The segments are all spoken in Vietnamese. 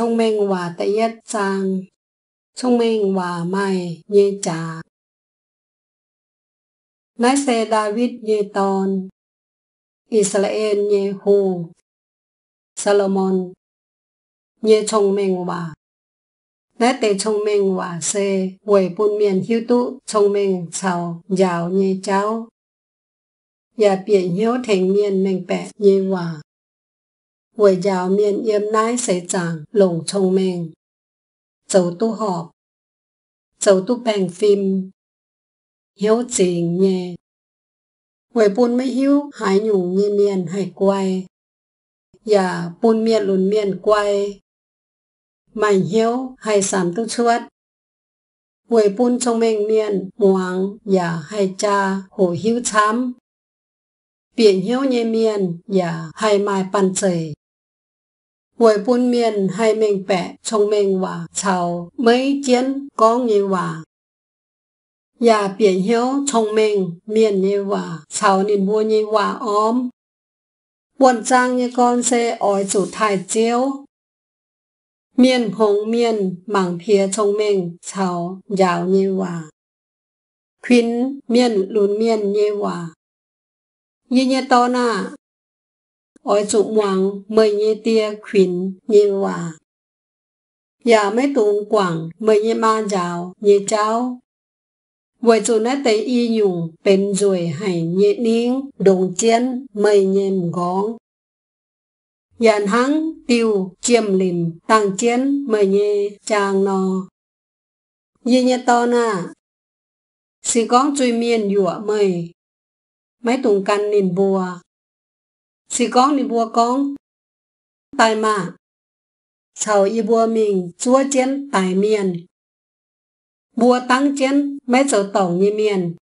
sông mênh hòa tại yết sang sông mênh mai như trà lái xe David như ton Israel như hồ Salomon như chồng mênh hòa nét tế chồng mênh hòa xe quầy buôn miền hiếu tụ chồng mênh sào giàu như cháu và biển hiếu thành miền mênh bẹ như hòa หวยยาวเมียนเยี่ยมน้ายใสจางหลงชงเมง เจ้าตู้หอบ เจ้าตู้แปงฟิมเหี้ยวจริงเย่หวยปูนไม่หิ้วหายหยุ่งเงีเมียนหายกวยอย่าปูนเมียนหลุนเมียนกวยไม่เหี้ยวหายสามตู้ชวดหวยปุนชงเมงเมียนหวงอย่าหายจาหูหิวช้ำเปลี่ยนเหี้ยวเยเมียน อย่าายไมายปันเจยวยปุ่นเมียนให้เมงแปะชงเมงว่าชาวไม่เจียนก็งีว่าอย่าเปลี่ยนเหี้ยวชงเมงเมียนยีว่าชาวนินบัวยีว่าอ้อมบวนจางยีกอนเซออยจุดถ่ายเจียวเมียนหงเมียนหมังเพียชงเมงชาวยาวยีว่าควินเมียนลุนเมียนยีว่ายี่เยตอหน้า ôi chụp mong mây như tia khuyến như hòa. Dạ mấy tùng quảng mây như ma rào như cháu. Vậy chú nét tế y nhung, bên rồi hãy nhẹ nín đồng chiến mây nhèm góng. Dàn dạ hăng tiêu chiêm lìm tăng chiến mây nhẹ chàng nò. Dì nhẹ to nà. Sì góng chui miên dụa mây. Mấy tùng căn nìm bùa chỉ con đi bùa con tại mà sau y bùa mình chúa chiến tại miền bùa tăng chiến mấy giờ tổng như miền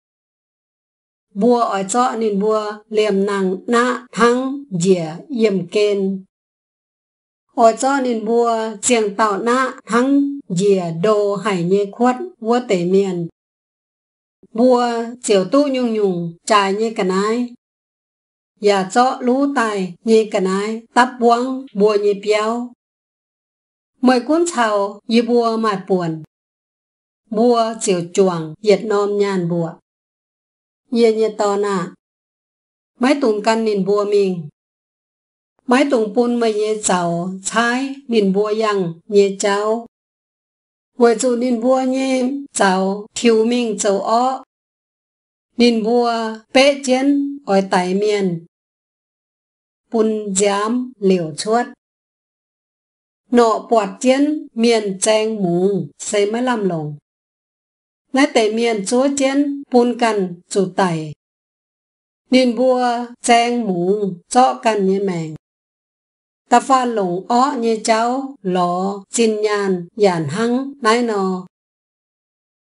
bùa ở cho nên bùa liềm nàng na, thắng dìa yểm kên ở cho nên bùa chiềng tạo na, thắng dìa đồ hải nhê khuất vua tể miền bùa chiều tu nhung nhung trải như cả nai. อย่าเจาะรู้ตายเยกันไนตับวง บัวเยเปียวเมื่อกุ้นเชายีบัวมาป่วนบัวเจียวจวง เหยียดนอมยานบัวเยียเยตอนาไม้ตุงกันนินบัวมิงไม้ตุงปุนมาเยเจ้าใช้นินบัวยังเยเจ้าวยจูนินบัวเยเจ้าทิวมิงเจ้าอ้อ Nin bua pe chen oi tai mien. bún giam liều chuốt. Nọ bọt chen miền trang mù xây mới làm lồng. Ngay tẩy miền chúa chen bún cần chủ tẩy. Nin bua trang mù cho cần như mèng. Ta pha lồng ó như cháu lò xin nhàn giản hăng nái nọ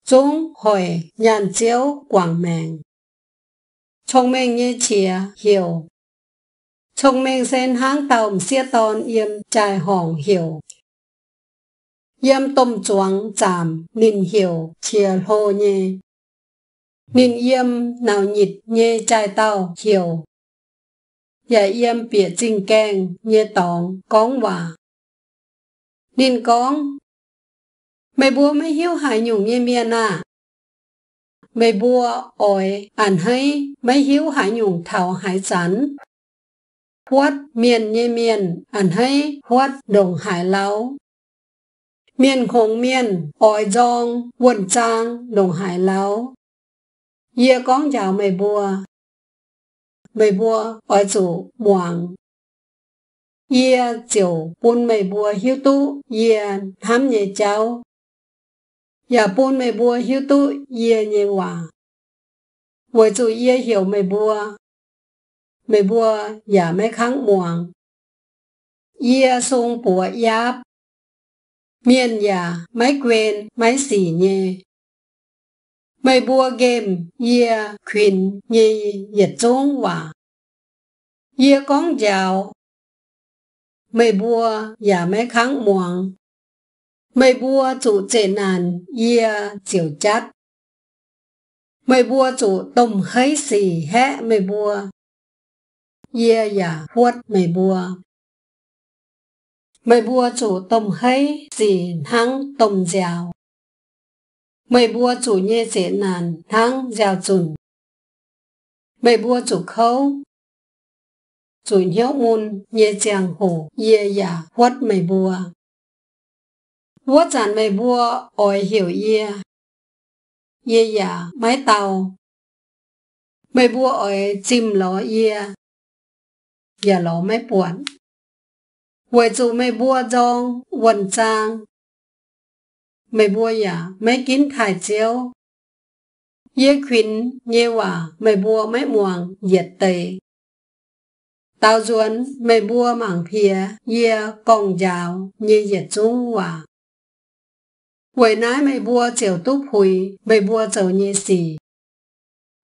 总会人照光明。聪明 như chia hiểu Thông minh sen hang tàu xia tôn yếm trải hỏng hiểu Yếm tôm chuang chạm nín hiểu chia hô nhé Nín yếm nào nhịt nhé trải tàu hiểu Dạ yếm bịa trình kèng nhé tòng cóng hòa Nín cóng ไม่บัวไม่หิ้วหายหยุ่งเยเมียนาไม่บัวอ่อยอ่านให้ไม่หิ้วหายหยุ่งเถาหายสันววดเมียนเยเมียนอ่านให้ววดดงหายเล้าเมียนคงเมียนอ่อยจองวนจางดงหายเล้าเยียก้องยาวไม่บัว ไม่บัวอ่อยจู่หวงเยียเจียวปุ่นไม่บัวหิ้วตู้เยียทำเยเจ้าอย่าปูนไม่บัวหิวตุเยียเยว่าววจูเยียเหี่ยวไม่บัว ไม่บัวอย่าไม่ค้างม่วง เยียทรงปัวยับ เมียนอย่าไม่เกวนไม่สีเยไม่บัวเกมเยียขวินเยเหยียดจงว่าเยียก้องเจ้าไม่บัวอย่าไม่ค้างม่วง mày bua chủ trệ nàn ye chiều chát mày bua chủ tùng hấy xì hẽ mày bua ye giả huốt mày bua mày bua chủ tùng hấy xì hăng tùng dẻo mày bua chủ nhê trệ nàn hăng dẻo chùn mày bua chủ khâu chủ nhiễu môn nhê chàng hồ ye giả huốt mày bua Vua chản mày vua ỏi hiểu ye. Ye ya mái tàu. Mày vua ỏi chim ló ye. Ye ló mái buồn. Vậy dù mày vua dong quần trang. Mày vua ya mái kín thải chiếu. Ye khuyến ye hòa mày vua mái muang diệt tề. Tao duẩn mày vua mảng phía ye còng dào như diệt trung hòa. วยน้ายไม่บัวเจียวตู้พุยไม่บัวเจียวเยสี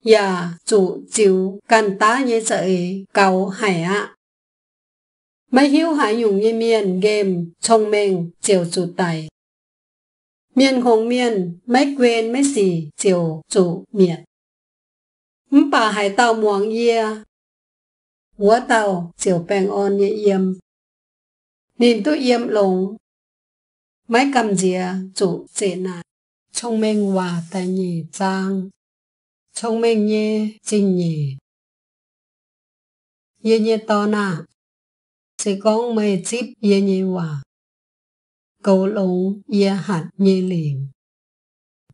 อย่าจุจิวกันตาเยเจเอเกาหายอะ ไม่หิวหายอยู่เยเมียนเกมชงเมงเจียวจุดไตเมียนคงเมียนไม่เกวนไม่สีเจียวจุเมียนมป่าหายเต่าหมวงเยียหัวเต่าเจียวแปงออนเยเยียมนินตู้เยียมหลง mấy cầm dìa chủ dễ nạn thông minh hòa tài nhì trang thông minh nhé trình nhì yên nhé to nà sẽ có mê chip yên nhé hòa cầu lũng yên hạt nhì liền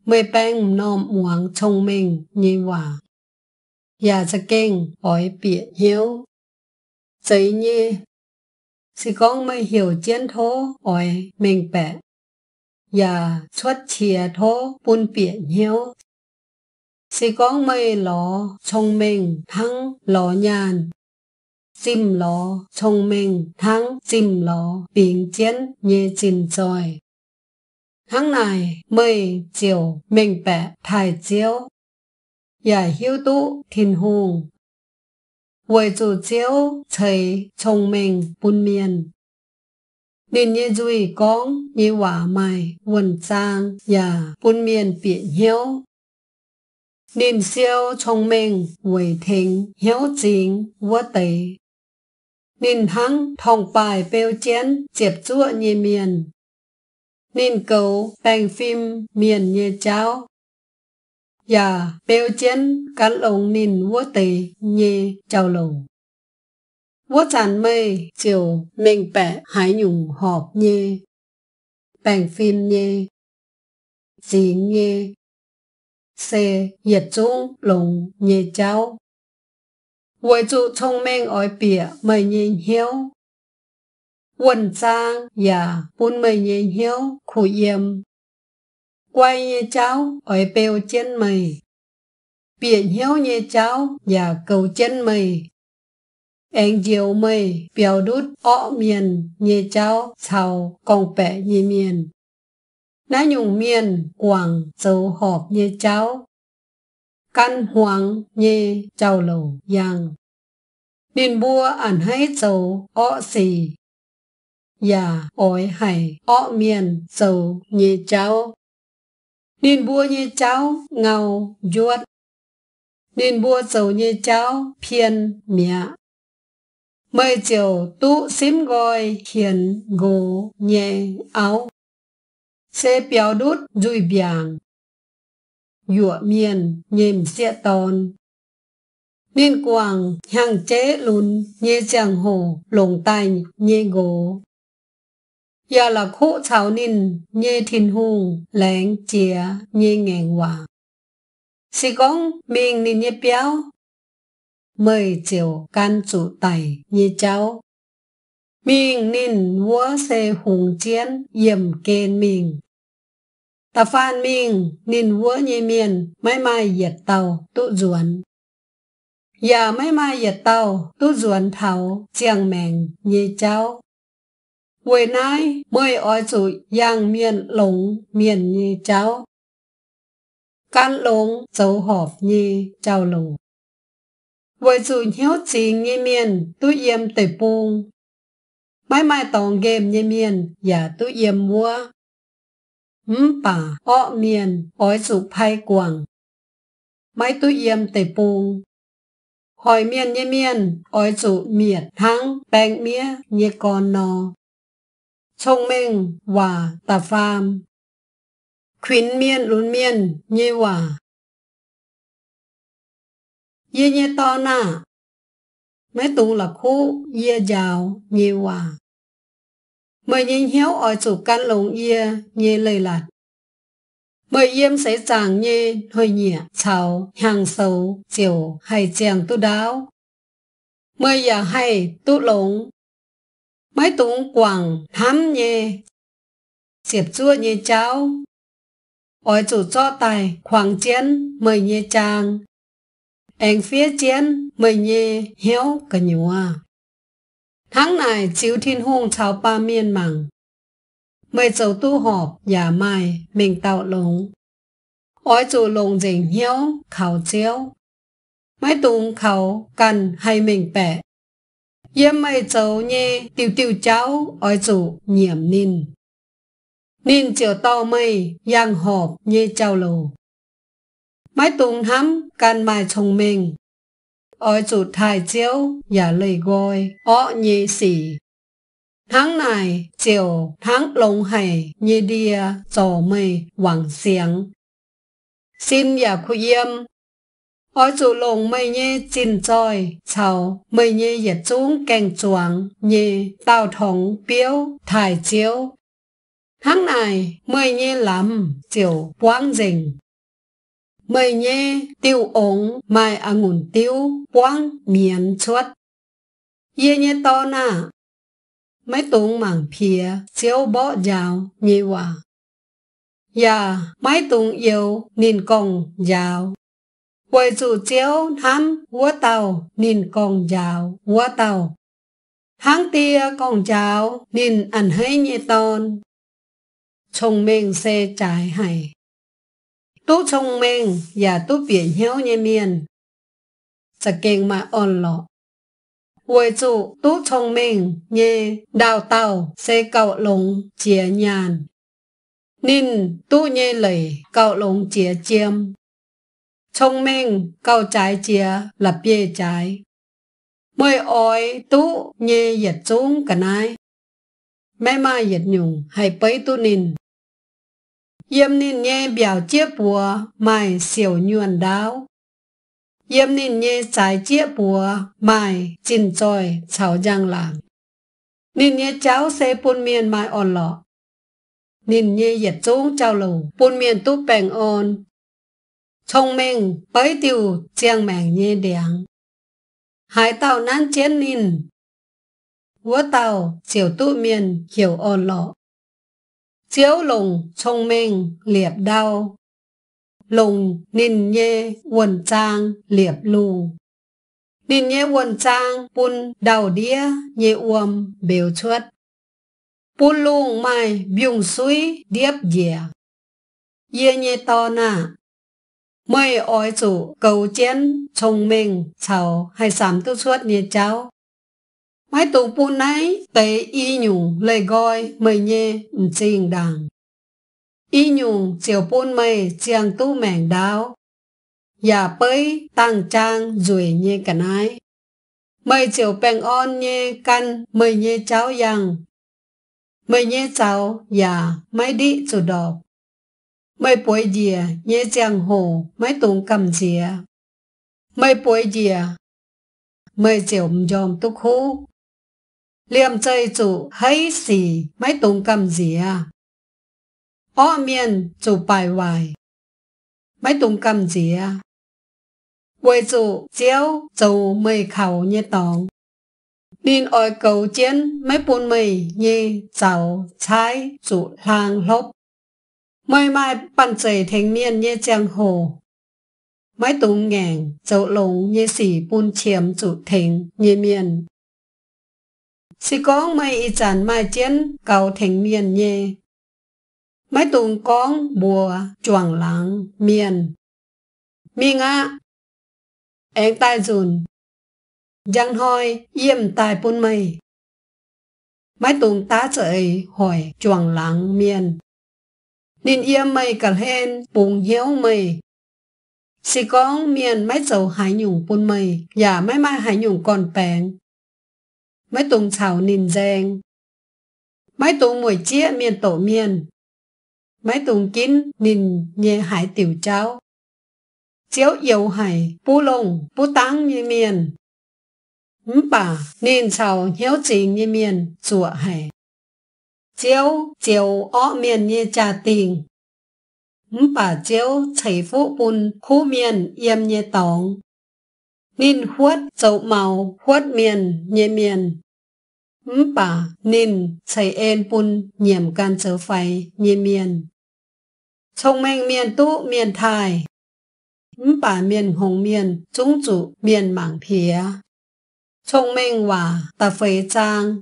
mê bang nôm muang thông minh nhì hòa Dạ sẽ kinh hỏi biệt hiếu giấy nhé chỉ con mới hiểu chiến thố ỏi mình bẻ. Và xuất chìa thố buôn biển hiếu. Chỉ con mới lọ chồng mình thắng lọ nhàn. Chìm lọ chồng mình thắng chìm lọ biển chiến nhé chìm rồi. Tháng này mười chiều mình bẻ thải chiếu. Và hiếu tú thiên hùng 为主教才聪明本面。nên như duy con như quả mày quần trang và buôn miền biển hiếu nên siêu thông minh quỷ thính hiếu chính vô tế nên hăng thông bài bêu chén chẹp chúa như miền nên cầu bành phim miền như cháu và dạ, bèo chén cán lồng nín vô tề nhê chào lầu. vô tràn mê chiều mình bẻ hải nhùng họp nhê, bèng phim nhê, chỉ nhê, xe nhiệt chung lồng nhê cháu. Với chủ thông minh ói bìa mày nhìn hiếu. Quần trang và dạ, bún mày nhìn hiếu khủ yêm quay như cháu ở bèo chân mày Biển hiếu như cháu và cầu chân mày Anh diều mày biểu đút ọ miền như cháu sầu còn bẻ như miền. Ná nhung miền quảng châu họp như cháu. Căn hoàng như cháu lầu giang. Nên bua ản hay châu ọ xì. Và ỏi hải ọ miền châu như cháu nên bua như cháu ngầu ruột nên bua dầu như cháu phiền mẹ mời chiều tụ xím gọi hiền gồ nhẹ áo xe béo đút rùi biàng dụa miền nhềm xịa tòn nên quàng hàng chế lùn như chàng hồ lồng tay nhẹ gỗ ya là khổ chào nín nhê thiên hùng lãng chia nhê ngàn hòa. Sĩ công mình nín nhê béo, mời chiều can chủ tài như cháu. Mình nín vua xe hùng chiến yểm kên mình. Ta phan mình nín vua như miền mãi mãi yết tàu tụ ruộn. Và mãi mãi yết tàu tụ ruộn thảo chiang mèn như cháu buổi nay mới ở chủ yang miền lùng miền như cháu can lùng cháu họp như cháu lùng với chủ hiếu chỉ nghi miền tu yếm tẩy buông mai mai tòng game như miền và tu yếm mua ấm bà ọ miền ói chủ phai quảng mai tu yếm tẩy buông hỏi miền như miền ói chủ miệt thắng bèn mía như con nò thông minh và tà phàm. Khuyến miên lún miên như hòa. Ye ye to na. Mấy tù là khu ye giàu như hòa. Mời nhìn hiếu ở chủ căn lồng ye như lời lạt. Mời yếm sẽ chàng như hơi nhẹ chào hàng sầu chiều hay chàng tu đáo. Mời giả dạ hay tu lồng mấy tụng quảng thắm nhẹ xếp chua nhẹ cháu. Ôi chủ cho tài khoảng chén mời nhẹ chàng. Anh phía chén mời nhẹ hiếu cả nhiều à. Tháng này chiếu thiên hung cháu ba miên mảng. Mời cháu tu họp giả mai mình tạo lống. Ôi chủ lồng dình hiếu khảo chiếu. Mấy tùng khảo cần hay mình bẻ yếm mày châu nhé tiêu tiêu cháu ôi chủ nhiệm nín nín chiều tàu mây giang họp nhé cháu lầu mái tùng hắm can mai chồng mình ôi chủ thai chiếu giả lời gọi ọ nhé xỉ tháng này chiều tháng lồng hải nhé đia trò mây hoàng xiếng xin giả khu yếm ở chỗ lồng mây nhê chín trôi, chào mây nhê yết chung kèng chuang, nhê tao thống biếu, thải chiếu. Tháng này, mây nhê lắm, chiều quang rình. Mây nhê tiêu ống, mai à ngùn tiêu, quang miền chuất. Yê nhê to na mấy tung mảng phía, chiếu bó dào, nhê hòa. Dạ, mấy tung yêu, nhìn còng dào bởi dù chiếu hắn tàu nên còn giàu hua tàu hắn tia còn giàu nên ăn hay nhẹ tôn chồng mình xe trái hải tú chồng mình và tú biển hiếu nhẹ miền sẽ kinh mà ôn lộ Quầy chủ tú chồng mình nhẹ đào tàu xe cậu lùng chia nhàn. Ninh tú nhẹ lẩy cậu lùng chia chiêm thông minh, cao trái chia lập bia trái. Mới ôi tú nhê yết xuống cả nai. Mẹ ma yết nhung hay bấy tu nín. yếm nín nhê biểu chia bùa mai xỉu nhuần đáo. yếm nín nhê trái chia bùa mai chín trôi chào giang làng. Nín nhê cháu xe bùn miền mai on lọ. Nín nhê yết xuống chào lù bùn miền tu bèng on thông minh bấy tiêu chiang mạng nhê đèng hải tàu nan chiến nín vua tàu chiều tụ miền kiểu ồn lọ chiếu lùng thông minh liệp đau lùng nín nhê quần trang liệp lù nín nhê quần trang bun đào đĩa nhê uom biểu chuất bun mai biung suy điếp dẻ yê nhê to nạ mới ôi chủ cầu chiến trùng mình chào hai sám tư suốt như cháu mãi tù pu nấy tế y nhung lê gọi mây nhê trình đàng y nhung chiều pun mây chiang tu mẻng đáo Dạ bơi tăng trang rủi nhê cả nái mây chiều bèn on nhê căn mây nhê cháu rằng mây nhê cháu dạ mãi đi chủ đọc mấy bối dìa nhé giang hồ mấy tùng cầm dìa mấy bối dìa mấy chiều dòm túc khu, liềm chơi chủ hay xì mấy tùng cầm dìa ó miên chủ bài hoài mấy tùng cầm dìa quê chủ chéo dầu mấy khẩu như tòng nên ôi cầu chiến mấy bún mì như chảo trái chủ hàng lốc Mây mai bàn chảy thanh niên như giang hồ. Mái tú ngàn, dấu lồng như xỉ bùn chiếm chủ thỉnh như miền. Sĩ có mây y chán mai chiến cao thanh niên như. Mái tùng con bùa chuồng láng miền. Miên á. Anh tai dùn. Giang hoi yếm tai bùn mây. Mái tùng tá trời hỏi chuồng láng miền nên yếm mày cả hen bùng hiếu mày, Sĩ con miền mấy dầu hải nhung buôn mày, giả mấy mai hải nhung còn bèn mấy tùng chảo nìn dèng mấy tùng mùi chia miền tổ miền mấy tùng kín nìn nhẹ hải tiểu cháo chiếu yếu hải bú lông bú tăng như miền bà nên chào hiếu trình như miền chùa hải chiếu chiếu ó miền như trà tình bà chiếu chảy phụ bùn khu miền yếm như tòng, nín huốt dậu màu huốt miền như miền bà nín chảy ên bùn nhiễm can chớ phày như miền trong mênh miền tu miền thai bà miền hồng miền chúng trụ miền mảng phía trong mênh hòa ta phế trang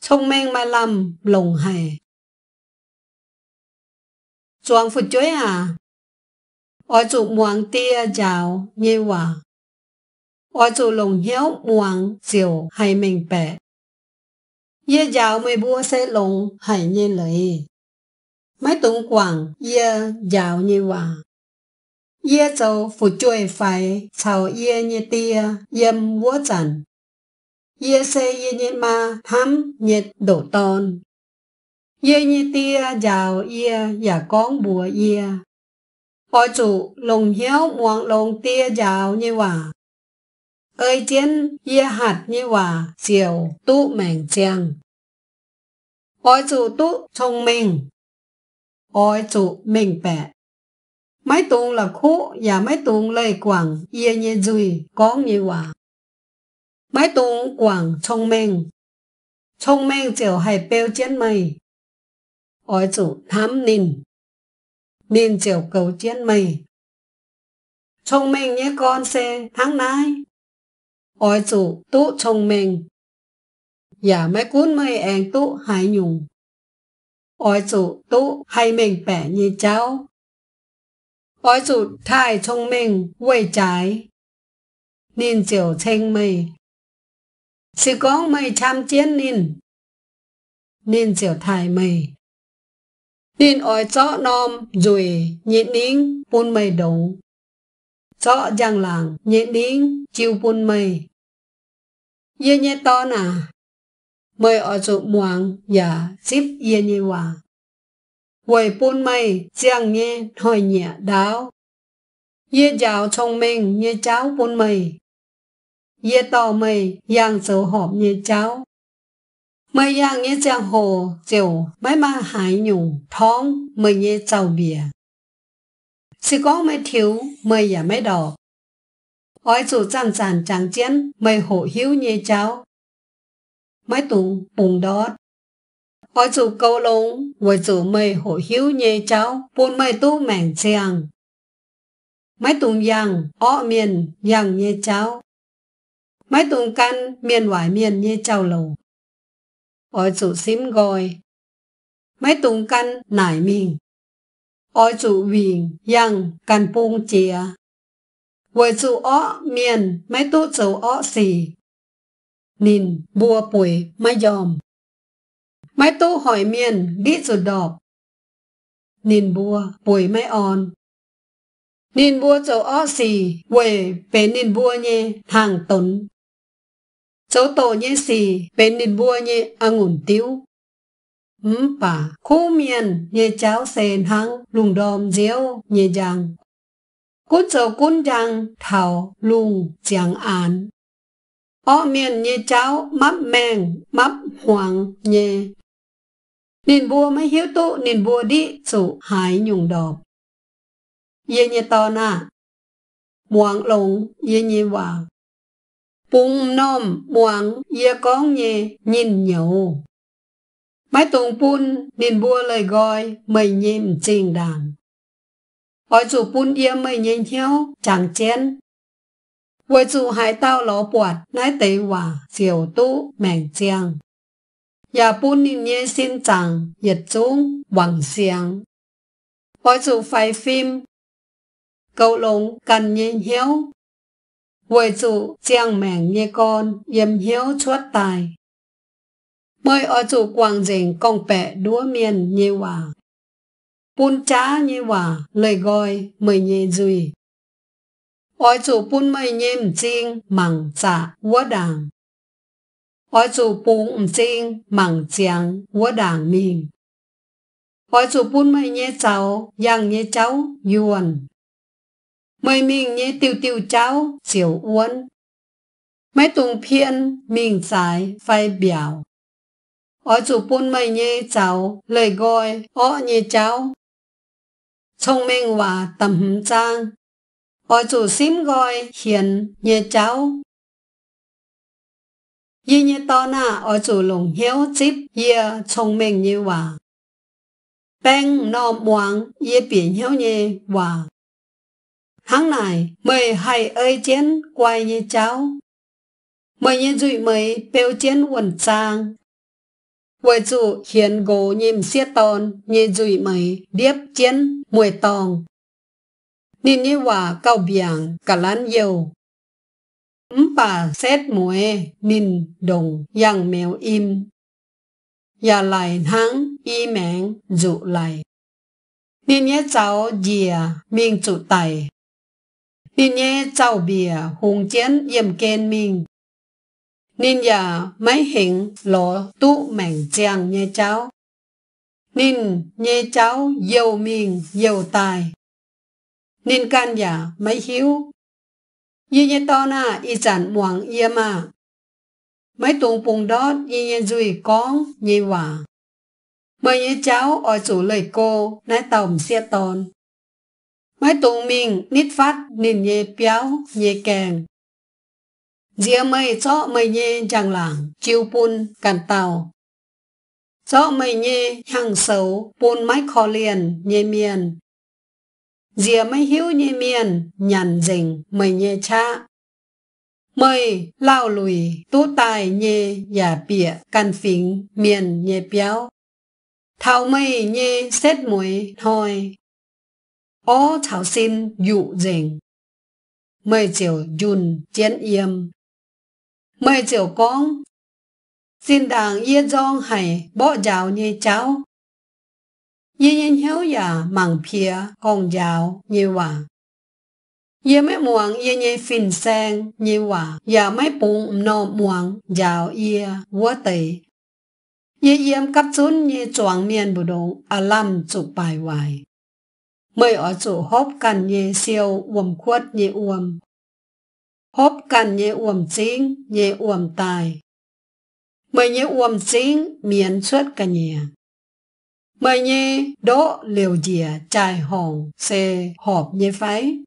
Thông minh mà làm lồng hề. Chuang phụ chuối à? Ở chủ muang tia chào như hòa. Ở chủ lồng hiếu muang chiều hay mình bẻ. Ye chào mới bua xe lồng hay như lời. Mấy tuần quảng ye chào như hòa. Ye châu phụ chuối phải chào ye như tia yêm múa trần ye se ye nye ma ham nhiệt đổ ton. Ye nye tia giàu ye ya con bùa ye. Ở chủ lồng hiếu muộn lồng tia giàu như hòa. ơi chiến ye hạt như hòa siêu tu mèn chàng. Ở chủ tu thông minh. Ở chủ mình bẹt. Mấy tuồng là khu và mấy tuồng lời quảng ye nye dùi có như hòa. Mãi tung quảng thông minh. Thông minh chiều hay bêu chiến mây. Ôi chủ thám nìn, nìn chiều cầu chiến mây. Thông minh nhé con xe tháng nái. Ôi chủ tu thông minh. Giả mấy cún mây anh tu hải nhung, Ôi chủ tu hay mình bẻ như cháu. Ôi chủ thai thông minh quay trái. Nín chiều thanh mây. Sư có mày chăm chiến nín. Nín siêu thải mày. Nín ỏi chó nom rồi nhịn nín bún mày đủ. Chó giang làng nhịn nín chiêu bún mày. Yên nhé to nà. Mày ở chỗ muang và xếp yên nhé hòa. Quầy bún mày giang nhé hỏi nhẹ đáo. Yê giáo chồng minh như cháu bún mày ye tao mây yang dấu họp như cháu. Mây yang như giang hồ, chiều mấy ma hải nhung, thong mây như cháu bìa. Sĩ có thiếu, mây ya mấy đỏ. Ôi dù chẳng chẳng chẳng chiến, mây hộ hiếu như cháu. Mấy tùng bùng đót. Ôi dù câu lông, với dù mây hộ hiếu như cháu, buôn mây tu mảng giang. Mấy tùng yang, ọ miền, yang như cháu. ไม่ตุงกันเมียนหวายเมียนเย่เจ้าโลออยจุซิมกอย ไม่ตุงกันหน่ายมิงออยจุวิงยังกันปูงเจียวยจุอ้อเมียนไม่ตุเจออ้อสี่ นินบัวป่วยไม่ยอม ไม่ตู้หอยเมียนดิสุดดอกนินบัวป่วยไม่อ่อน นินบัวเจ้าอ้อสี่เวเป็นนินบัวเยทางตน số tổ như gì bên nịt bua như ăn ổn tiêu mpa khu miền như cháo sen hăng lùng đom diêu như giang cút sầu cút giang thảo lùng giang an ó miền như cháo mắp mèng mắp hoàng như nịt bua mới hiếu tụ nịt bua đi sụ hái nhung đọp yên như to na muang lùng yên như vàng bùng nôm muang ye con nhẹ nhìn nhậu. Mái tùng pun nên bua lời gọi mây nhìn trình đàn Hỏi chủ pun ye mây nhìn hiếu chẳng chén. Với chủ hải tao ló bọt nái tế hòa siêu tu mẹng chiang. ya pun nên nhé xin chẳng nhật chung bằng xiang. Hỏi chủ phải phim Câu lũng cần nhìn hiếu Vội chủ trang mẹng như con, yếm hiếu chuốt tài. Mới ở chủ quang dình công bẻ đúa miền như hòa. Bún chá như hòa, lời gọi mời nhẹ dùi. Ở chủ bún mời nhìm chinh, mẳng trả vua đảng. Ở chủ bún chinh, mẳng chàng vua đảng mình. Ở chủ bún mời nhẹ cháu, yang nhẹ cháu, yuan mời mình nhé tiêu tiêu cháu chiều uốn mấy tùng phiên mình giải phai biểu ở chủ buôn mày nhé cháu lời gọi ở nhé cháu thông minh và tầm trang ở chủ xím gọi hiền nhé cháu Yi như to na ở chủ lùng hiếu chip ye thông minh như hòa. Bang no muang ye biển hiếu như hòa. Hãng này mời hãy ơi chén quay như cháu. Mời như dụi mấy bèo chén quần sang. Quay dụ hiền gỗ nhìn xiết tòn như dụi mấy điếp chén mùi tòng. Nhìn như hòa cao biển cả lán dầu. ấm bà xét mùi nhìn đồng yang mèo im. Và lại hãng y mẹn dụ lại. Nên nhé cháu dìa miên trụ tài nên nhé cháu bìa hùng chén yếm kên mình. Nên giờ máy hình lộ tụ mảnh chàng nhé cháu. Nên nhé cháu yêu mình yêu tài. Nên can giả máy hiếu. Như nhé to na y chẳng muang yếm à. Máy tuồng bùng đót như nhé dùi con nhé hòa. Mời nhé cháu ở chủ lời cô nãy tổng xe tòn. Mai tù mình nít phát nên nhê béo nhê kèng. Dìa mây cho mây nhê chàng làng chiêu bùn càn tàu. cho mây nhê hàng xấu bùn mái khó liền nhê miền. Dìa mây hiếu nhê miền nhàn dình mây nhê cha. Mây lao lùi tú tài nhê giả bịa càn phính miền nhê béo. Thảo mây nhê xét muối thôi Ô chào xin dụ dình. Mời chiều dùn chén yêm. Mời chiều con. Xin đàng yên dòng hay bỏ dạo như cháu. Yên yên hiếu giả mảng phía con dạo như hòa. Yên mấy muộn yên yên phình sang như hòa. Giả mấy bụng nọ muộn dạo yên vô tỷ. Yên yên cắp chún như choáng miền bù đồ à làm chụp bài hoài mới ở chỗ hốp cần nhẹ siêu uồm khuất nhẹ uồm. Hốp cần nhẹ uồm chính nhẹ uồm tài. Mới nhẹ uồm chính miễn xuất cả nhẹ. Mới nhẹ đỗ liều dìa trài hồng xe họp nhẹ phái.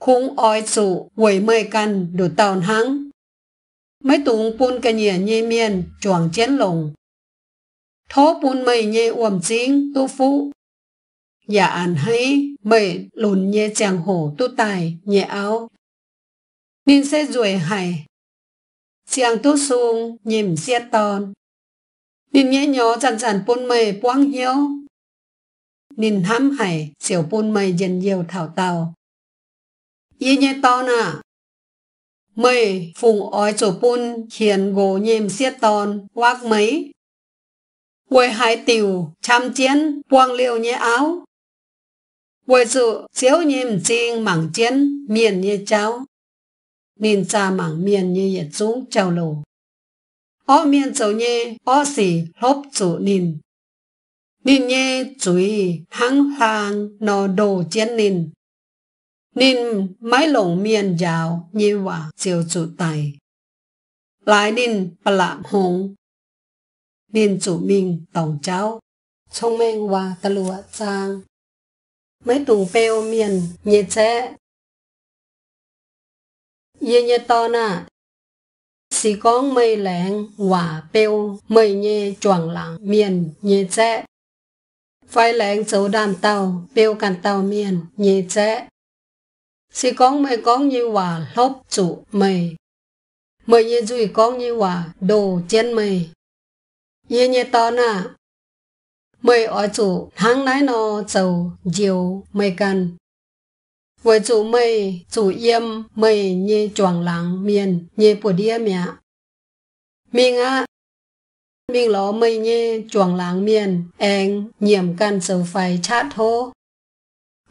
Khung ói trụ quẩy mười căn đủ tàu hắng. Mấy tùng bún cả nhẹ nhẹ miên chuồng chén lồng. Thố bún mây nhẹ uồm chính tu phụ อย่าอ่านให้ไม่หลุนเยเจียงโหตุตายเยเอานินเสจวยไห้เจียงตุซุงเยิมเสียตอนนินเยยอจันจันปุนเมยป้วงเหียวนินห้ำไห้เสียวปุนเมยเย็นเยียวเถาเตาเยเยตอนอ่ะเมยฝุงอ้อยโจปุนเขียนโกเยิมเสียตอนวักไหม quê hai tiểu, chăm chiến, quang liều nhé áo. 为主小人精忙间面也招，人家忙面也也中交流。ở miền châu nhé ở sĩ lốp chủ nín nín nhé chú ý hăng hàng nó đồ chiến nín nín mái lồng miền giàu như và chiều chủ lại nín bà lạ hùng nín mình tổng cháu trong mênh và tà lụa trang mới tùng peo miền nhẹ chế ye nhẹ to na si con mây lẹn hòa peo mây nhẹ choàng lặng miền nhẹ chế phải lẹn dấu đàm tàu peo càn tàu miền nhẹ chế si con mây con như hòa lốp chủ mây mây nhẹ dùi con như hòa đồ chén mây ye nhẹ to na mày ở chỗ tháng nãy nó giàu nhiều mày cần với chủ mày chủ yếm mày như chuồng làng miền như bùa đĩa mẹ mình á mình lo mày như chuồng làng miền anh nhiệm cần sầu phải chát thô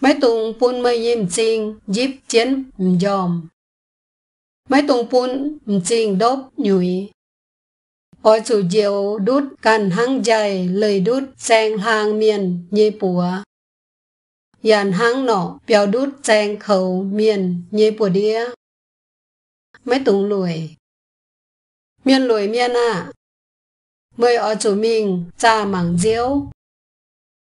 mấy tùng phun mày yếm chinh díp chiến dòm mấy tùng phun chinh đốp nhủi có chủ diệu đút cần hăng dày lời đút sang hàng miền như bùa yàn hăng nọ biểu đút sang khẩu miền như bùa đĩa mấy tùng lùi miền lùi miền à mời ở chủ mình cha mảng diễu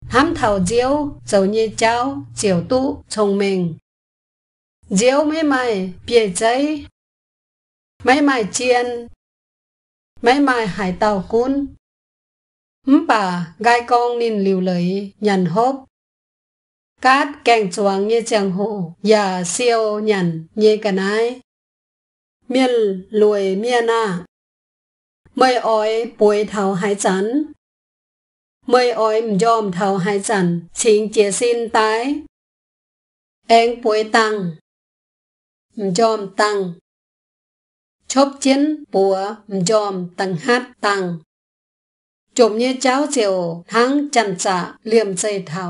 hám thảo diễu dầu như cháu chiều tụ chồng mình diễu mấy mày bìa giấy mấy mày chiên mấy mai hải tàu cún. Mpa gai con nên liều lấy nhằn hốp. Cát càng chuang như chàng hồ, và siêu nhằn như cái nái. Miên lùi miên à. Mây ói bùi thảo hải chắn. Mây ói mjom thảo hải chắn, chính chế xin tái. Anh bùi tăng. Mjom tăng. ชบเจนปัวมจอม ตังฮัดตัง จมเนี่ยเจ้าเจียวทั้งจันจะเลี่ยมใจเทา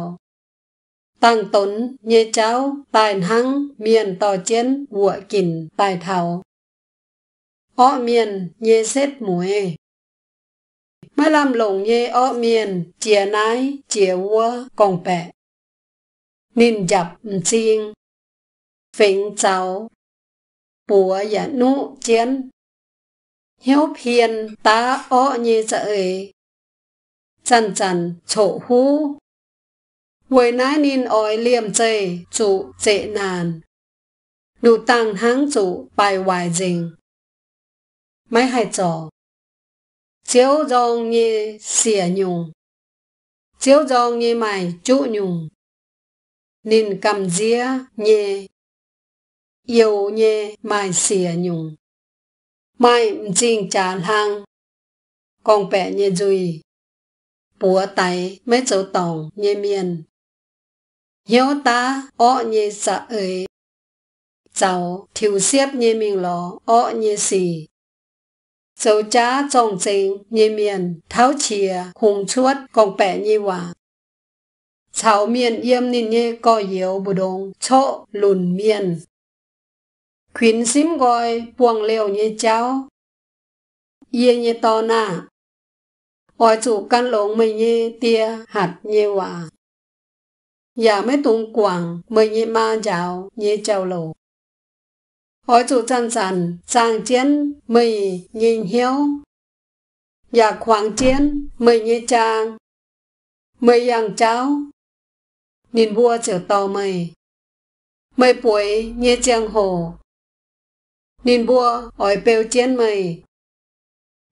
ตังตนเนี่ยเจ้าตายทั้งเมียนต่อเจนหัวกินตายเทาเอาอเมียน เยเซ็ดหมวยเมื่อลำหลงเยออเมียน เจียนายเจียวัวกองแปะนินจับจริงเิงเจ้า bùa giả nụ chiến hiếu phiền ta ọ như dậy chân chân chỗ hú với nái nín ói liềm chê chủ dễ nàn đủ tăng háng chủ bài hoài dình mấy hai trò chiếu dòng như xỉa nhùng chiếu dòng như mày trụ nhùng nín cầm dĩa như yêu nhé mai xìa nhung mai chinh trà hang con bẹ nhé dùi bùa tay mấy chỗ tổng nhé miền hiếu ta ọ nhé xa ơi cháu thiếu xếp nhé mình lò ọ nhé xì cháu cha trọng trình nhé miền tháo chìa hùng chuốt con bẹ nhé hòa cháu miền yêm ninh nhé có yếu bù đông chỗ lùn miền khuyến xím gọi buông liều như cháu. Yên như to na, ôi chủ căn lộn mình như tia hạt như hòa. Dạ mấy tung quảng mình như ma chào như chào lộ. Ôi chủ chân sẵn, sang chiến mình nhìn hiếu. Dạ khoảng chiến mình như trang, mình yàng cháu. Nhìn vua trở to mày. Mày buổi như trang hồ nên bùa ỏi bèo chén mày.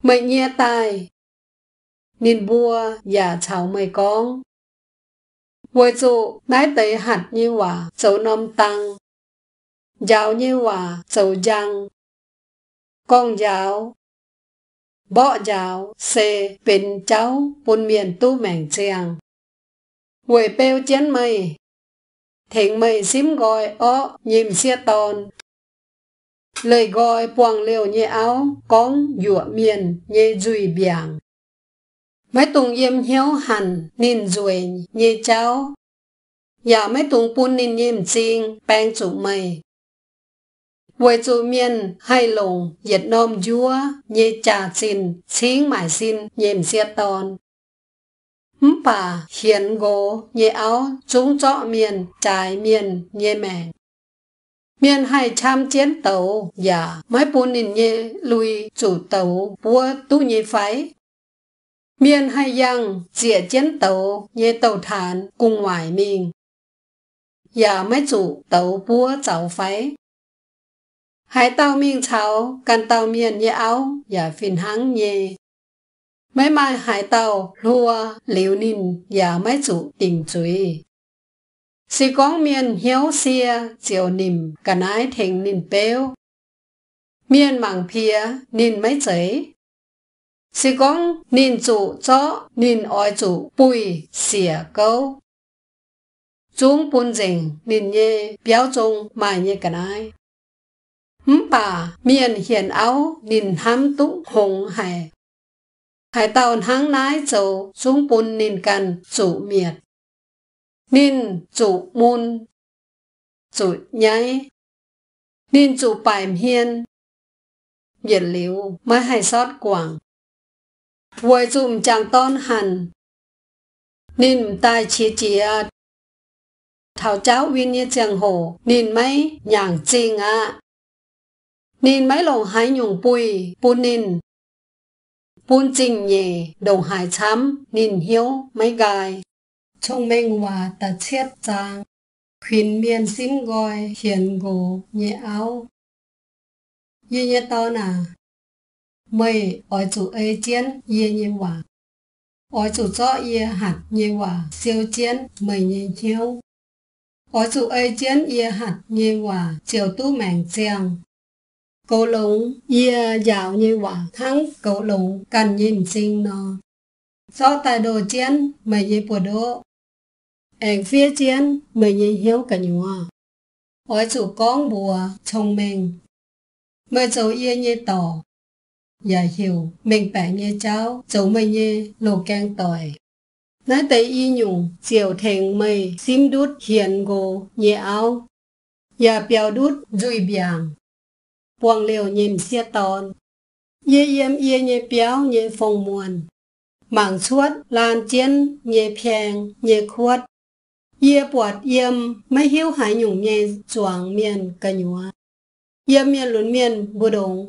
Mày nghe tai nên bùa giả chào mày con. Vui dụ nái tới hạt như hòa dấu nom tăng, giáo như hòa dấu giang con giáo, bọ giáo, xê, bên cháu, bồn miền tu mẻng chàng. Vui bèo chén mày, thỉnh mày xím gọi ó, nhìm xe tòn, lời gọi quảng liều nhẹ áo con dụa miền nhẹ dùi biàng mấy tùng yếm hiếu hẳn nín dùi nhẹ cháu dạ mấy tùng bún nín yếm chiên bèn chủ mây Quầy chủ miền hay lùng Việt nôm chúa nhẹ trà xin xính mãi xin nhẹm xiết tòn bà hiền gỗ nhẹ áo chúng trọ miền trái miền nhẹ mẹ miền hai cham chiến tàu giả dạ. mái bún nền nhẹ lùi chủ tàu búa tu nhị phái miền hai giang dịa chiến tàu nhẹ tàu thản cùng ngoài mình giả dạ mái chủ tàu búa chảo phái hải tàu miên cháo can tàu miền nhẹ áo giả dạ phiền hắng nhẹ mấy mai hải tàu lua liều nìn giả mái chủ tình chuối Si con miền hiếu xia chiều nìm cả nái thịnh nìn bèo Miền mạng phía nìn mấy giấy. Si con nìn chủ cho nìn oi chủ bùi xỉa câu. Chúng bùn rừng nìn nhê biểu chung mà nhê cả nái. Hấm bà miền hiền áo nìn hám túng hùng hải. Hải tàu hăng nái chầu chúng bùn nìn cần chủ miệt. นนิจมุุนจุยุ้ปายเหยียดลิวไม่ให้ซอดกว่างวยจุ่มจางต้อนหันนินตายชีเจียดเท่าเจ้าวินเยเจียงโห นินไหมอย่างจริงอะนินไม่หลงหายหยุ่งปุยปูนิน ปูนจริงเย่ดงหายช้ำนินเหี้ยวไม่กาย trong mênh hòa ta chết trang khuyên miên xin gọi hiền gồ nhẹ áo như nhé to nà mây ở chủ ấy chiến yê nhé hòa ở chủ cho yê hạt nhé hòa siêu chiến mây nhé hiếu ở chủ ấy chiến yê hạt nhé hòa chiều tu mảng chàng cầu lùng yê dạo nhé hòa thắng cầu lùng cần nhìn sinh nó do tài đồ chiến mày như bùa đô anh phía trên mình nhìn hiếu cả nhùa hỏi chủ con bùa chồng mình mới cháu yên như tỏ Dạ hiểu, mình bạn như cháu, cháu mình như lô càng tỏi. Nói tới y nhung, chiều thành mây, xím đút hiền gồ, nhẹ áo. Dạ bèo đút, rùi biàng. Quang liều nhìn xe tòn. Yê yếm yê nhẹ béo nhẹ phong muôn. Mảng chuốt, lan chiến, nhẹ phèng, nhẹ khuất ye bọt yem mai hiu hải nhung nhẹ chuang miền cả nhua yem miền lún miền bù đồng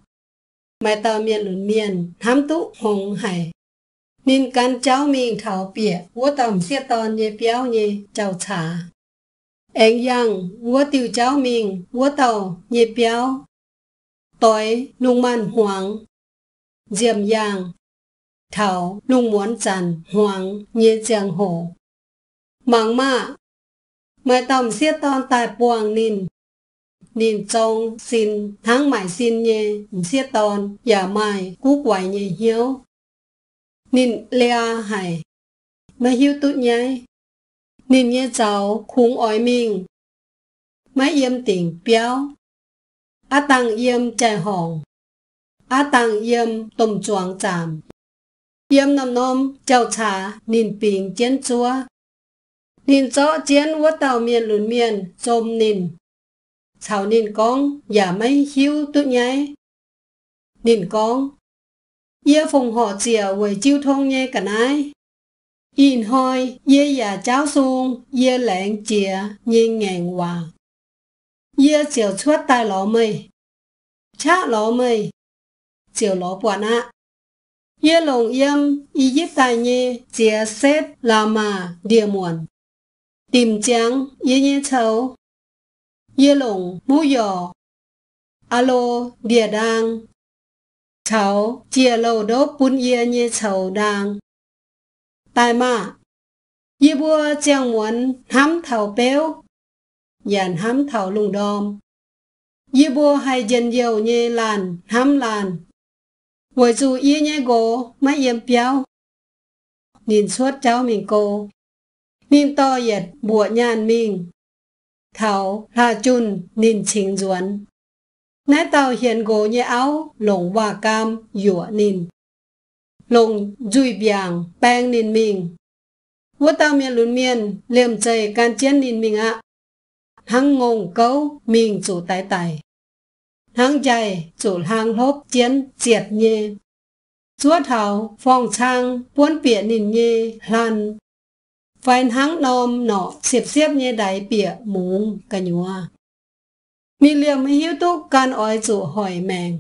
mai tao miền lún miền thám tụ hồng hải nên can cháu mình thảo bịa vua tầm xe tòn nhẹ béo nhẹ cháu trả anh yang vua tiêu cháu mình vua tàu nhẹ béo tối lung man hoàng diệm yang thảo lung muốn tràn hoàng nhẹ giang hồ Mang ma mai tổng xiết tòn tài buồng nìn nìn trông xin tháng mãi xin nhé, xiết tòn, giả mai cú quải nhé hiếu. nìn lea hải, mai hiếu tụt nhái. nìn nhé cháu, khúng ói mình. mai yếm tỉnh béo. Á à tăng yếm chạy hỏng. Á à tăng yếm tùm chuồng chạm. Yếm nằm nôm, chào trà, nìn bình chén chúa nên cho chiến vua tàu miền lùn miền chôm nên chào nên con giả mấy hiu tự nhái nên con ye phùng họ chìa với chiêu thông nhé cả nái in hoi ye giả cháo xuông ye lẹn chìa nhê ngàn hòa ye chiều chuốt tai lò mây chá lò mây chiều lò quả nạ ye lồng yêm y giết tài nhê chìa xếp là mà địa muộn điểm trắng, yên yên châu, yên lồng, mũ giò, alo, địa đàng cháu, chia lâu đốt bún yên yên châu đàng Tại mà, yên bua trang muốn hám thảo béo, dàn hám thảo lùng đom. Yên bua hay dân dầu như làn, hám làn. Với dù yên nhé gỗ, mấy yên béo. Nhìn suốt cháu mình cô, มินต่อเหย็ดบัวยานมิงเขาลาจุนนินชิงจวนนายเต่าเหียนโกเยเอาหลงว่ากามหยัวนินลงจุยเบียงแป้งนินมิงว่าตาเมียนลุนเมียนเลี่ยมใจการเจียนนินมิงอะทั้งงงเก้ามิงจู่ไตไตทั้งใจจู่ทางลบเจียนเจียดเยจัวเถาฟองช่างป้วนเปียนินเยลัน vài hang nòm nọ xiệp xiếp như đáy bìa muông cả nhua. Mì liềm hiếu túc can ói chủ hỏi mèng.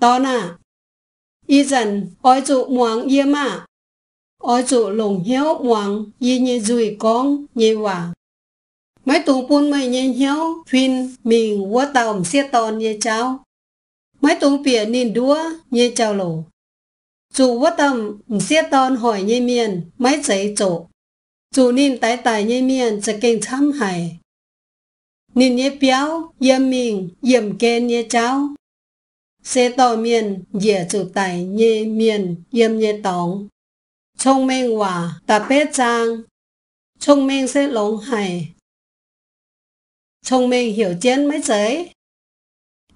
Đó nà, y dần ói chủ muang yê mà, ói chủ lùng hiếu muang y như dùi con như hòa. Mấy tù bún mây như hiếu phim mình vô tàu xiết tòn như cháu. Mấy tù bìa nhìn đúa như cháu lổ. Dù vô tầm xiết tòn hỏi như miền mấy giấy chỗ dù nên tái tài nhây miền sẽ kênh thăm hải. Nên nhé béo, yếm mình, yếm kênh nhé cháu. Xe tỏ miền, dễ chủ tài nhé miền, yếm nhé tóng. Trong mênh hòa, ta bế trang. Trong mênh sẽ lống hải. Trong mênh hiểu chén mấy giới.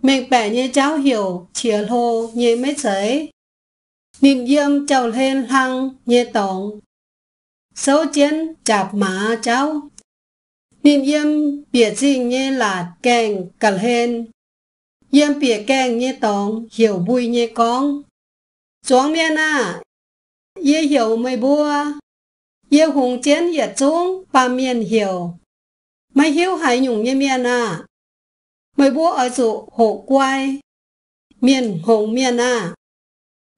Mình bẻ nhé cháu hiểu, chìa lô nhé mấy giới. Nên yếm cháu lên lăng nhé tóng. 首先夹麻椒，你用别种嘅辣姜夹香，用别姜嘅糖调味嘅讲，上面啊，也有梅波，也红煎也中拌面有，没有还用嘅面啊，梅波儿子好乖，面红面啊，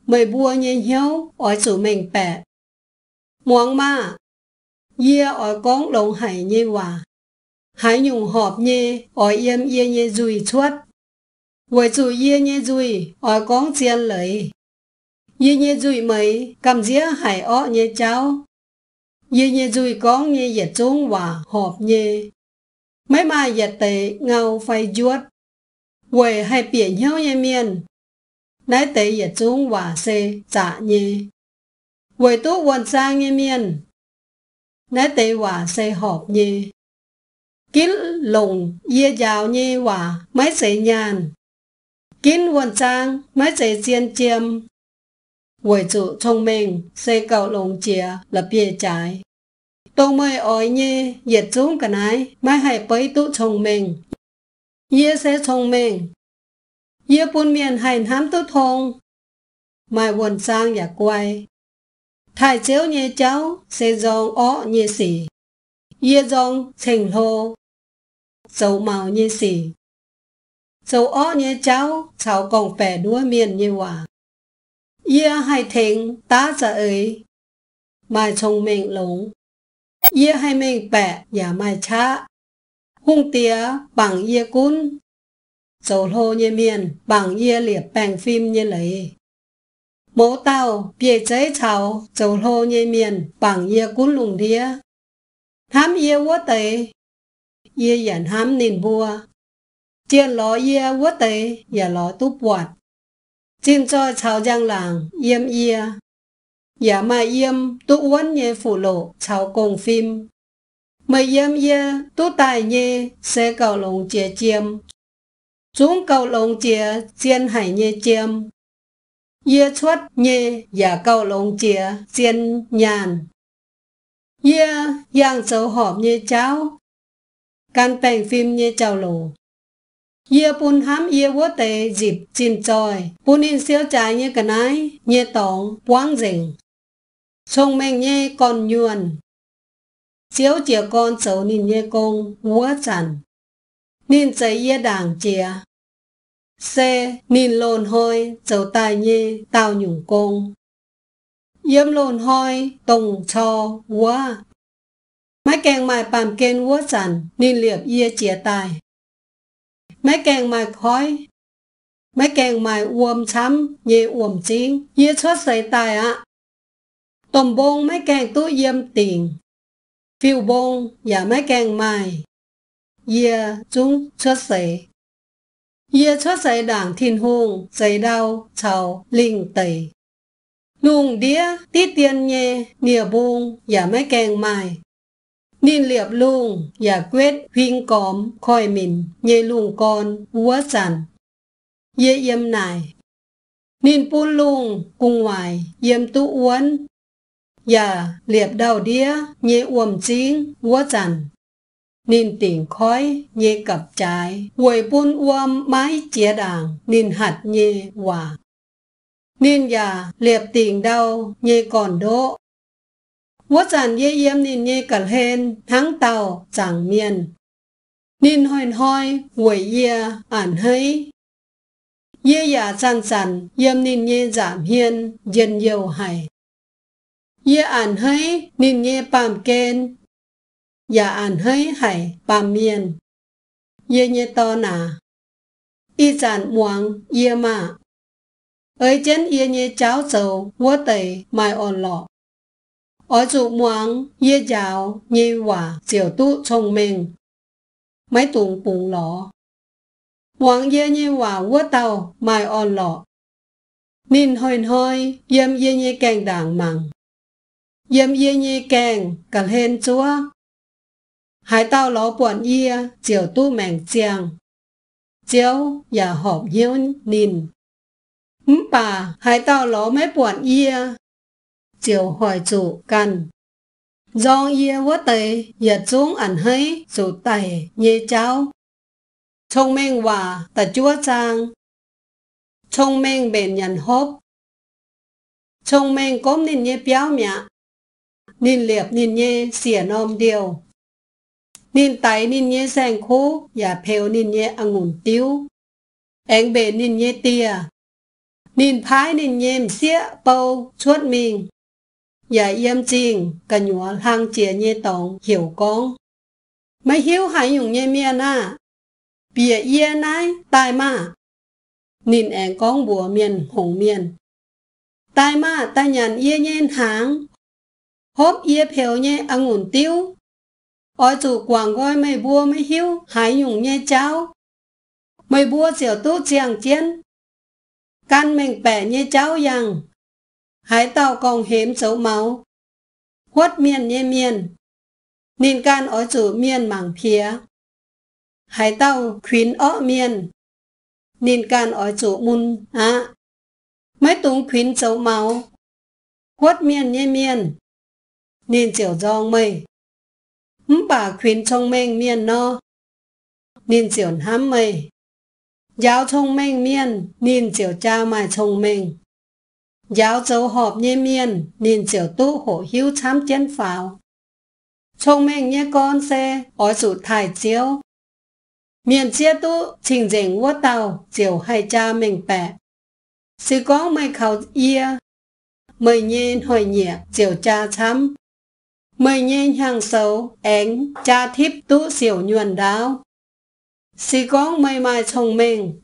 梅波嘅有儿子明白。muộn ma yê ở con lòng hải nhê hòa hải nhung họp nhê ở yếm yê nhê dùi chuốt với chủ yê nhê dùi ở con chiên lấy yê nhê dùi mấy cầm dĩa hải ọ nhê cháu yê nhê dùi con nhê yết chung hòa họp nhê mấy mà yết tệ ngao phai chuốt quầy hay biển nhau nhê miền nái tế yết chung hòa xê dạ nhê 为都运 sang 一面，乃地话四学嘢，kiến lùng ye giàu nhi hòa mấy sĩ nhàn kiến quân trang mấy sĩ chiên chiêm quỷ trụ thông minh xây cầu lùng chìa là trái tô mây ôi nhi diệt chúng cả nái mai hãy bấy tụ thông minh ye sẽ thông minh ye miền hành hám tụ thông mai quân trang giả quay chiếu thành dầu dầu màu miền 太少夜走，食用恶夜时，夜用情路，做毛夜时，做恶夜走，朝共白多面夜话，夜还听打着 ấy，mai trong miệng lúng, 夜 hay miệng bẹ, nhà mai cha, hung tía cún dầu lô như miền liệp bèn phim như lấy bố tàu bia chế chào châu lô nhê miền bằng ye cún lùng đía hám ye quá tệ ye yển hám nền bùa chiên ló ye quá tệ ye ló tu bọt chim cho chào giang làng yêm ye ya dạ mà yêm tu uốn ye phụ lộ chào công phim mà yêm ye tu tài ye xe cầu lồng chia chiêm chúng cầu lồng chia chiên hải ye chiêm Ye xuất nhê giả câu lông chia xiên nhàn. Ye giang sầu hòm như cháo. Can bèn phim như chào lù. Ye bùn hám ye vô tề dịp chìm tròi. Bùn in siêu trái như cả nái, như tổng, quang rình. Sông mèn nhê còn nhuần. Siêu chìa con sầu nhìn nhê công, vua chẳng. Nhìn giấy ye đảng chìa, C. Nhìn lồn hôi, dấu tài n h i tao nhủng công. Yếm lồn hôi, t ù n g cho, quá. Máy kèng mài bàm kên quá chẳng, n h n liệp yê chia tài. Máy kèng mài khói. Máy kèng mài uồm chấm, nhê uồm c h í n yê xuất giấy tài ạ. t ổ n bông máy kèng tú yếm tình. Phiêu bông, giả máy kèng mài. Yê chúng xuất g i y เยียชอใส่ด่างทินหงใส่ดาวชาวลิงเตยลุงเดียตีเตียนเยเนียบงอย่าไม่แกงไม้นินเหลียบลุง อย่าเกวดพิงกอมคอยมินเยลุงกอนอัวจันเยเยี่ยมนาย นินปูนลุงกุงไหวเยี่ยมตุอ้วน อย่าเหลียบดาวเดียเยอ่วมจิงอัวจัน nên tỉnh khói nhê cặp trái quầy buôn uam mái chia đàng nên hạt nhê hòa nên già liệp tình đau nhê còn đỗ quá chẳng nhê yếm nên nhê cả hên tháng tàu chẳng miền nên hoen hoi quầy yê ản hấy yê giả san sàn yếm nên nhê giảm hiên dân dầu hải yê ản hấy nên nhê pàm kên อย่าอ่านให้ไห่ปามเมียนเยเยตอนาอีจานมวงเยมาเอ้ยเจนเยเยเจ้าเจ้าวัวเตยไม่อ่อนหลอกอ๋อจุมวงเยยาวเยหว่าเจียวตุ้ชงเมงไม่ตุงปุงหลอมวงเยเยหว่าวัวเตาไม่อ่อนหลอกนินหอยหอยเยี่ยมเยเยแกงด่างมังเยี่ยมเยเยแกงกะเลนจัว hai tàu lỗ bọn yê chiều tu mạng chàng chiếu và hộp hiếu nìn hứng bà hai tàu lỗ mấy bọn yê chiều hỏi chủ cần dòng yê vô tề yết xuống ảnh hấy chủ tài như cháu thông minh và ta chúa trang thông minh bền nhận hốp thông minh cũng nên như béo mẹ nên liệp nên như xỉa nôm điều nin tay nin ye sang khu ya pheo nin ye angun tiêu, eng be nin ye tia nin phái nin ye xia bầu chuốt mình ya yếm jing cả nhua hang chia ye tong hiểu con mấy hiếu hãy dùng ye mia na bịa ye nai tai ma nin eng con bùa miền hồng miền tai ma tai nhàn ye nhen hàng, hốp ye pheo ye angun tiêu. Ôi chủ quảng coi mày bua mày hiu, hái nhung nhé cháu. Mày bua xỉu tú chàng chiến. Căn mình bẻ nhé cháu rằng. Hái tàu còn hiếm xấu máu. Huất miền nhé miền. Nên can ở chủ miền mảng phía. Hái tàu khuyến ọ miền. Nên can ở chủ mun á. Mấy túng khuyến xấu máu. Huất miền nhé miền. Nên chiều dòng mày bà khuyên trong mênh miên nó. Nên chiều hám mây. Giáo trong mênh miên, nên chiều cha mà trong mênh. Giáo dấu họp nhé miên, nên chiều tu hổ hiếu chám chén pháo. Trong mênh nhé con xe, ói rủ thải chiếu. Miền chia tu, trình dành ngua tàu, chiều hai cha mình bẹ, Sư có mày khảo yê, mời nhiên hồi nhẹ, chiều cha chám mây nhiên hàng sầu én cha thiếp tú xỉu nhuần đáo sì con mây mai chồng mình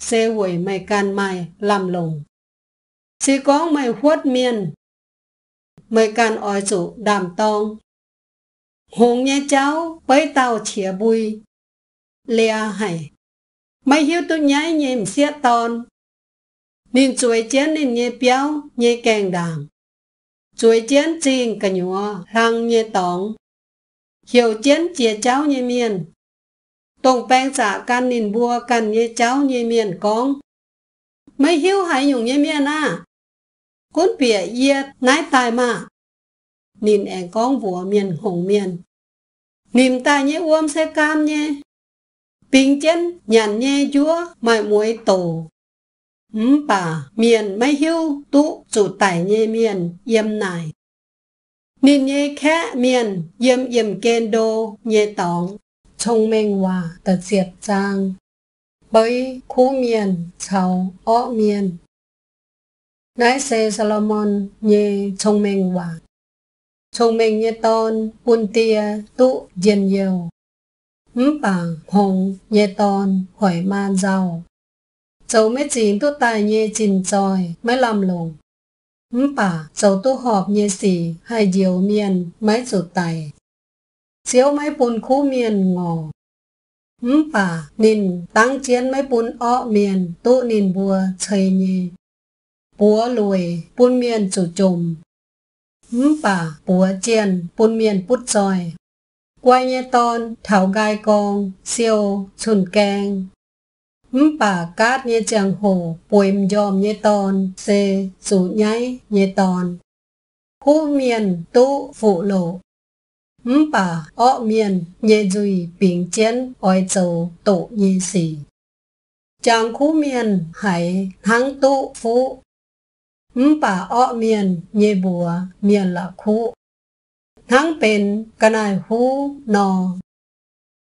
xê hủy mây can mai làm lùng sì con mây khuất miên mây can ói chủ đàm tông hùng nhé cháu bấy tàu chĩa bùi lea hải mày hiếu tu nhái nhèm xia tòn, nên chuối chén nên nhé béo nhé càng đàng chuối chén trình cả nhúa lăng như tóng hiểu chén chia cháu như miền tông bèn xả can nín bua can như cháu như miền con mấy hiếu hay dùng như miền à cốn bịa yết nái tài mà nín ẻ con vua miền hùng miền nín tài như uom xe cam nhé bình chân nhàn nhẹ chúa mãi muối tổ ứng bà miền mấy hiu tu, chủ tải nhê miền yếm này nên nhê khẽ miền yếm yếm kên đô nhê tóng trong mênh hòa tờ diệt trang bấy khu miền chào ọ miền nãy xe Salomon nhê trong mênh hòa trong mênh nhê tôn quân tia tu, diên yêu, ứng bà hồng nhê tôn hỏi man giàu จ้าไม่จีนตัวตายเยจินจอยไม่ลำลงอืมป่าเจ้าตัวหอบเยสีให้เดียวเมียนไม่สุดไตเสียวไม่ปุนคู่เมียนงออืมป่านินตั้งเจียนไม่ปุนอ้อเมียนตุนินบัวเฉยเยปัวรวยปุนเมียนจุดจมอืมป่าปัวเจียนปุนเมียนปุดจอยกวยเยตอนเถากายกองเซียวชุนแกง bà cát như chàng hồ bùi dòm như tòn xê rủ nháy như tòn khu miền tu phụ lộ bà ọ miền như dùi bình chén, oi châu tổ như xỉ chàng khu miền hải thắng tu phụ bà ọ miền như bùa miền là khu thắng bền cái này khu nò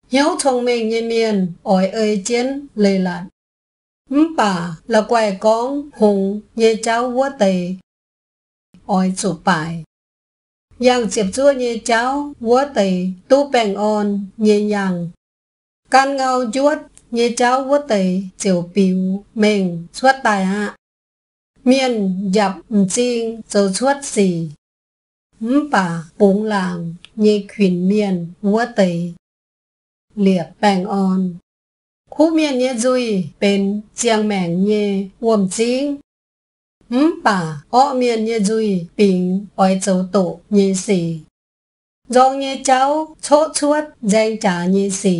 hiếu thông minh như miền ỏi ơi chiến lê lặn bà là quài con hùng như cháu quá tề ỏi chủ bài yang chịp chua như cháu quá tề tu bèn on như yang can ngao chuốt như cháu quá tề chiều biểu mình xuất tài hạ miền dập chiên rồi xuất xì bà bụng làng như khuyển miền quá tề เหลียบแปงออนคู่เมียนเยจุยเป็นเจียงแมงเยวมจิงหืมป่าอ้อเมียนเยจุยปิงอ้อยเจ้าโตเยสีรองเยเจ้าโชชวดแจงจ่าเยสี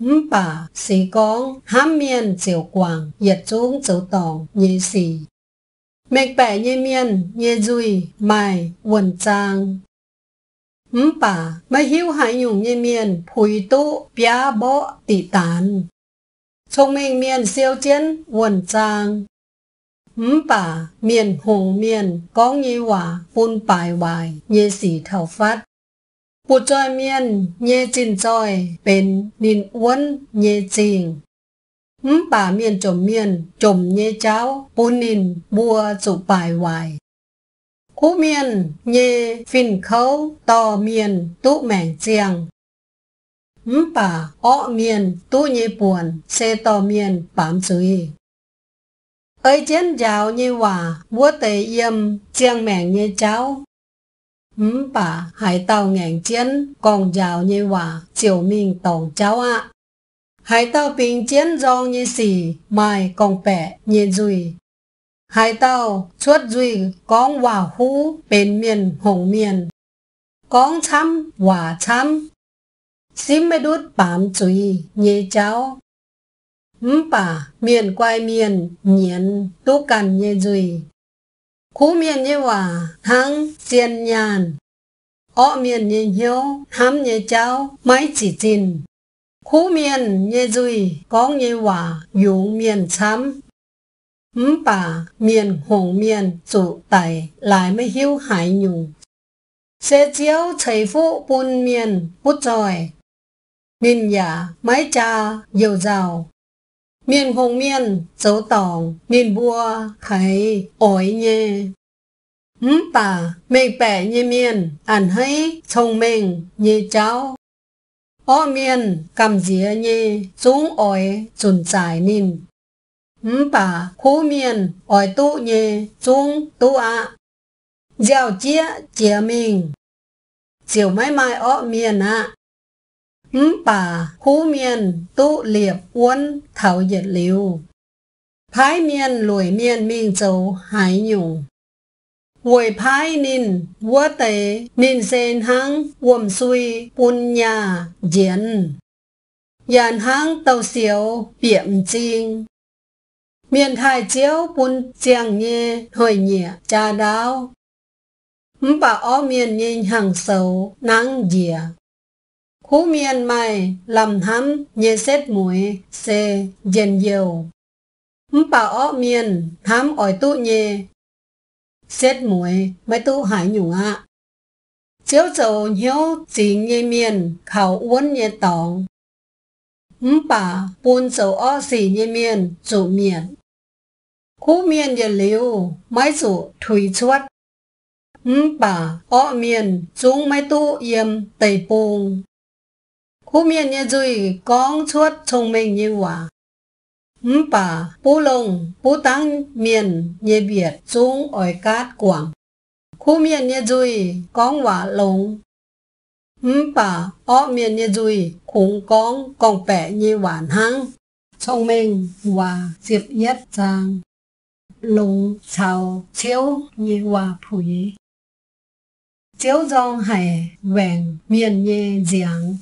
หืมป่าสีกองห้ามเมียนเจียวกวางเหยียดจุ้งเจ้าตองเยสีเมกแปะเยเมียนเยจุยไม่วนจางมป่ามาหิวหายหยุ่งเยเมียนผุยตุปยาบบติตาน ชงเมงเมียนเซียวเจียนวนจางมป่าเมียนหงเมียนก้องเยหว่าปุนปายวาย เยสีเถาฟัดปูจอยเมียนเยจินจอยเป็นนินอ้วนเยจริงมป่าเมียนจมเมียน จมเยเจ้าปูนินบัวจุปายวาย Ú miền nhê phìn khâu tò miền tú mẻng chiêng, Ấm bà ọ miền tú nhê buồn xe tò miền bám dưới. Ơi chén chào nhê hòa búa tề yêm chiêng mẻng nhê cháu. Ấm bà hải tàu ngẹn chén còn chào nhê hòa chiều mình tổng cháu ạ. Hải tàu bình chén rong nhê xì mai còn bẻ nhê dùi hai tàu chuốt duy con hòa hú bên miền hồng miền con chăm hòa chăm xin mê đút bám duy nhé cháu ấm bà miền quay miền nhiễn tu cần nhé duy khu miền nhé hòa thắng xiên nhàn ở miền nhé hiếu hám nhé cháu máy chỉ trình khu miền nhé duy con nhé hòa dùng miền chăm ứng bà miền hồng miền chủ tài lại mới hiếu hải nhung sẽ chiếu thầy phụ buôn miền bút rồi miền giả mái cha nhiều giàu miền hồng miền dấu tòng miền bua khấy ổi nhê ứng bà mình bẻ như miền ăn hấy chồng mình như cháu ô miền cầm dĩa như chúng ổi chuẩn giải nín มอป่五把苦面外都耶中都啊，交接ต命，就买买哦面啊，五把苦面都列温讨热流，排面累面เจียวไมมม่เออ้ียนนนะมมออป่่าาคูเเเเีีียยยยตหหหลลบ้้ววดพายเมียนเมมียนิงจหาายยย่วพนินวัวเตนินเซนหังวมซุยปุญญาเย็นยานหังเตาเสียว เปี่ยมจริง miền hai chiếu bún chiang nhẹ hồi nhẹ cha đáo bà ó miền nhìn hàng sầu nắng dìa khu miền mày làm hắm nhẹ xét mũi xê dền dầu bà ó miền thắm ỏi tụ nhẹ xét mũi mấy tụ hải nhủ ạ à. chiếu dầu hiếu chỉ nhẹ miền khảo uốn nhẹ tỏng 五把搬走二十一面煮面，苦面一流，买煮退出。五把二面中买多盐地崩，苦面一嘴讲出聪明人话。五把不龙不当面一别中外家广，苦面一嘴讲话龙。bà ó miền như dùi cũng con con bẻ như hoàn hăng song minh và diệp yết giang lùng chào chiếu như hòa phủi chiếu dòng hải vẹn miền như giảng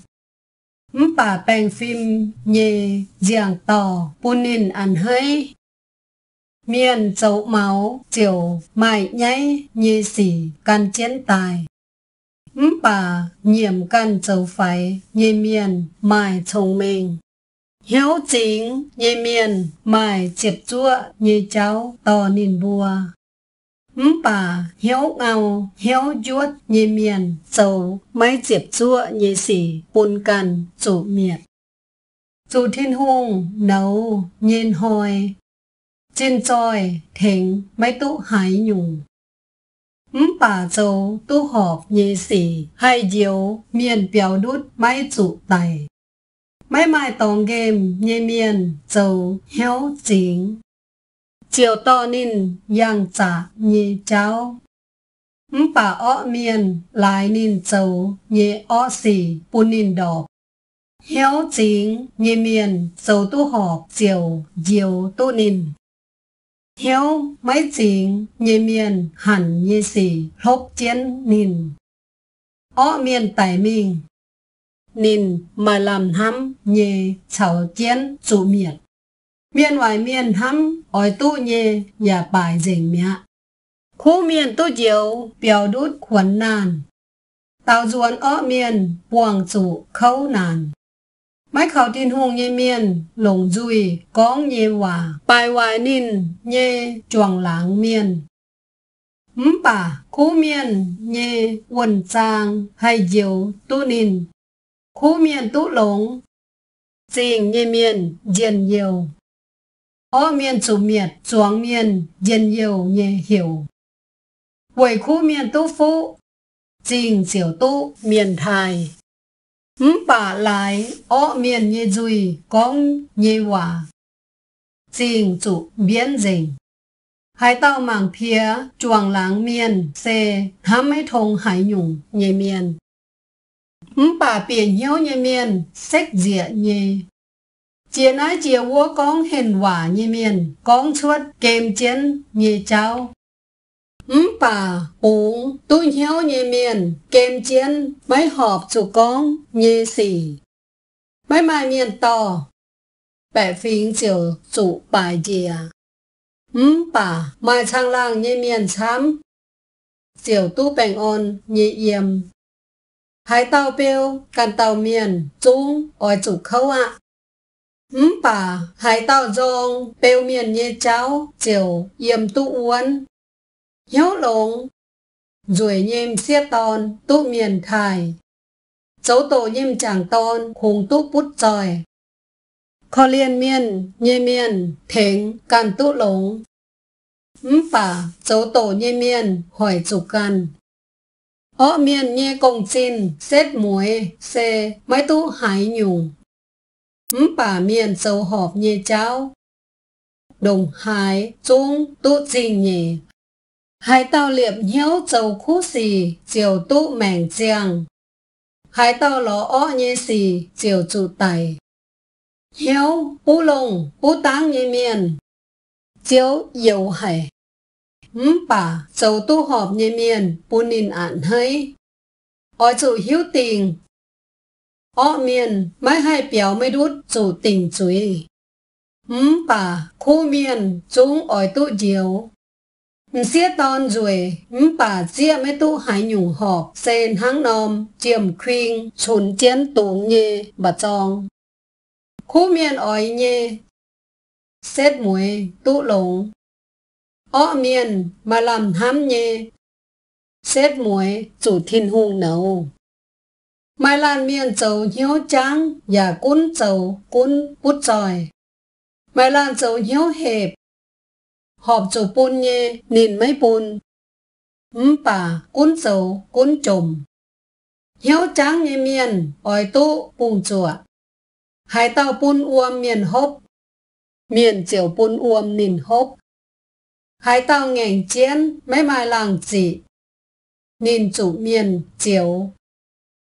bà bèn phim như giảng tỏ nên ăn hơi miền dấu máu chiều mại nháy như xỉ can chiến tài bà nhiệm căn châu phái nhiệm miền mài thông minh hiếu chính nhiệm miền mài chịp chúa như cháu to nên bùa bà hiếu ngầu hiếu chuốt như miền châu mấy chịp chúa như xỉ bùn cần chủ miệt chủ thiên hùng nấu nhiên hồi trên tròi thỉnh mấy tụ hải nhùng bà châu tu họp nhị sĩ hai diều miền biểu đút máy trụ tài máy mai tòng game nhị miền châu hiếu chính chiều to nên yang trả nhị cháu bà ọ miền lại nên châu nhị ọ sĩ bùn nên đỏ hiếu chính nhị miền châu tu họp chiều diều tu nên hiếu mấy gì nhê miền hẳn nhê xì lốp chiến nìn ó miền tài mình nìn mà làm hắm nhê chảo chiến chủ miệt miền ngoài miền hắm ỏi tu nhê nhà bài dành mẹ khu miền tu diệu biểu đút khuẩn nàn tao ruộng ó miền buồng chủ khâu nàn Mai khảo tin hùng nhé miền, lồng dùi, có nhé hòa, bài hoài nín, nhé chuồng láng miền. Ấm bà, khu miền, nhé quần trang, hay diều, tu nín. Khu miền tu lồng, trình nhé miền, diện nhiều. Ô miền chủ miệt, chuồng miền, diện nhiều nhé hiểu. Quầy khu miền tu phụ, trình diều tu miền thai bà lại ở miền như duy cũng như hòa trình chủ biến dình hai tao mang phía chuồng láng miền xe hám mấy thùng hải nhung như miền bà biển hiếu như miền sách dịa như chia nói chia vua con hiền hòa như miền con suốt kèm chiến như cháu bà ủ tu hiếu nhì miền kem chiến mấy họp chủ con nhì xỉ mấy mai miền to bẻ phiên chiều chủ bài dìa ừm bà mai sang lang nhì miền xám chiều tu bèn on nhì yếm hải tàu biêu càn tàu miền chú ỏi chủ khâu ạ à. ừm bà hải tàu rong biêu miền nhì cháu chiều yếm tu uốn hiếu lộn rồi nhêm xia ton tu miền thải dấu tổ nhêm chàng ton hùng tu bút trời kho liên miên nhê miên thính can tu lống mpả dấu tổ nhê miên hỏi chụp càn ó miên nhê công xin xét muối xe máy tu hải nhùng mpả miên dấu họp nhê cháo đồng hải chung tu trình nhỉ Hai tàu liệm hiếu châu khu xì, chiều tụ mẻng chiang. Hai tàu ló ó nhé xì, chiều trụ tẩy. Hiếu, bú lùng, bú táng nhé miền. Chiếu dầu hải. Mũ bà, châu tu họp nhé miền, bú nín ạn hơi. ở trụ hiếu tình. Ó miền, mấy hai béo mới đút, trụ tình chuối. Mũ bà, khu miền, chúng ở tụ diều. Sia ton rồi, bà chia mấy tu hải nhung họp, sen hang nom, chiêm khuyên, chun chén tuồng nhê, bà chong. Khu miền ỏi nhê, xét muối, tu lồng. Ọ miền, mà làm hám nhê, xét muối, chủ thiên hùng nấu. Mai lan miền chầu hiếu trắng, và cún chầu, cún bút tròi. Mai lan chầu hiếu hẹp, họp chỗ bôn nhê, nìn mấy bôn. Ấm bà, cún dầu, cún trùm. Hiếu trắng nhê miền, ỏi tụ, bùng chùa. Hải tàu bún uom miền hốp. Miền chiều bún uom nìn hốp. Hải tàu ngành chén, mấy mai làng chỉ. Nìn chủ miền, chiều.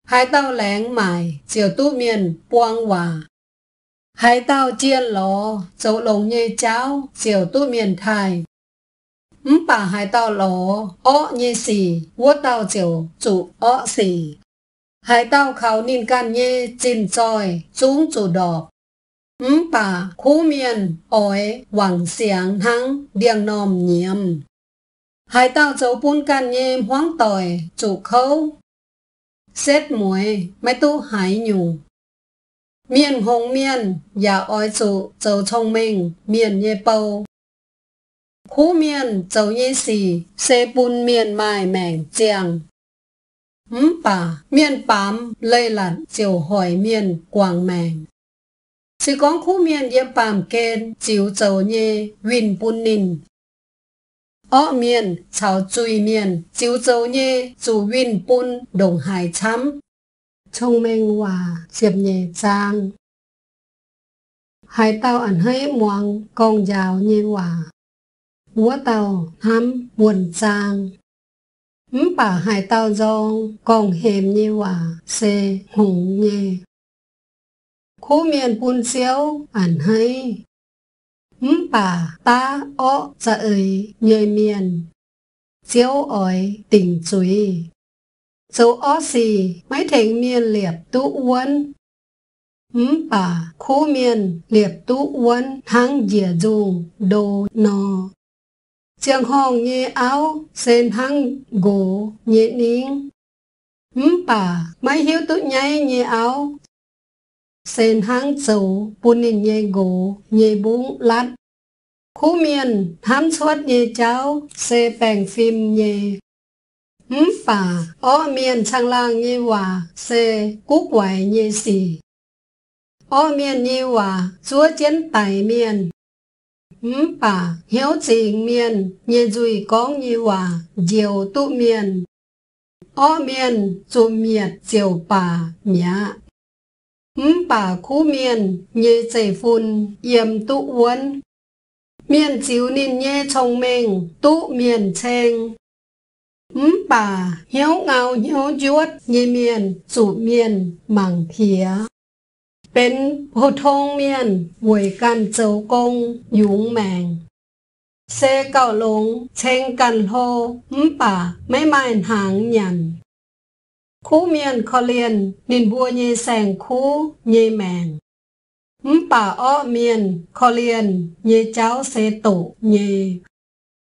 Hải tàu lén mải, chiều tu miền, buông hòa. Hãy tao chia lò, dấu lồng như cháo, chiều tu miền thai. Mpà hãy tao lò, ọ như xì, vô tao chiều, chủ ọ xì. Hãy tao khảo nín can như chìm tròi, chúng chủ đọc. Mpà khu miền, ỏi, hoàng xiang thắng, điềng nòm nhiễm. Hãy tao dấu bún can như hoang tòi, chủ khâu. Xét muối, mấy tu hải nhủ. Miền hồng miền, giả oi chủ, châu thông minh, miền nhê bầu. Khu miền, châu nhê xì, xê bùn miền mài mẻng chiàng. Ấm bà, miền bám, lây lặn, chiều hỏi miền, quảng mẻng. Sư con khu miền yếm bàm kên, chiều châu nhê, vinh bùn nình. Ọ miền, chào chui miền, chiều châu nhê, chủ vinh bùn, đồng hải chấm, trông meng hòa chiệp nhẹ trang hai tao ẩn hơi muang con giàu nhẹ hòa búa tàu thăm buồn trang ấm bà hai tao dông con hềm nhẹ hòa xê hùng nhẹ khu miền buôn xéo ẩn hơi ấm bà ta ó dạ ơi nhơi miền chiếu ỏi tỉnh chuối dấu ó xì mấy thành miền liệp tú uốn bà khu miền liệp tú uốn hang dìa dùng đồ nò chiang hong nhẹ áo sen hang gỗ nhẹ nín bà mấy hiếu tụ nháy nhẹ áo sen hang dầu bùn nền nhẹ gỗ nhẹ bún lát khu miền hám suất nhẹ cháo xe bèn phim nhẹ มป่าอ้อเมียนช่างล่างยี่ว่าเซกุกไหวยี่สีอ้อเมียนยี่ว่าจัวเจียนไตเมียนมป่าเหียวจิงเมียนยี่จุยก้องยี่ว่าเจียวตุเมียนอ้อเมียนจุเมียดเจียวป่าเมียมป่าคู่เมียนยี่ใจฟุนเยี่ยมตุอ้วนเมียนจิวนินเย่ชงเมงตุเมียนเชงมป่าเหี้ยวเงาเหี้ยวยวดเยีเมียนสูบเมียนหมังเพีย เป็นโพทงเมียนหวยกันเจ้ากงยุงแมง เซเก่าลง เชงกันโฮมป่าไม่ไม่หางหยันคู่เมียนคอเลียนนินบัวเยแสงคู่เยแมงมป่าอ้อเมียน คอเลียน เยเจ้าเซตุเย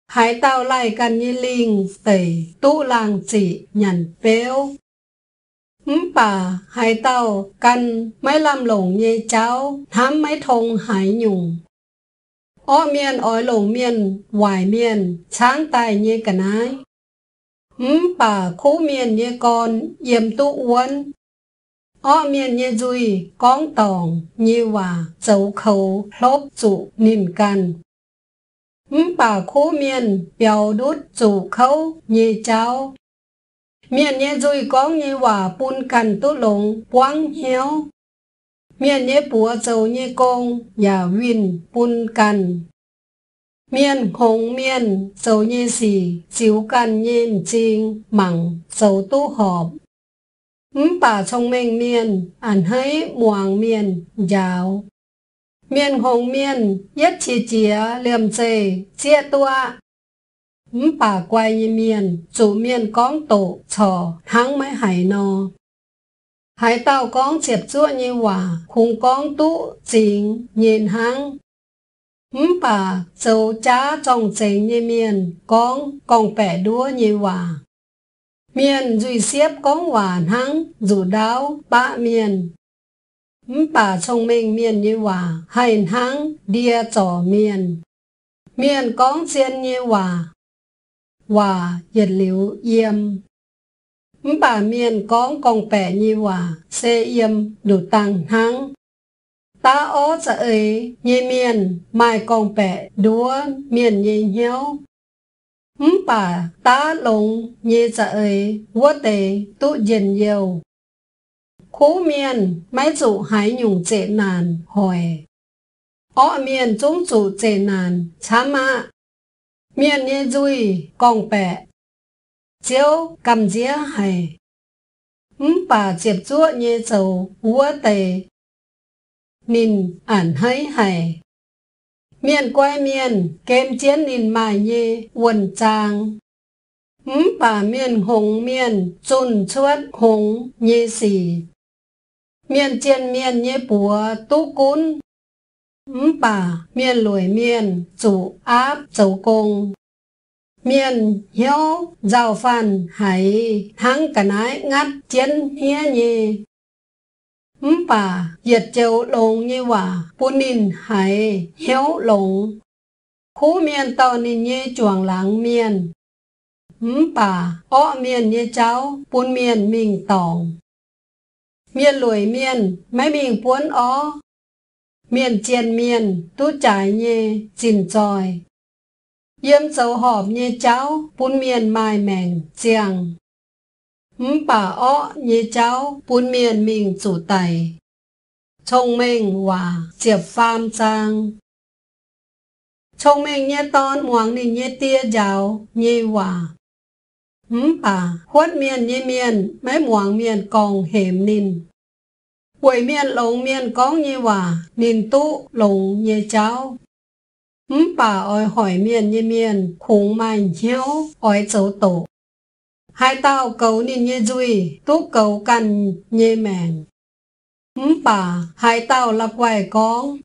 hải tao lại gần như linh tỷ tụ làng chỉ nhận béo bà hải tao cần mấy làm lồng như cháu thám mấy thông hải nhùng ó miền ói lồng miền hoài miền sáng tài như cả nái bà khu miền như con yếm tụ uốn ó miền như duy con tòng như hòa dấu khấu lốp trụ nìm cằn bà khô miền biểu đút chủ khâu nhì cháu miền nhé dùi có nhé hòa bùn cằn tốt lồng quang héo miền nhé bùa dầu nhé công nhà huyên bùn cằn miền hồng miền dầu nhé xì chiếu cằn nhé chinh mẳng dầu tu họp bà trong mình miền ăn hơi muang miền giàu miền hồng miền yết chỉ chía liềm chề chia tua ấm bà quay miền chủ miền con tổ chò hắng mấy hải nò hải tàu con chẹp chua như hòa khung con tú chính nhìn hắng ấm bà châu chá trong chề như miền con còn bẻ đua như hòa miền duy xếp con hòa hắng dù đáo ba miền bà trong mình miền như hòa hành hãng đia trò miền miền có chiên như hòa hòa nhiệt liễu yêm bà miền có con bẻ như hòa xe yêm đủ tăng hãng ta ố sẽ ấy như miền mai con bẻ đúa miền như hiếu bà ta lùng như sẽ ấy vô tế tụ dần nhiều khu miền máy chủ hải nhung chế nàn hồi ở miền trung chủ chế nàn chá mạ miền nhé dùi công bệ chiếu cầm dĩa hải ấm bà chếp chúa nhé dầu húa tề nín ản hấy hải miền quay miền kem chiến nín mài nhé quần trang ấm bà miền hùng miền chun chuốt hùng nhé xì miền trên miền nhé bùa tú cún bà miền lùi miền chủ áp chấu công miền hiếu giàu phàn hải thắng cả nái ngắt chiến hía nhì bà diệt châu lồng như quả bún nín hải hiếu lồng khu miền tàu nín như chuồng láng miền bà ọ miền như cháu bún miền mình tỏng miền lùi miền mấy miền bốn ó miền chiền miền tu trải nhê chìm tròi yếm dấu họp nhê cháu bún miền mai mèn chiang m bà ó nhê cháu bún miền mình chủ tẩy chồng mình hòa diệp pham trang chồng mình nhé ton hoàng nì nhé tia giàu nhê hòa hứng bà khuất miền như miền mấy muang miền còn hiểm nìn, quỷ miền lồng miền có như hòa nìn tú lồng như cháu hứng bà ơi hỏi miền như miền khủng mạnh hiếu ơi dấu tổ hai tao cầu nìn như duy tú cầu cần như mèn hứng bà hai tao là quài con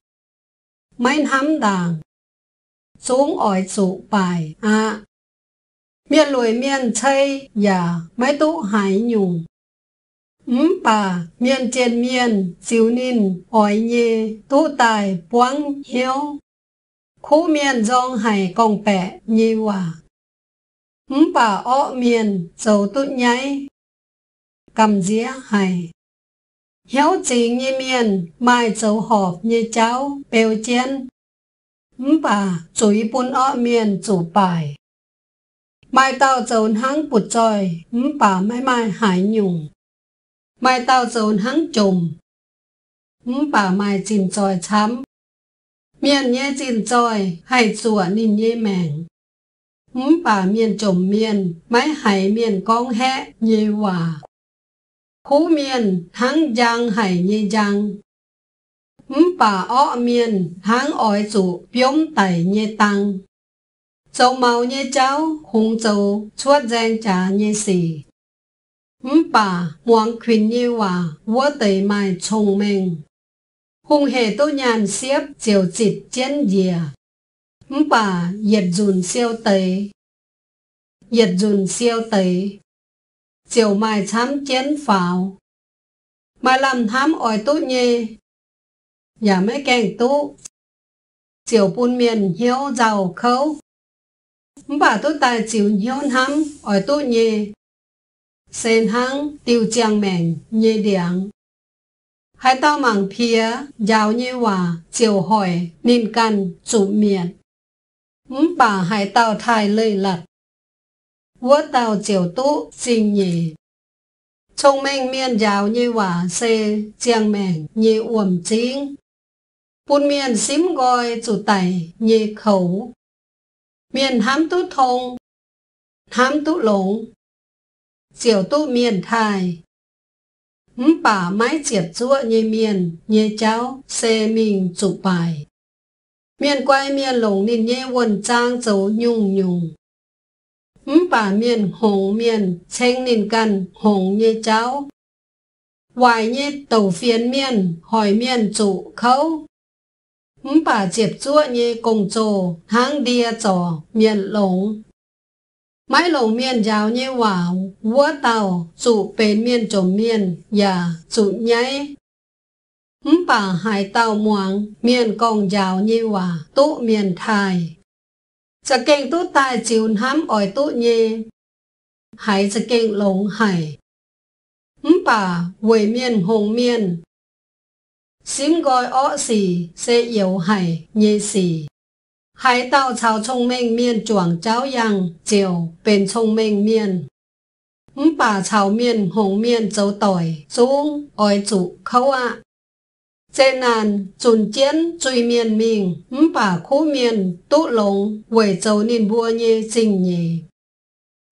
mấy hắm đàng xuống ỏi sụ bài à miền lùi miền chơi và mấy tú hải nhung, ấm bà miền trên miền chiều nín ỏi nhê tú tài buông hiếu khu miền dòng hải công bẻ như hòa ấm bà ọ miền dầu tụ nháy cầm dĩa hải hiếu chỉ như miền mai dầu họp như cháu bèo chén ấm bà chuối bún ọ miền chủ bài mai tao dồn hăng bụt trời bà mai mai hải nhung mai tao dồn hăng chùm bà mai chìm trời chấm miền nhé chìm trời hải chùa nhìn nhé mèng bà miền chùm miền mai hải miền con hẹ nhé hòa khu miền hăng giang hải nhé giang bà ọ miền hăng ói chủ biếm tẩy nhé tăng châu màu như cháu hùng châu chuốt danh trả như xì ừm bà hoàng khuyên như hòa vô tẩy mai trùng mình hùng hề tô nhàn xiếp chiều chịt chén dìa ừm bà nhiệt dùn siêu tẩy nhiệt dùn siêu tẩy chiều mai chám chén pháo, mà làm thám ỏi tốt nhê nhà mấy kèng tú chiều buôn miền hiếu giàu khấu bà tôi tài chịu nhôn hăng ở tôi nhẹ sen hăng tiêu chàng mèn nhẹ điện hai tao mảng phía giáo như hòa chiều hỏi nên căn chủ miệng bà hai tao thai lời lật vua tao chiều tú xin nhẹ trong mênh miên giáo như hòa xê chàng mèn nhẹ uổng chính bún miên xím gọi chủ tài nhẹ khẩu miền hám tú thông hám tu lũng chiều tu miền thai ấm bà mái chiệt chúa như miền như cháu xe mình chụp bài miền quay miền lũng nên như quần trang dấu nhung nhung ấm bà miền hồng miền chênh nên gần hồng như cháu hoài như tàu phiến miền hỏi miền trụ khâu bà chẹp chua như cùng trồ hang đia trò miền lồng mái lồng miền giáo như hòa vua tàu chủ bến miền trồng miền và chủ nháy bà hải tàu muang miền còn giáo như hòa tụ miền thai จะเก่งตู้ตายจิวน้ำอ่อยตู้เยหายจะเก่งหลงหายป่าเวยเมียนหงเมียน心该恶事是要系业事，系到朝聪明面撞朝阳就变聪明面。五把朝面红面走袋中爱主口啊！Tệ nạn chun chiến truy miền mình, ấm bà khu miền tốt lồng, quẩy châu nên vua nhê trình nhê.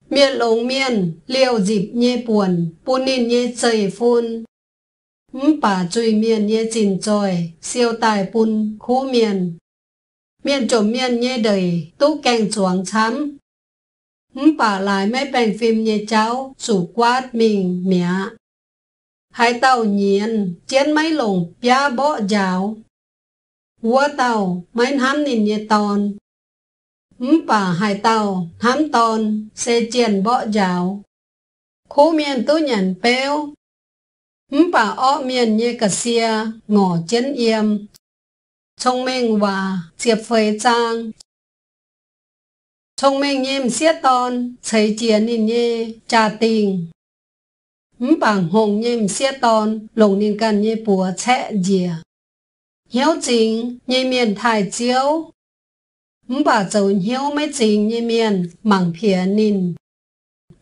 Miền lồng miền, liều dịp nhê buồn, bù nên nhê trời phun, ป่าจุยเมียนเยจินจอยเซียวตายปุนคู่เมียน เมียนจมเมียนเยเดยตู้แกงจวงช้ำป่าลายไม่แปลงฟิล์มเยเจ้า สู่กวาดมิงเมียหายเต่าเยียนเจียนไม่หลงปยาเบาะยาวหัวเต่าไม่ทันนินเยตอนป่าหายเต่าทันตอนเซเจียนเบาะยาวคู่เมียนตู้หยันเป้ว bà ọ miền như cả xia ngỏ chân yêm thông minh và diệp phơi trang thông minh yêm xiết ton thấy chiến nhìn như trà tình bằng hồng yêm xiết ton lồng nên cần như bùa che dìa hiếu chính như miền thải chiếu bà dầu hiếu mấy chính như miền mảng phía nhìn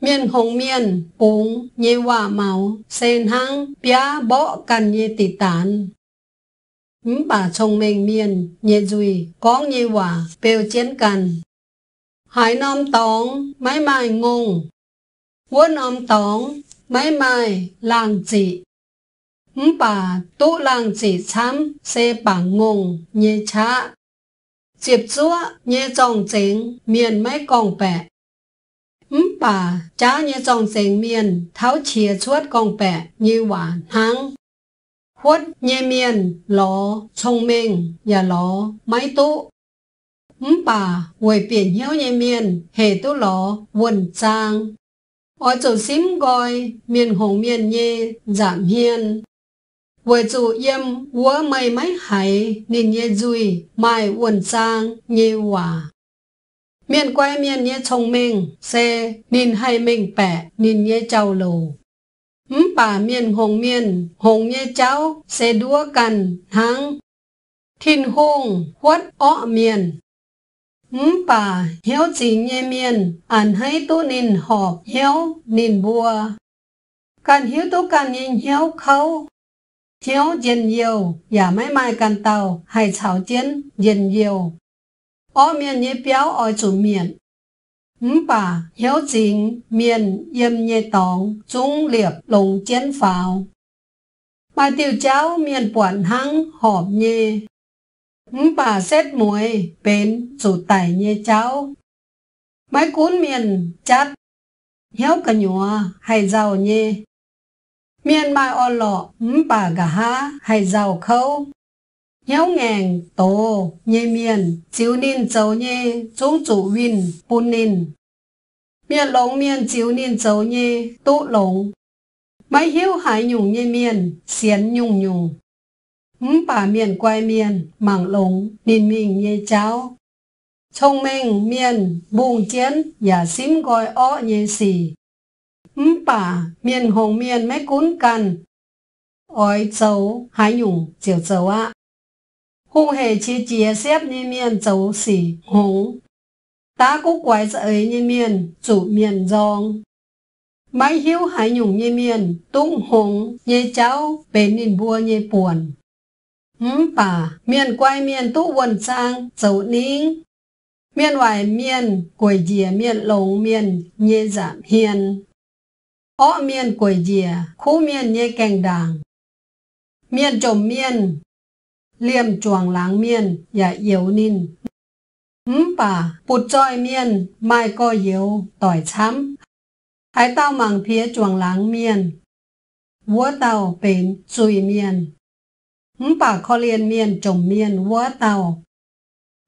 miền hồng miền uống nhê hòa màu sen hăng bia bó cần nhê tị tán bà chồng mình miền nhê dùi có nhê hòa bèo chiến cần hải nom tóng máy mài ngùng quân om tóng máy mài làng chị bà tu làng chỉ chăm xe bằng ngùng nhê cha Diệp chúa nhê dòng chính miền mấy còn bẻ bà cha như trong sinh miền tháo chia chuốt con bẹ như hòa hang khuất như miền lò thông minh và lò máy tụ bà quầy biển hiếu như miền hệ tụ lò quần trang ở chỗ xím gọi miền hồng miền nhê giảm hiền với chủ yếm vua mây mấy hải nên nhé dùi mai quần trang như hòa เมียนกวยเมียนเย่ชงเมงเซนินให้เมงแปะนินเย่เจ้าโลหมป่าเมียนหงเมียน หงเย่เจ้า เซดัวกันทั้งทินหงฮวดอ้อเมียนหมป่าเฮียวจิงเย่เมียนอ่านให้ตู้นินหอบเฮียวนินบัวการเฮียวตัวการยิงเฮียวเขาเฮียวเย็นเยียว อย่าไม่มายกันเตาให้เฉาเจียนเย็นเยียว ở miền như béo ở chủ miền. Ngũ bà hiếu chính miền yêm như tòng trung liệp lồng chiến phào. Mà tiểu cháu miền bọn hăng họp như. Ngũ bà xét muối bên chủ tải như cháu. Mấy cuốn miền chát hiếu cả nhùa hay giàu như. Miền mai o lọ ngũ bà gà há hay giàu khâu. Yếu ngàn tổ nhê miền, chiếu nên châu nhê, chúng chủ vinh, bùn nín. Miền lông miền chiếu nín châu nhê, tụ lông. Mấy hiếu hải nhung nhê miền, xiến nhung nhung, Mũ bà miền quay miền, mảng lông, nín mình nhê cháu, Trong mình miền, bùng chiến, giả xím gọi ó nhê xì. Mũ bà miền hồng miền mấy cún cằn. Ôi châu, hải nhung chiều châu ạ hung hề chi chia xếp như miền dấu xỉ hống. Ta cũng quái ấy như miền, chủ miền dòng. Máy hiếu hải nhủng như miền, tung hống, như cháu, bế nìn bua như buồn. Hứng bà, miền quay miền tụ quần sang, dấu Miền hoài miền, quầy dìa miền lồng miền, như giảm hiền. Ó miền quầy dìa, khu miền như cành đàng. Miền trồng miền, เลี่ยมจวงล้างเมียน อย่าเยียวนินหืมป่า ปุดจอยเมียนไม่ก็เยียวต่อยช้ำหายเต้ามังเพียจวงล้างเมียน วัวเต้าเป็นซุยเมียนหืมป่าคอเลียนเมียนจมเมียน วัวเต้า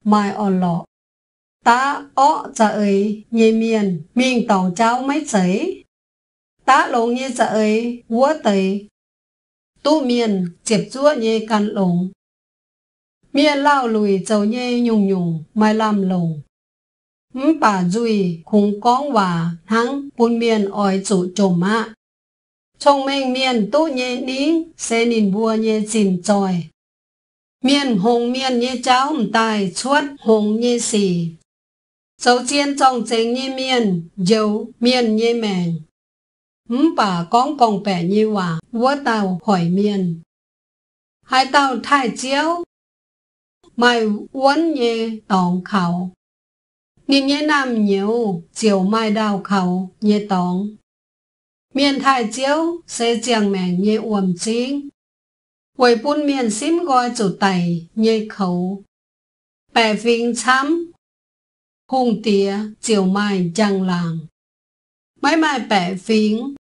ไม่อ่อนหลอตาอ้อจะเอ๋ยเยเมียนมิงต่อเจ้าไม่เสยตาหลงเยจะเอ๋ยวัวเตยตู้เมียนเจ็บจ้วเยกันหลง mía lao lùi châu nhê nhung nhung mai làm lùng m bà dùi khung con hòa thắng buôn miền ỏi chủ trồm mạ trong mênh miền tu nhê ní xe nín bua nhê chìm tròi miên hồng miên cháu cháo tài chuốt hồng nhê xì Sầu chiên trong chênh như miền dấu miền như mèn. Mũ bà con còn bẻ như hòa, vua tàu hỏi miền Hai tàu thai chiếu, mai uốn nhẹ tổng khẩu. Nhìn nhé nam nhiều, chiều mai đào khẩu nhé tổng. Miền thái chiếu sẽ chẳng mẹ nhé uồm chính. Quầy bún miền xím gọi chủ tẩy nhé khẩu. Bẻ vinh chấm, Hùng tía chiều mai chẳng làng. Mấy mai bẻ vinh.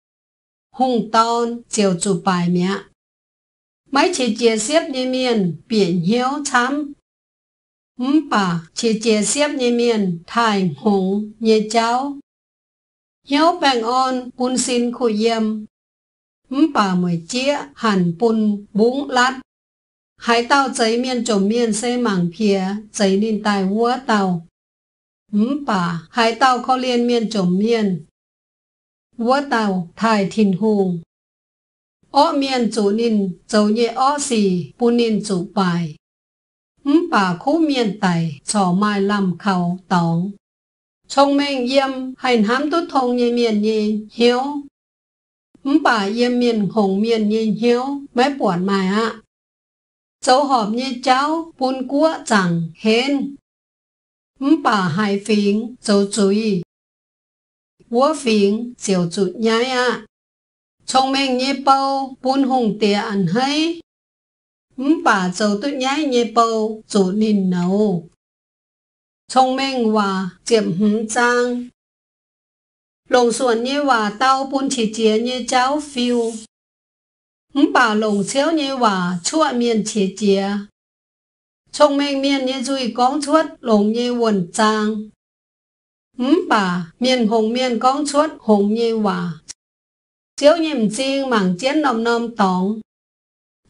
Hùng tôn chiều chủ bài mẹ. Mấy chỉ chia xếp như miền biển hiếu chấm มป่าเฉียเจียเสียบเยเมียนถ่ายหงเยเจ้าเหี้ยวแบ่งออนปุนซินขุยเยี่ยมมป่าเหมยเจี๊ยหันปุนบุ้งลัดหายเต้าใจเมียนจมเมียนเสหมังเพียใจนินตายหัวเต่าหืมป่าหายเต้าเขาเรียนเมียนจมเมียนหัวเต่าถ่ายถิ่นหงอ้อเมียนจูนินเจ้าเยอ้อสี่ปุนินจูไป bà khu miền tẩy cho mai làm khẩu tổng. Trong mình yêm hành hám tốt thông như miền nhìn hiếu. Bà yêm miền hồng miền nhìn hiếu mấy buồn mài ạ. Dấu họp như cháu buôn cua chẳng hên. Bà hai phính dấu chú ý. Vua phính chiều chụt nhái ạ. Trong mình như bao buôn hùng tìa ăn hay. Mpa châu tuyết nhái nhảy bầu, chủ ninh nấu. Thông minh hòa kiểm hứng trang. Lồng xuân nhé hòa tao bún chỉ chế nhé cháu phiêu. bà lồng xéo nhé hòa chua miền chỉ chế. Thông minh miền nhé dùi con chuốt lồng nhé quần trang. bà miền hồng miền con chuốt hồng nhé hòa, Chiếu nhìm chiêng mảng chén nồng nồng tóng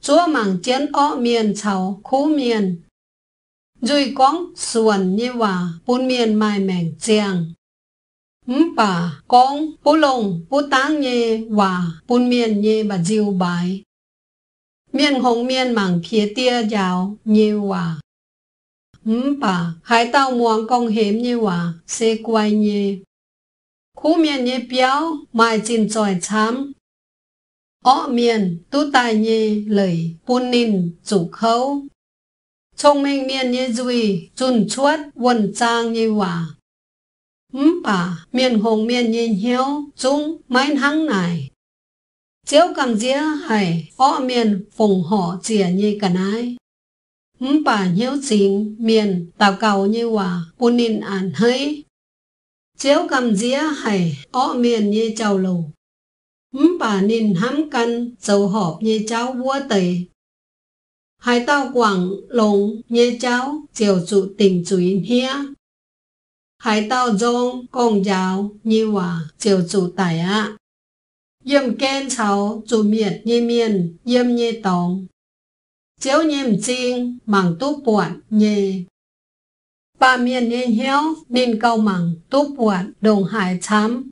chúa mảng chiến ó miền cháu khu miền dùi quóng xuân như hòa bún miền mai mèng chiang mpa con bú lông bú táng như hòa bún miền như bà diêu bài miền hồng miền mảng phía tia dào như hòa mpa hai tàu muang con hiếm như hòa xe quay như khu miền như béo mai chín tròi chám ở miền tu tài nhì lời hun nín chủ khấu thông minh miền như duy chun chuốt quần trang như hòa ấm bà miền hồng miền nhìn hiếu chúng mãi hăng này chiếu cầm dĩa hay ở miền phùng họ chìa như cả nái ấm bà hiếu chính miền tào cầu như hòa hun nín ản hấy chiếu cầm dĩa hay ở miền như chầu lầu bà nên hám căn dầu họp như cháu vua tề hai tao quảng lồng như cháu chiều trụ tình chuối hia hai tao dông con giáo như hòa chiều trụ tải á, yếm kén cháu trụ miệt như miền yếm như tòng chiếu nhiệm chinh mảng tu buồn nhề ba miền nên hiếu nên cao mảng tu buồn đồng hải chám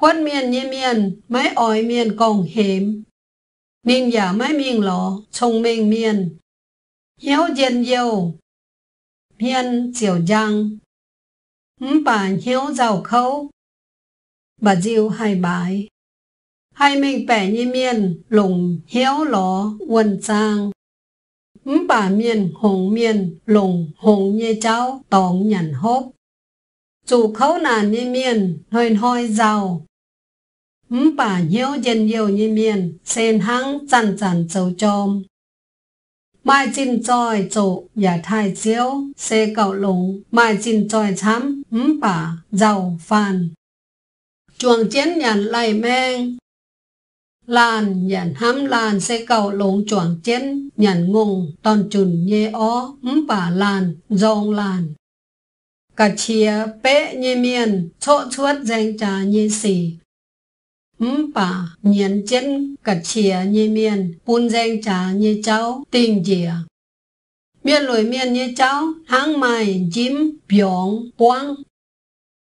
huân miền như miền mấy ỏi miền còn hiểm nên giả mấy miền lộ trông mình miền hiếu diện yêu miền chiều giang bà hiếu giàu khâu bà diêu hai bài, hai mình bẻ như miền lùng hiếu lộ quần trang, sang bà miền hùng miền lùng hùng như cháu tòng nhận hốt dù khấu nàn như miền hơi hơi giàu bà yêu dân yêu như miền sen hăng chăn chăn châu chôm mai chín choi chỗ nhà thai chiếu xe cậu lùng mai chín choi chấm bà giàu phàn chuồng chén nhàn lầy mang làn nhàn hám làn xe cầu lộn chuồng chén nhàn ngùng ton chùn nhê ó ấm bà làn dòng làn cả chia bé như miền chỗ chuốt danh trà như xì mpa nhiên chân cả chìa như miền bún danh trà như cháu tình dìa miền lùi miền như cháu hang mai chim biong quang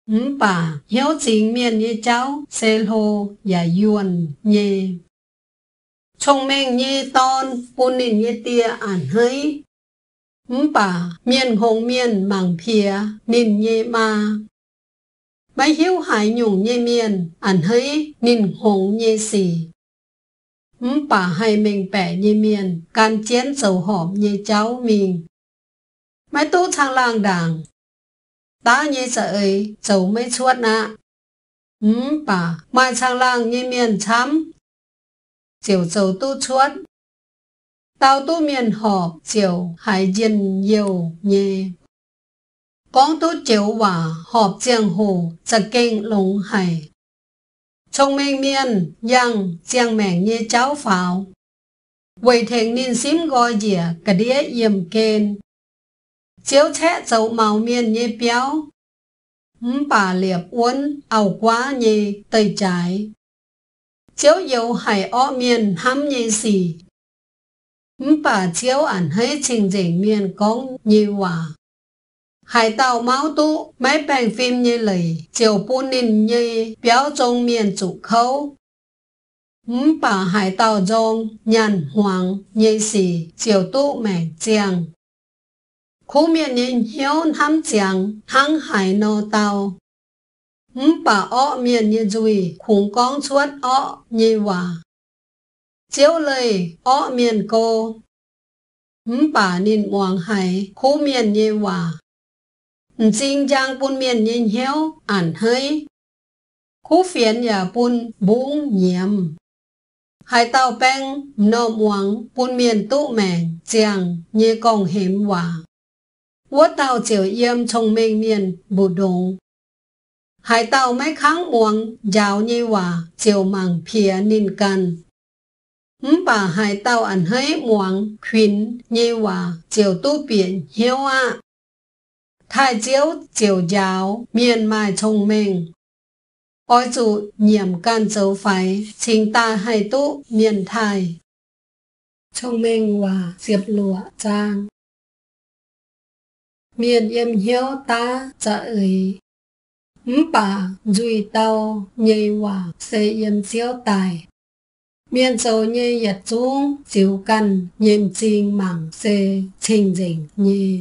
mpa hiếu chính miền như cháu xe hồ và yuan nhê trong mình như ton bún nịnh như tia ảnh hơi mpa miền hồng miền mảng phía nịnh như ma bấy hiếu hại nhung nhê miền ảnh hấy mình hồn nhê xì bà hay mình bẻ nhê miền can chén sầu hòm nhê cháu mình mấy tu thang lang đàng ta nhê sợ ấy sầu mấy chuốt nạ bà mai thang lang nhê miền chấm chiều sầu tu chuốt tao tu miền họp chiều hải dân yêu nhê 廣東照話學正號，直徑龍係。從明面人正明 như cháu phào. Quỳ thiện niên xím gọi dìa cả đĩa yểm kên. Chiếu chẽ dấu màu miên như béo. Bà liệp uốn ảo quá như tây trái. Chiếu dấu hải ó miên hắm như xì. Bà chiếu ảnh hế trình dễ miên có như hòa. 海盗毛都买本 film như lì chiều bu ninh như biểu trung miền chủ khâu. ngũ bà hải tàu trong, nhận hoàng như sĩ chiều tu mẹ chiang khu miền nhìn hiếu hám chiang hăng hải nô tàu ngũ bà ọ miền như duy, khủng con chuốt ọ như hòa chiếu lời ọ miền cô ngũ bà nhìn hoàng hải khu miền như hòa jing chàng bún mien nhìn hiếu ăn hơi khu phiền nhà bún buông nhiệm hai tàu bèng no muang bún mien tu mèn chàng như con hiểm hòa quốc tàu chiều yếm trong mênh miền bù đồng hải tàu mấy kháng muang giáo như hòa chiều màng phía ninh cần bà hải tàu ăn hơi muang khuyến như hòa chiều tu biển hiếu ạ à chiếu giáo miền mài thông minh. Ôi chủ nhiệm can dấu phái, chính ta hai tụ miền Thái, Thông minh và diệp lụa trang. miền em hiếu ta dạ ấy. Mpà duy tao nhây hòa xây em siêu tài. miền sầu nhây yết xuống, chiếu căn, nhêm chinh mảng xê, trình dình nhê.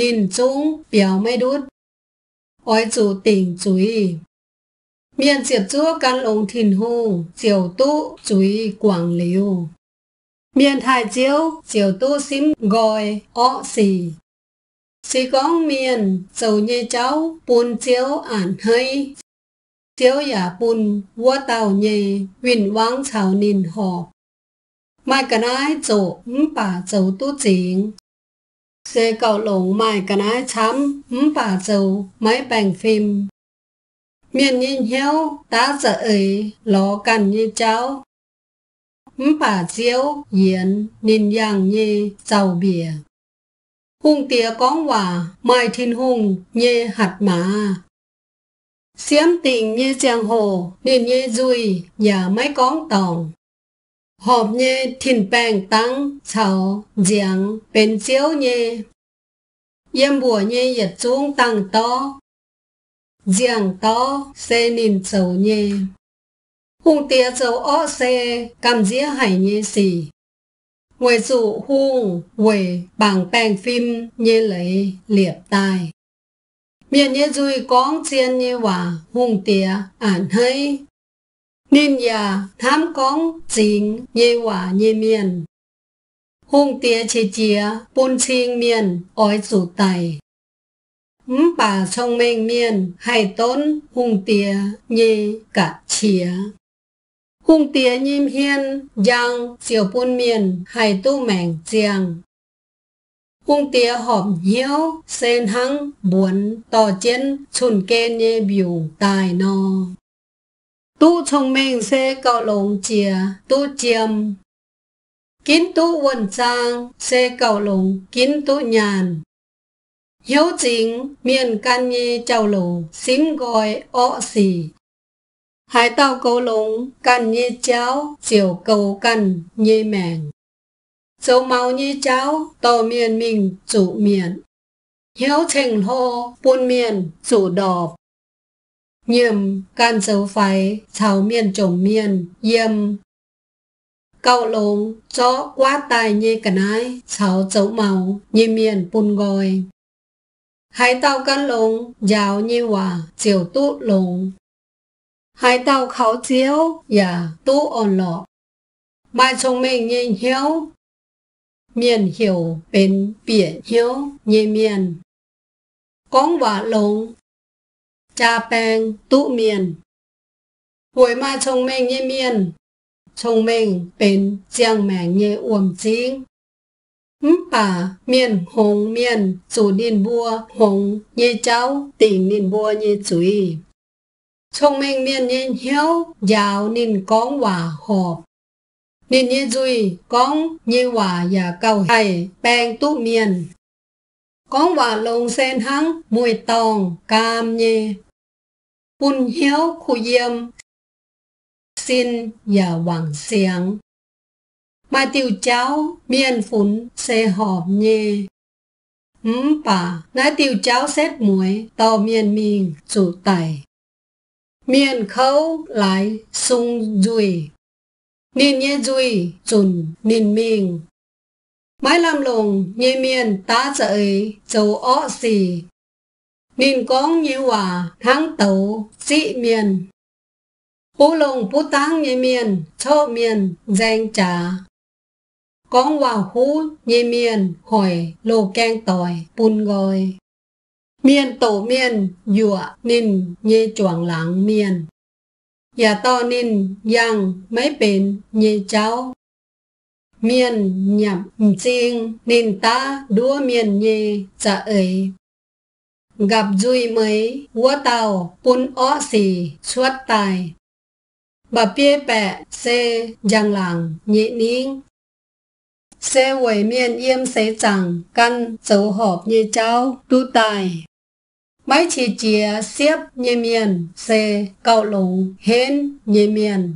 นินจุงเปียวไม่ดุดอ้อยจูติ่งจุยเมียนเสียบจั่วกันลงถิ่นหูเจียวตู้จุยกวางเหลียวเมียนถ่ายเจียวเจียวตู้ซิมกอยอ้อสีสีก้องเมียนเจ้าเย่เจ้าปูนเจียวอ่านเฮยเจียวหย่าปูนวัวเต่าเยวินวังชาวนินหอบไม่กระนายโจงป่าเจ้าตู้จิง xe cậu lũ mài cả nái chấm mũ bà dầu mấy bành phim miền nhìn hiếu ta dở ấy ló cằn như cháu mũ bà diếu yến nhìn yang như giàu bìa hung tía con quả mai thiên hùng như hạt má xiêm tình như giang hồ nên như dùi nhà mấy con tòng họp nhé thìn bèn tăng cháu giang bên chiếu nhé yên bùa nhé yết chúng tăng to giang to xe nín chầu nhé hung tía chầu ó xe cầm dĩa hải nhé xì Ngoài dụ hung huệ bằng bèn phim nhé lấy liệp tài miền nhé dùi con chiên nhé hòa hung tía ản hay Nim ya tham kong jing ye wa ye miền Hung tia chế chia bôn chiêng miền ói chủ tài. Ấm bà trong mênh miền hay tốn hung tia ye cả chia. Hung tia nhim hiên giang chiều bôn miền hay tu mảng giang. Hung tia hòm hiếu sen hăng buồn tỏ chén chun kê nhê biểu tài nò Tu thông minh sẽ cầu lồng chìa, tu chiêm. kiến tu quần trang sẽ cầu lồng, kiến tu nhàn. Hiếu chính miền can nhi chào lồng, xím gọi ọ xì. Hải tàu cầu lồng, can nhi cháo, chiều cầu căn nhi mèng. Châu máu nhi cháo, tàu miền mình chủ miền. Hiếu trình hô, buôn miền, chủ đọp nhiệm can dấu phái cháo miền chồng miền yêm cậu lồng cho quá tài như cả nái cháo dấu màu như miền bùn gòi hai tao căn lồng giáo như hòa chiều tụ lồng hai tao kháu chiếu và dạ, tụ ổn lọ mai chúng mình nhìn hiếu miền hiểu bên biển hiếu như miền con và lồng cha bang tu miền hồi ma chồng mình như miền chồng mình bên giang mẹ như uổng chính bà miền hồng miền chủ niên bùa hồng như cháu tỷ niên bùa như chuối chồng mình miền như hiếu giàu niên con hòa họp niên như duy con như hòa và cầu hay bang tu miền con hòa lồng sen hăng mùi tòng cam nhê Hun hiếu khu yêm, xin và hoàng xiang. Mà tiêu cháu miên phún xe họp nhê. Ừm bà, nãy tiêu cháu xét muối, to miên miên chủ tài. Miên khấu lại sung dùi. Nên nhé dùi, chùn nên miên. Mãi làm lùng nhé miên ta dậy, dầu ọ xì, mình cũng như hòa tháng tàu dị miền. Bố lông bố tăng như miền, cho miền, danh trà. Con hòa hú như miền, hỏi lô keng tỏi, bún gọi. Miền tổ miền, dụa ninh như chuồng lãng miền. Nhà to ninh, yang, mấy bên như cháu. Miền nhậm chiêng, nên ta đua miền nhì, dạ ấy gặp duy mấy hua tàu bún ó xì suốt tài bà bia bẹ xe giang làng nhị nín xe quẩy miên yếm xế chẳng căn dấu hộp, như cháu tu tài mấy chỉ chìa xếp như miền xe cậu lùng hến như miền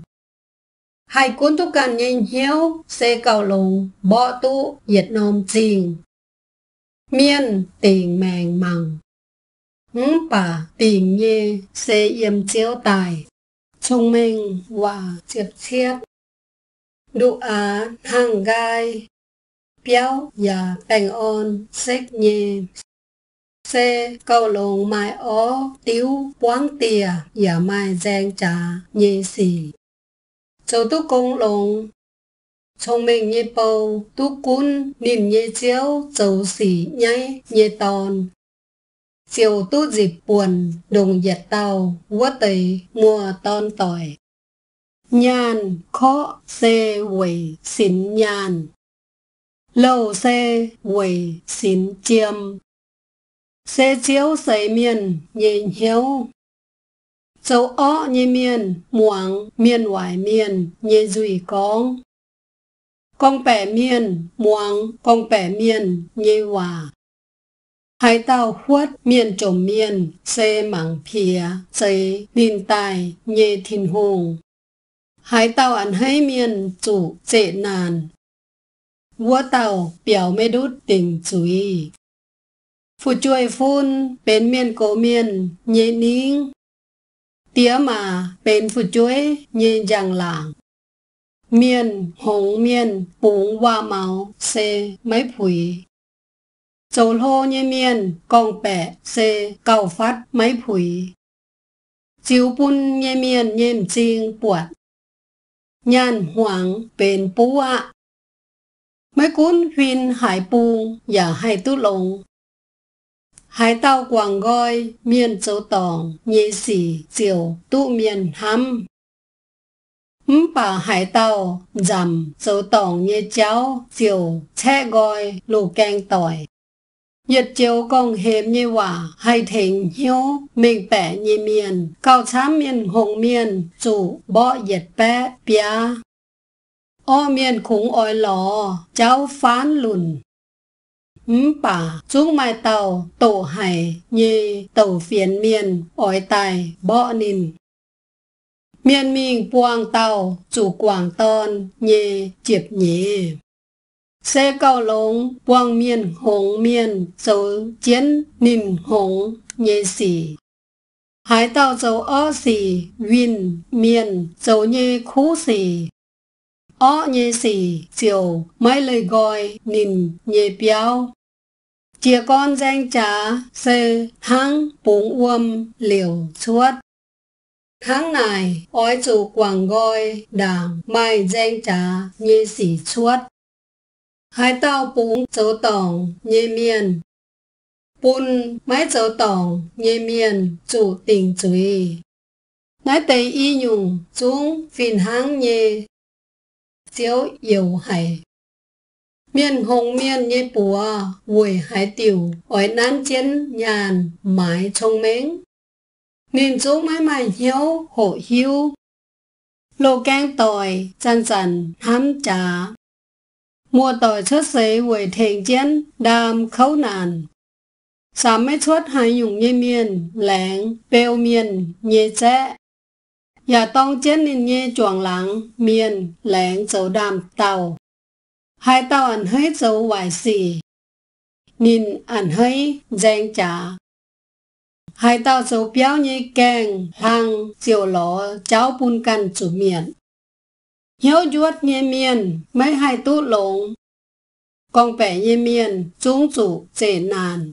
hai cuốn tu cần nhìn hiếu xe cậu lùng bỏ tu nhiệt nôm chìm, miên tình màng mằng ngũ bà tình nhê xê yếm chiếu tài thông minh và triệt chiết đụ á hàng gai béo và bành on xích nhê xê câu lồng mai ó tiếu quán tìa và mai giang trà nhê xì châu tú công lồng thông minh như bầu tú cún niềm như chiếu châu xỉ nháy như tòn chiều tu dịp buồn đùng giật tàu quá tì mùa ton tỏi nhàn khó xe quỷ xin nhàn lâu xe quỷ xin chiêm xe chiếu xây miền nhìn hiếu châu ó như miền muang miền hoài miền như duy con con bẻ miền muang con bẻ miền như hòa 海盗或面中面，ิน撇，ง林带，夜天红。海盗อันให้เมียนจุเจนาน วัวเต่าเปียวไม่ดุดติ่งจุยผู้วยฟุนเป็นเมียนโกเมียนเยนิงเตียมาเป็นผูจวยเยยังหลาง เมียนหงเมียนปูงว่าเมา เซ ไม่ผุย châu lô nhé miên, con bẻ, xê, cao phát, máy phủy, Chiếu bún nhé miên, nhêm chiêng, buộc. Nhàn hoàng, bền bú ạ. Mấy cún huyên hải buông, giả hay tút lồng. Hải tao quảng goi, miên châu tòng, nhé xỉ, chiều, tụ miên hắm. bà hải tàu dầm châu tòng như cháo chiều che goi lù keng tỏi Yết chiếu công hiệp như quả, hay thỉnh hiếu, mình bẻ như miền, cao xá miền hồng miền, chủ bỏ yết bé, bia. Ô miền khủng ôi lò, cháu phán lùn. Ấm bà, xuống mai tàu, tổ hải, như tàu phiền miền, ôi tài, bỏ nìn. Miền mình buông tàu, chủ quảng tôn, như chiệp nhế xe cao lông quang miên hồng miên dấu chiến nìm hồng nhẹ xỉ hải tàu dấu ó xỉ viên miên dấu nhẹ khú xỉ ó nhẹ xỉ chiều mấy lời gọi nìm nhẹ béo chia con danh trá xe hang bụng uâm liều chuốt tháng này ói chủ quảng goi đảng mai danh trá nhẹ xỉ chuốt hai tao bún dấu tổng nhê miền. Bún mái dấu tổng nhê miền chủ tình chuy. Nái tây y nhung chúng phiền háng nhê. Chiếu yếu hải. Miền hồng miền nhê bùa, vùi hải tiểu, ỏi nán chén nhàn, mái trông mến. Nên chúng mãi mãi hiếu, hộ hiếu. Lô càng tỏi, chăn chăn, hám trà, mua tội xuất xế với thể chiến đam khấu nạn. Sám mấy xuất hai dùng như miền, lẻng, bèo miền, nhê chẽ. Nhà tông chiến nên nhê chuồng lắng, miền, lẻng dấu đàm tàu. Hai tàu ăn hết dấu vài xỉ. Nhìn ăn hết, dành trả. Hai tàu dấu béo như kèng, hăng, siêu lỗ, cháo bùn căn chủ miệng hiếu chuốt nhẹ miền, mấy hai tút lộn. Con vẻ nhẹ miền, chúng chủ dễ nàn.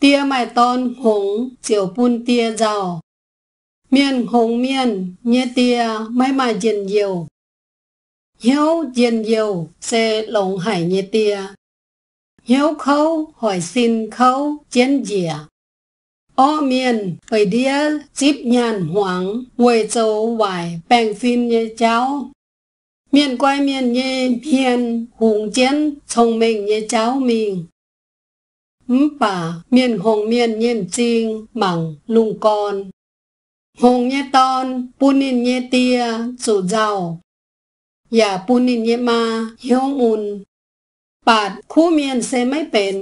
Tia mai tôn hùng, chiều pun tia giàu. Miền hùng miền, nhẹ tia, mấy mà diện diều. Hiếu diện diều, xe lộn hải nhẹ tia. Hiếu khâu, hỏi xin khâu, chén dìa ô miền phải đĩa chip nhàn hoàng quầy châu vải bèn phim như cháu miền quay miền như miền hùng chiến chồng mình như cháu mình bà miền hồng miền nhiệm trinh bằng lùng con hồng nhé ton punin nhé tia chủ giàu อย่าปูนินเยมาเฮียวมุนปาดคู่เมียนเซไม่เป็น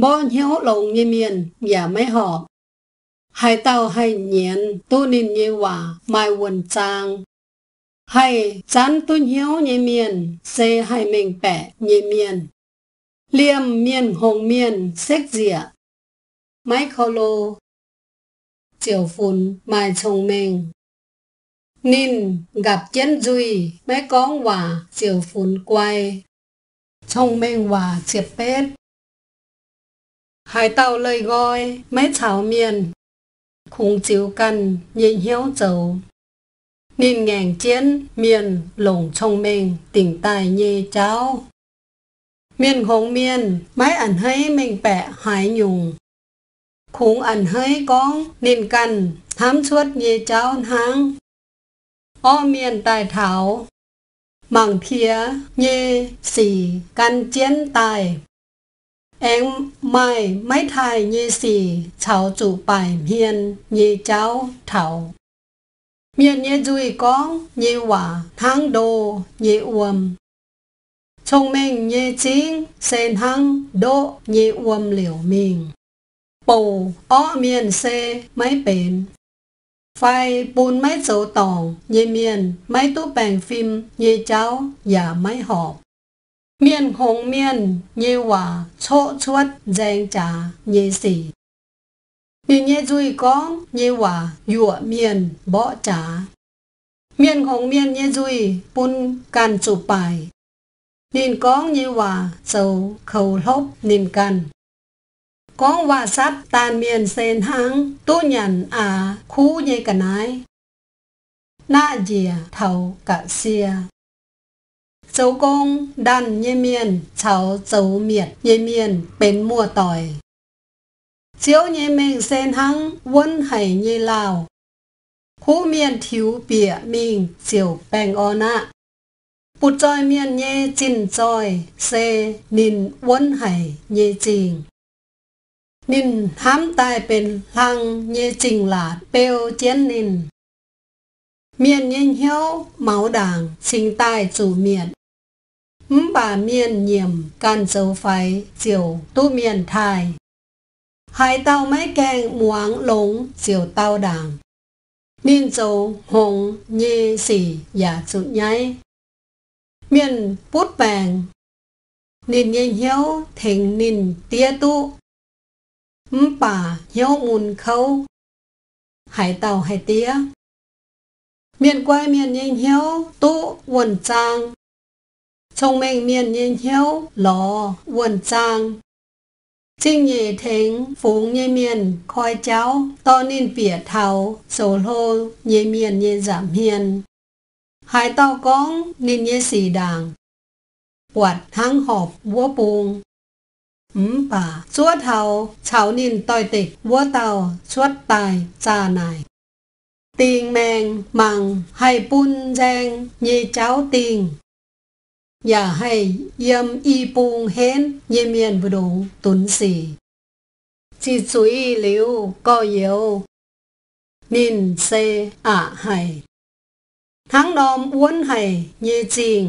bo hiếu lầu như miền và mấy họ hai tao hai nhện tu nên như hòa mai quần trang hay chán tu hiếu như miền xe hai mình bẻ như miền liêm miền hồng miền xét dịa máy khô lô chiều phun mai chồng mình Ninh gặp chiến duy mấy con hòa chiều phun quay chồng mình hòa chiệp bết hai tàu lời gọi mấy chảo miền khung chiếu cần nhịn hiếu dầu nên ngàn chiến miền lồng trong mình tỉnh tài nhê cháu miền hồng miền mấy ẩn hấy mình bẻ hải nhùng khung ẩn hấy con nên cần thám suốt nhê cháu háng o miền tài thảo mảng thía nhê xỉ căn chiến tài Em mai mấy thai như xì cháu chủ bài hiền như cháu thảo. Miền như dùi con như quả tháng đồ như uầm. Trong mình như chính sen hăng đô như uầm liều mình. Bầu ó miền xe mấy bền. Phải bùn mấy chỗ tỏ như miền mấy tú bèn phim như cháu và mấy họp miên hồng miên như hòa chỗ chuốt dành trả như xỉ như nhé duy con như hòa dụa miên bỏ trả miên hồng miên nhé duy bún can chụp bài nên con như hòa sầu khẩu lốc nên cần con hòa sắt tàn miền sen hang tu nhận à khu như cả nái na dìa thầu cả xia Châu công đàn nhê miền, cháu châu miệt nhê miền, bên mua tỏi. Chiếu nhê mình sen hăng, quân hải nhê lào. Hú miền thiếu bịa mình, chiều bèng o nạ. Bụt tròi miền nhê chinh tròi, xê nín quân hải nhê trình. Nín hám tài bên lăng nhê trình là bèo chén nín. Miền nhìn hiếu, máu đảng, sinh tài chủ miền bà miền nhiệm can dấu phái chiều tu miền thai hai tao mấy keng muáng lống chiều tao đảng miền dấu hồng nhê xỉ giả trụ nháy miền bút bàng nên nhiên hiếu thỉnh nên tia tu bà hiếu mùn khâu hải tàu hải tía miền quay miền nhiên hiếu tu quần trang trong mình miền nhiên hiếu lò quần trang Trinh nhị thính phú nhị miền khói cháu to nên bỉa thảo sổ lô miền nhị giảm hiền Hải tao con nên nhị xì đảng quạt hang họp búa buông ấm bà chúa thảo cháu nên tòi tịch búa tàu chuốt tài cha này tiền mèn mằng hay pun giang nhị cháu tiền อย่าให้เยี่ยมอีปูงเห็นเยี่ยมเยียนบุดูตุนสีจีจุยหลิวก็เยียวนินเซอะไห่ทั้งดอมอ้วนไห่เยจริง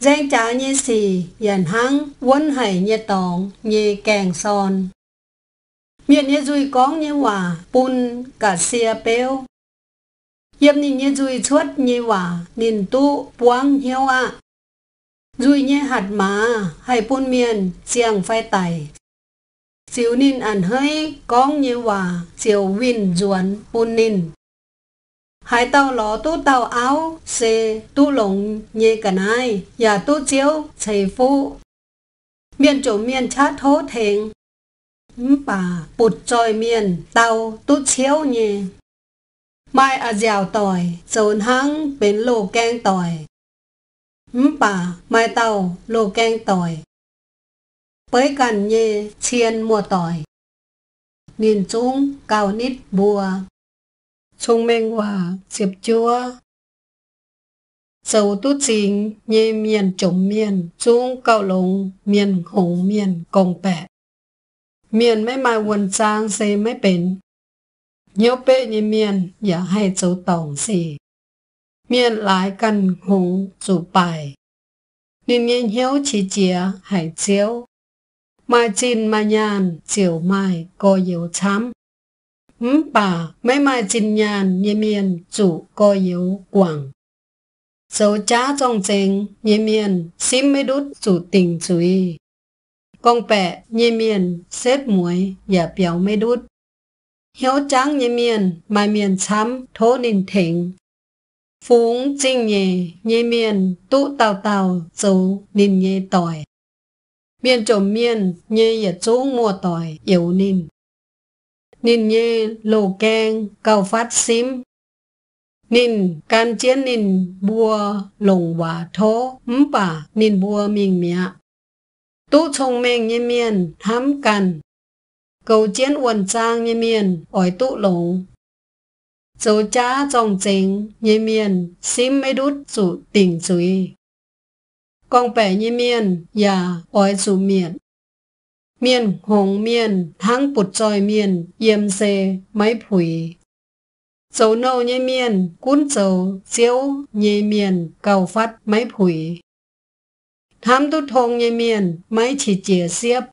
แจ้งจ๋าเยสียันหังอ้วนไห่เยตองเยแกงซอนเมียนเยจุยก้องเยหว่าปุนกะเสียเปียวเยี่ยมนินเยจุยชดเยหว่านินตู้ปวงเฮียวอะ Dùi nhé hạt má, hay bún miền, xiang phai tài Xíu nín ăn hơi, con như hòa, xíu vinh ruộn, bún nín. Hai tàu lò tu tàu áo, xe tu lồng như cả nai, và tu chiếu, thầy phụ. Miền chỗ miền chát thố thèn. Bà bụt tròi miền, tàu tu chiếu nhé. Mai à dẻo tỏi, dồn hăng bến lô keng tỏi. Mpa, mai tàu, lô keng tỏi. Bới cằn nhê, chiên mua tỏi. Nhìn chung, cao nít bùa. Trung minh hòa, diệp chua. Sầu tút chính, nhê miền chống miền, chung cao lùng, miền hùng miền, cồng bẹt. Miền mấy mai quần trang, xê mấy bến. Nhớ bệ như miền, giả hay châu tổng xì. เมียนหลายกันหงสู่ไปนินเงี้ยเหี้ยวชีเจียหายเจียว มาจินมายานเจียวไม่ก็เยียวช้ำหืมป่าไม่มาจินยานเยเมียนจู่ก็เยียวกว่างโซจ้าจองเจงเยเมียน ซิมไม่ดุดจู่ติ่งจุยกองแปะเยเมียนเซ็ดหมวยอย่าเปียวไม่ดุดเหี้ยวจังเยเมียน มาเมียนช้ำโทนินเถง Phúng chinh nhề, nhê miền, tụ tào tào, dấu nên nhê tỏi. Miền trộm miền, nhê yả chỗ mùa tỏi, yếu nên. Nên nhê lồ keng, cao phát xím. Nên can chiến nên bùa lồng hòa thố, ấm bà nên bùa mình mẹ. Tụ trông mèng nhê miền, hám cằn. Cầu chiến uẩn trang nhê miền, ỏi tụ lồng, โจจ้าจองเจงเยเมียนซิมไม่ดุดสุติ่งสุยกองแปะเยเมียนยาอ้อยสุเมียนเมียนหงเมียน ทั้งปุดจอยเมียน เยี่ยมเซไม้ผุยโจโนเยเมียนกุ้นโจเซียวเยเมียน เก่าฟัดไม้ผุยทำตุทงเยเมียนไม่ฉีเจียเสียบ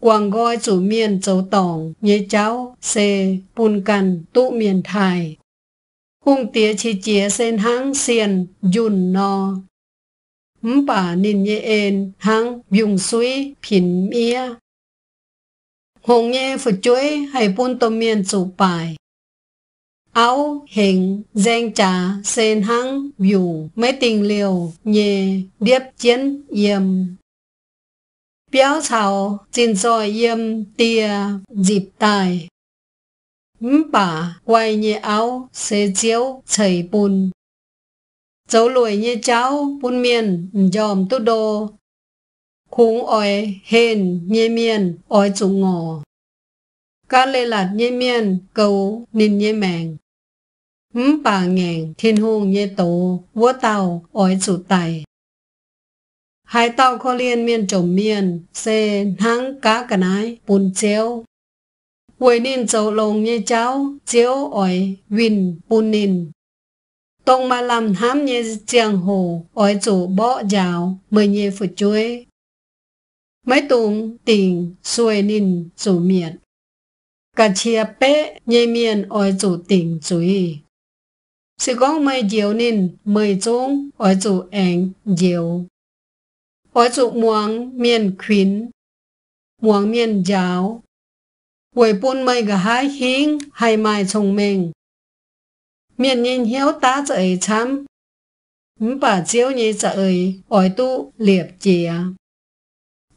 quảng gọi chủ miền châu tổng nhé cháu xe bùn cằn tụ miền thải hung tía chi chia sen hang xiền dùn no mpả nín nhé ên hang dùng suy phìn mía hồng nhé phụ chuối hay bùn tôm miền chủ bài áo hình danh trà sen hang dù mấy tình liều nhẹ điếp chiến yếm 表草尽在阴地热带。五把怪热 áo sẽ chiếu chảy bùn. Dấu lùi như cháu bùn miền dòm tu đô. Khung oi hên như miền oi chủ ngò. Cá lê lạt như miền cầu nên như màng. Ngũ bà ngàn thiên hôn như tổ vua tàu oi chủ tài hai tao khó liên miên trồng miên xe nắng cá cả nái bùn chéo quầy nín châu lồng như cháu chéo ỏi vin bùn nín tông mà làm hám như chiang hồ ỏi chủ bỏ dạo mời như phụ chuối mấy tùng tình xuôi nín chủ miệt cả chia bé như miên ỏi chủ tình chủ ý sự có mây diều nín mười chúng ỏi chủ ảnh diệu Khói trụ muang miền khuyến, muang miền giáo. Quầy bún mây gà hai hiến, hai mai chồng mình. Miền nhìn hiếu tá chợ ấy chăm. Bà chiếu nhì chợ ấy, ỏi tu liệp chìa.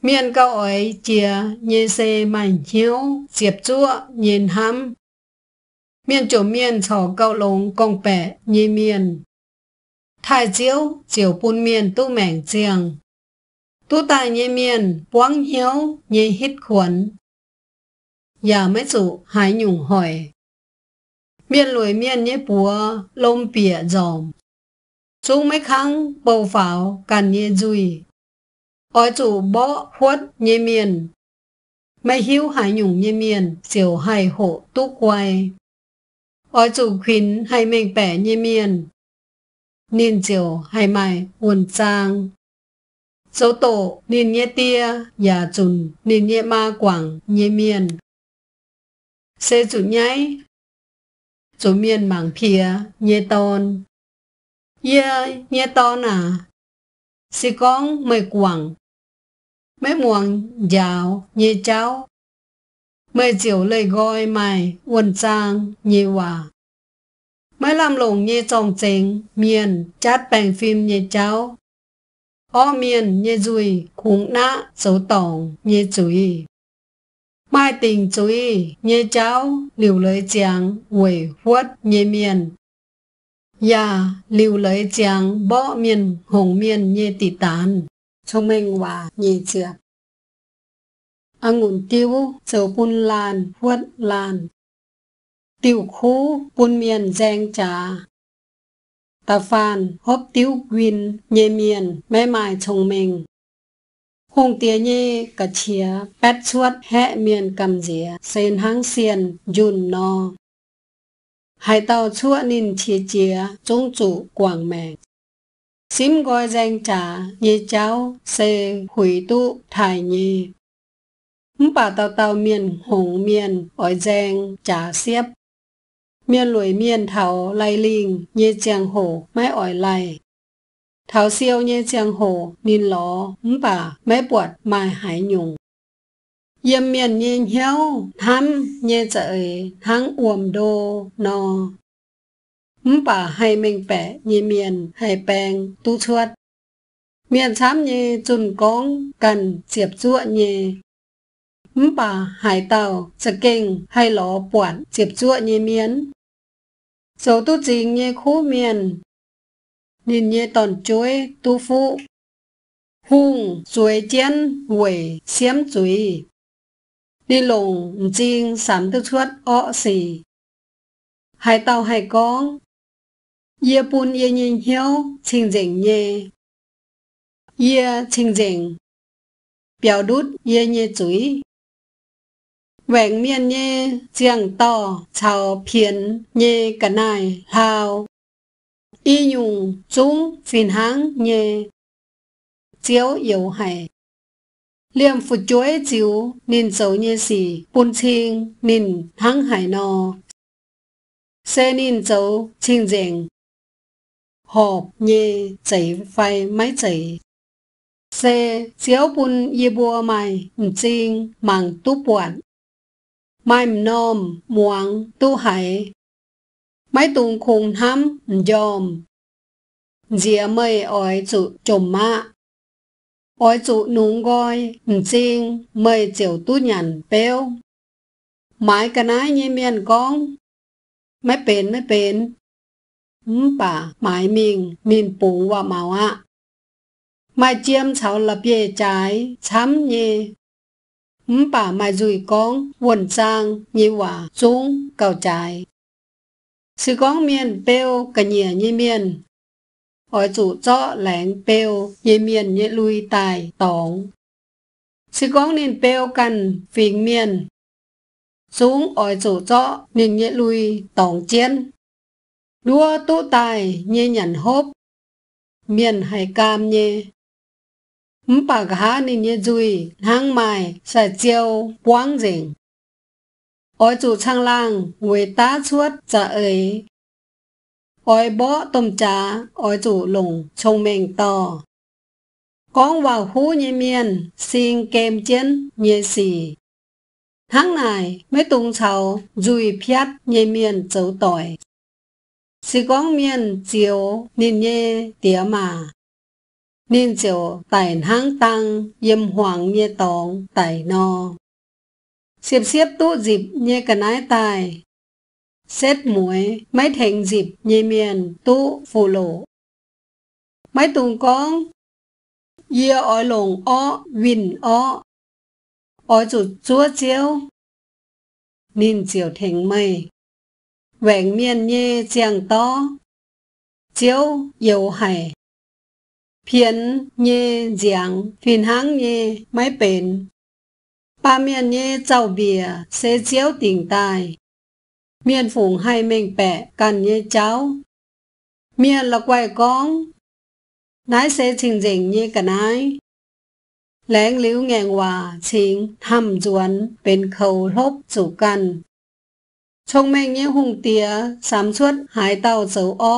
Miền cao ỏi chìa, nhì xe mảnh hiếu, diệp chua, nhìn hắm. Miền chủ miền chó cao lông công bẻ, nhì miền. Thái chiếu, chiều bún miền tu mảnh chiêng tu tài nhẹ miền, quang hiếu, nhẹ hít khuẩn. Giờ dạ mấy sự hái nhủng hỏi. Miền lùi miền nhẹ búa, lông bìa dòm. Chúng mấy kháng bầu pháo càn nhẹ dùi. Ở chủ bó khuất nhẹ miền. Mấy hiếu hái nhủng nhẹ miền, xỉu hài hộ tu quay. Ở chủ khuyến hay mình bẻ nhẹ miền. Nên chiều hay mai uồn trang. Số tổ nên nhé tia, nhà chùn nên nhé ma quảng, nhé miền. Xê chủ nháy, chủ miền mảng phía, nhé tôn. Yê, nhé tôn à. Xì con mê quảng. Mê muồng, dạo, nhé cháu. Mê chiều lời gọi mày, quần trang, nhé hòa. Mới làm lộn nhé tròn chênh, miền, chát bèn phim nhé cháu, ở miền nhé dùi cũng nã dấu tổng nhé dùi. Mai tình dùi nhé cháu liều lời chàng quẩy huất nhé miền. Và dạ, liều lời chàng bỏ miền hồng miền nhé tỷ tán. Cho mình hòa nhé trượt. Ăn ngụn tiêu dấu bùn làn huất làn. Tiểu khu bùn miền giang trà ta phan hốp tiêu quyên nhẹ miền mê mài chồng mình hùng tía nhê cả chía bét chuốt hẹ miền cầm dĩa sen háng xiên dùn no hải tàu chua nín chía chía trung trụ quảng mẹ xím gói danh trả nhê cháu xê hủy tụ thải nhê bà tàu tàu miền hùng miền ỏi danh trả xiếp เมียนหลวยเมียนเถาไลลิงเยเจียงโหไม่อ่อยไลเถาเซียวเยเจียงโหนินหลอมป่าไม่ปวดไม่หายยุงเยี่ยมเมียนเยี่ยงเหี้ยวทำเยจะเอ๋ยทั้งอ่วมโดนอมป่าให้เมงแปะเยเมียนให้แปงตู้ชวดเมียนช้ำเยจุนก้องกันเจียบจั่วเยมป่าหายเต่าจะเก่งให้หลอปวดเจียบจั่วเยเมียน số tu gì nghe khu miền nhìn nghe tòn chuối tu phụ hùng chuối chén huệ xiêm chuối đi lùng chiên sám tư chuất ọ xì hai tàu hai con ye bun ye nhìn hiếu trình dĩnh nhẹ ye trình dĩnh biểu đút ye nhẹ chuối vẹn miên nhê chiang to chào phiền nhê cả nài hào y nhung chúng phiền háng nhê chiếu yếu hải liêm phụ chuối chiếu nên dấu nhê xỉ bùn chiêng nên háng hải nò xe nên châu chiêng rèn họp nhê chảy phai máy chảy xe chiếu bùn yê bùa mày chiêng màng tú buồn ไม้มนอมมวงตู้ไหไม้ตุงคงห้ำยอมเจียเมยอ้อยจุจมมะอ้อยจุนุงก้อยจริงเมยเจียวตู้หยันเป้วหมายกระน้ายเยเมียนก้องไม่เป็นไม่เป็นอืมป่าหมายมิงมินปูว่าเมาอะไม่เจียมเฉาละเปียใจช้ำเย bà mai rùi con quần sang như quả xuống cầu trái, sư con miền bèo cả nhìa như miền hỏi chủ cho lẻng bèo như miền như lùi tài tổng sư con nên bèo cần phiền miền xuống hỏi chủ cho nên như lùi tổng chiến đua tụ tài như nhận hốp miền hải cam nhé mpa gha ni nye zui hang mai sa chiêu quang rình ôi chủ trang lang với ta chuốt cha ấy ôi bó tôm trà ôi chủ lùng trông mình to con vào hú như miên xin kem chiến như xì tháng này mới tung cháu dùi phiát như miên chấu tỏi Sĩ con miên chiều nên nhê tía mà nên chiều tài hang tăng yếm hoàng như tòng tài no xếp xếp tụ dịp như cần nái tài xét muối máy thành dịp như miền tụ phù lộ máy tùng con yê ói lồng ó vin ó ói chuột chúa chiếu nên chiều thành mây vẹn miền nhê chàng to chiếu yêu hải เพียนเย่เจียง ฟินหางเย่ไม่เป็นปาเมียนเย่เจ้าเบียเสเจียวติ่งตายเมียนฝูงให้เม่งแปะกันเย่เจ้า เมียนละไกวกองนายเสชิงเจงเย่กันายแหลงลิ้วแงงว่าชิงทำจวนเป็นเขาลบสู่กัน ชงแม่งเย่หุงเตีย สามชวดหายเต้าเสาอ้อ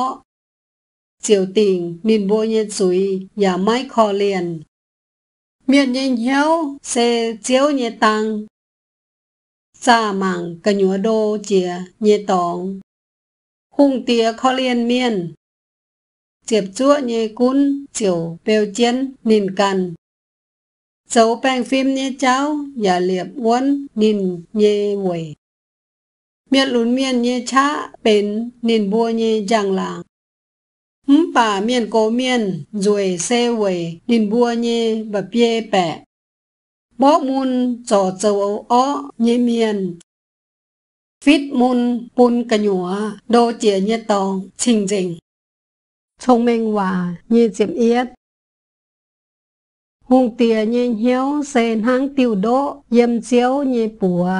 เจียวติงนินโบเยซุยอย่าไม่คอเลียนเมียนเยเหียวเซเจียวเยตังซามังกะหัวโดเจียเยตองหุ่งเตียคอเลียนเมียนเจีบจั่วเยกุนเจียวเปียวเจียนนินกันเจ้าแป้งฟิล์มเนี่ยเจ้า อย่าเหลียบ้วนนินเยหวยเมียนหลุนเมียนเยช้าเป็นนินบัวเยจังหลาง bà miền cố miền rồi xe về đình bua nhé và bia bẻ bó môn trò châu ó nhé miền phít môn bún cả nhúa đô chĩa nhé tòng trình trình thông minh hòa như diệm yết hùng tìa như hiếu sen hang tiêu đỗ yếm chiếu như bùa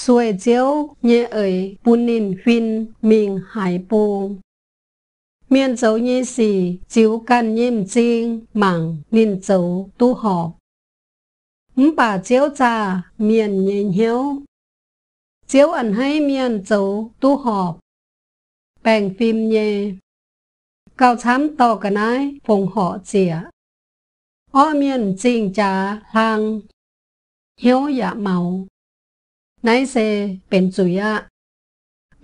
xuôi chiếu như ấy bún nìn huyên mình hải bù เเมีียยนนจจ่่สิ้ากั面州夜市ิ干饮มั面州都好。五把酒炸面人晓，หอมม่่ปาาาาเเเเจจจ้้้ีียยนหวอันให้เมียนโจตู้หอบแป่งฟิมเยเกาช้ำต่อกันนายฟงหอเจีย อ้อเมียนจริงจาหลังเฮียวอย่าเมาไหนเซเป็นจุยะ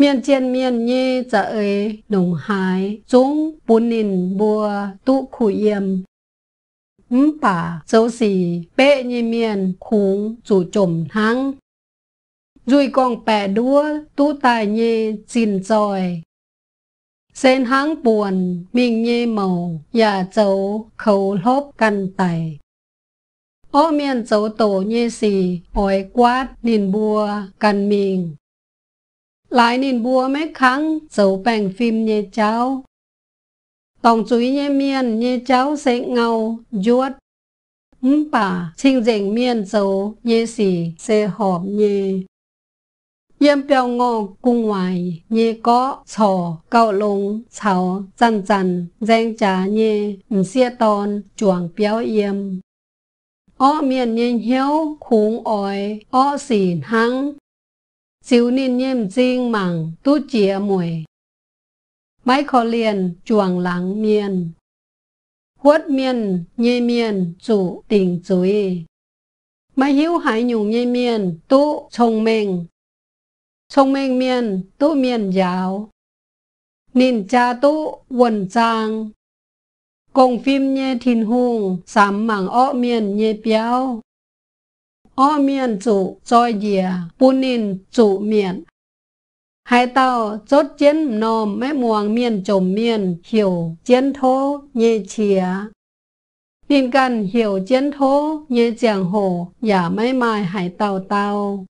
miền trên miền nhi dạy đồng hải chúng bốn nền bùa tụ khủ yêm bà dấu xì bệ nhi miền khủng chủ trộm thắng rồi còn bẻ đúa tú tài nhi xin rồi sen háng buồn mình nhi màu và dấu khẩu lốp căn tài ô miền dấu tổ nhi xì ỏi quát nền bùa căn mình lại nên bùa mấy kháng sầu bành phim nhé cháu. Tổng chúi nhé miên nhé cháu sẽ ngầu, ruột. Ừm bà, xin dành miên dấu nhé xỉ sẽ họp nhé. Yên bèo ngô cung ngoài nhé có sò cao lùng xào dằn dằn danh trà nhé mù xe tòn chuồng béo yêm. Ó miên nhiên hiếu khúng ỏi ó xỉn hắng Siêu nín nhem riêng màng tu chìa mùi. mai khó liền chuồng lắng miền. Huất miền, nhê miền, chủ tình dưới. mai hiếu hải nhùng nhê miền, tu trông mình. Trông mình miền, tu miền giáo. Nên cha tu quần trang. Cùng phim nhê thiên hùng, sám mảng ọ miền nhê béo ô miền chủ cho dìa bù nín chủ miền. Hai tàu chốt chiến nồm mé muồng miền trồm miền hiểu chiến thố nhê chìa. Nên cần hiểu chiến thố như chàng hồ giả mãi mai hải tàu tàu.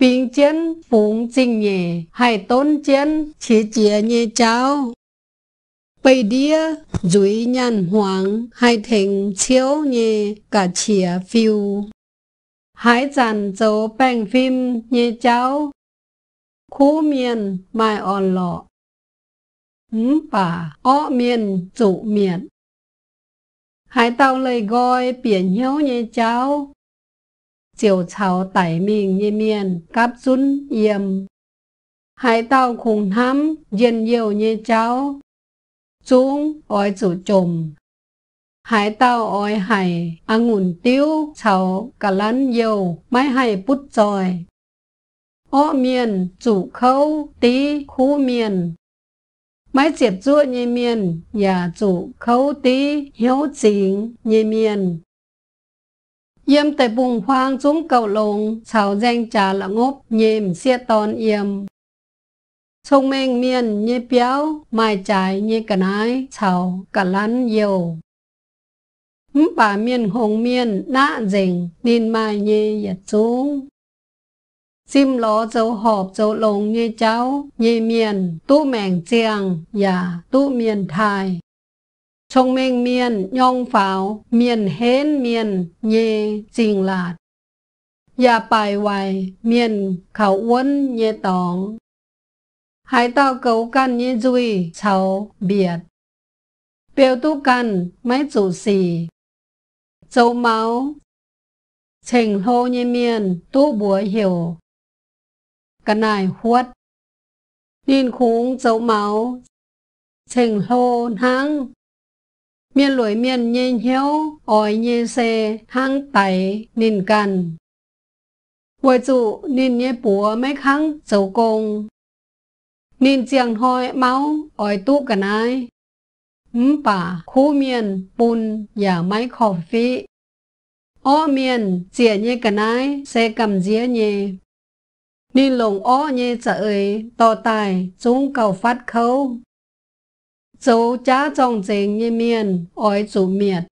Bình chiến phúng trình nhẹ hải tốn chiến chế chìa như cháu. Bây đĩa dưới nhàn hoàng hai thành chiếu nhẹ cả chìa phiêu. Hải sản dấu bành phim như cháu. Khu miền mai on lọ. ừ bà ọ miền chủ miền. Hải tàu lời gọi biển hiếu như cháu. Chiều cháu tải mình như miền cáp rún yêm. Hải tàu khủng hắm, dân nhiều như cháu. Chúng ôi chủ trùm hải tao ôi hải angùn à tiêu chào cả lăn dầu mai hải bút rồi ô miền chủ khâu tí khu miền mai chẹp chua như miền nhà chủ khâu tí hiếu chính như miền yếm tại bùng hoang xuống cầu lồng, chào danh trà là ngốc, nhìm xe tòn yếm, Sông mênh miên như béo, mai trái như cả nái, chào cả lăn dầu bà miên hồng miên na rình nên mai nhê yết chú Sim ló dấu họp dấu lồng như cháu, như miền, tu mèng chiang, và tu miền thai. Trong mênh miền, nhong pháo, miền hến miền, như trình lạt. Và bài hoài, miền khảo uốn như tóng. hai tao cấu căn như duy cháu, biệt. Biểu tu căn, mấy chủ xì, châu máu trình hô như miền tu búa hiểu cái này huất nhìn khúng châu máu trình hô hăng miên lưỡi miên nhìn hiếu ỏi nhìn xe hăng tẩy nhìn cần quê trụ nhìn nhé búa mấy khăng châu công nhìn chàng hoi máu ỏi tu cả này bà khu miền bùn và máy khổ phí. Ô miền dịa nhé cả nái sẽ cầm dễ nhé. Ni lùng ô nhé chợ ấy to tài chúng cầu phát khâu Chú cha trong dình như miền ôi chủ miệt.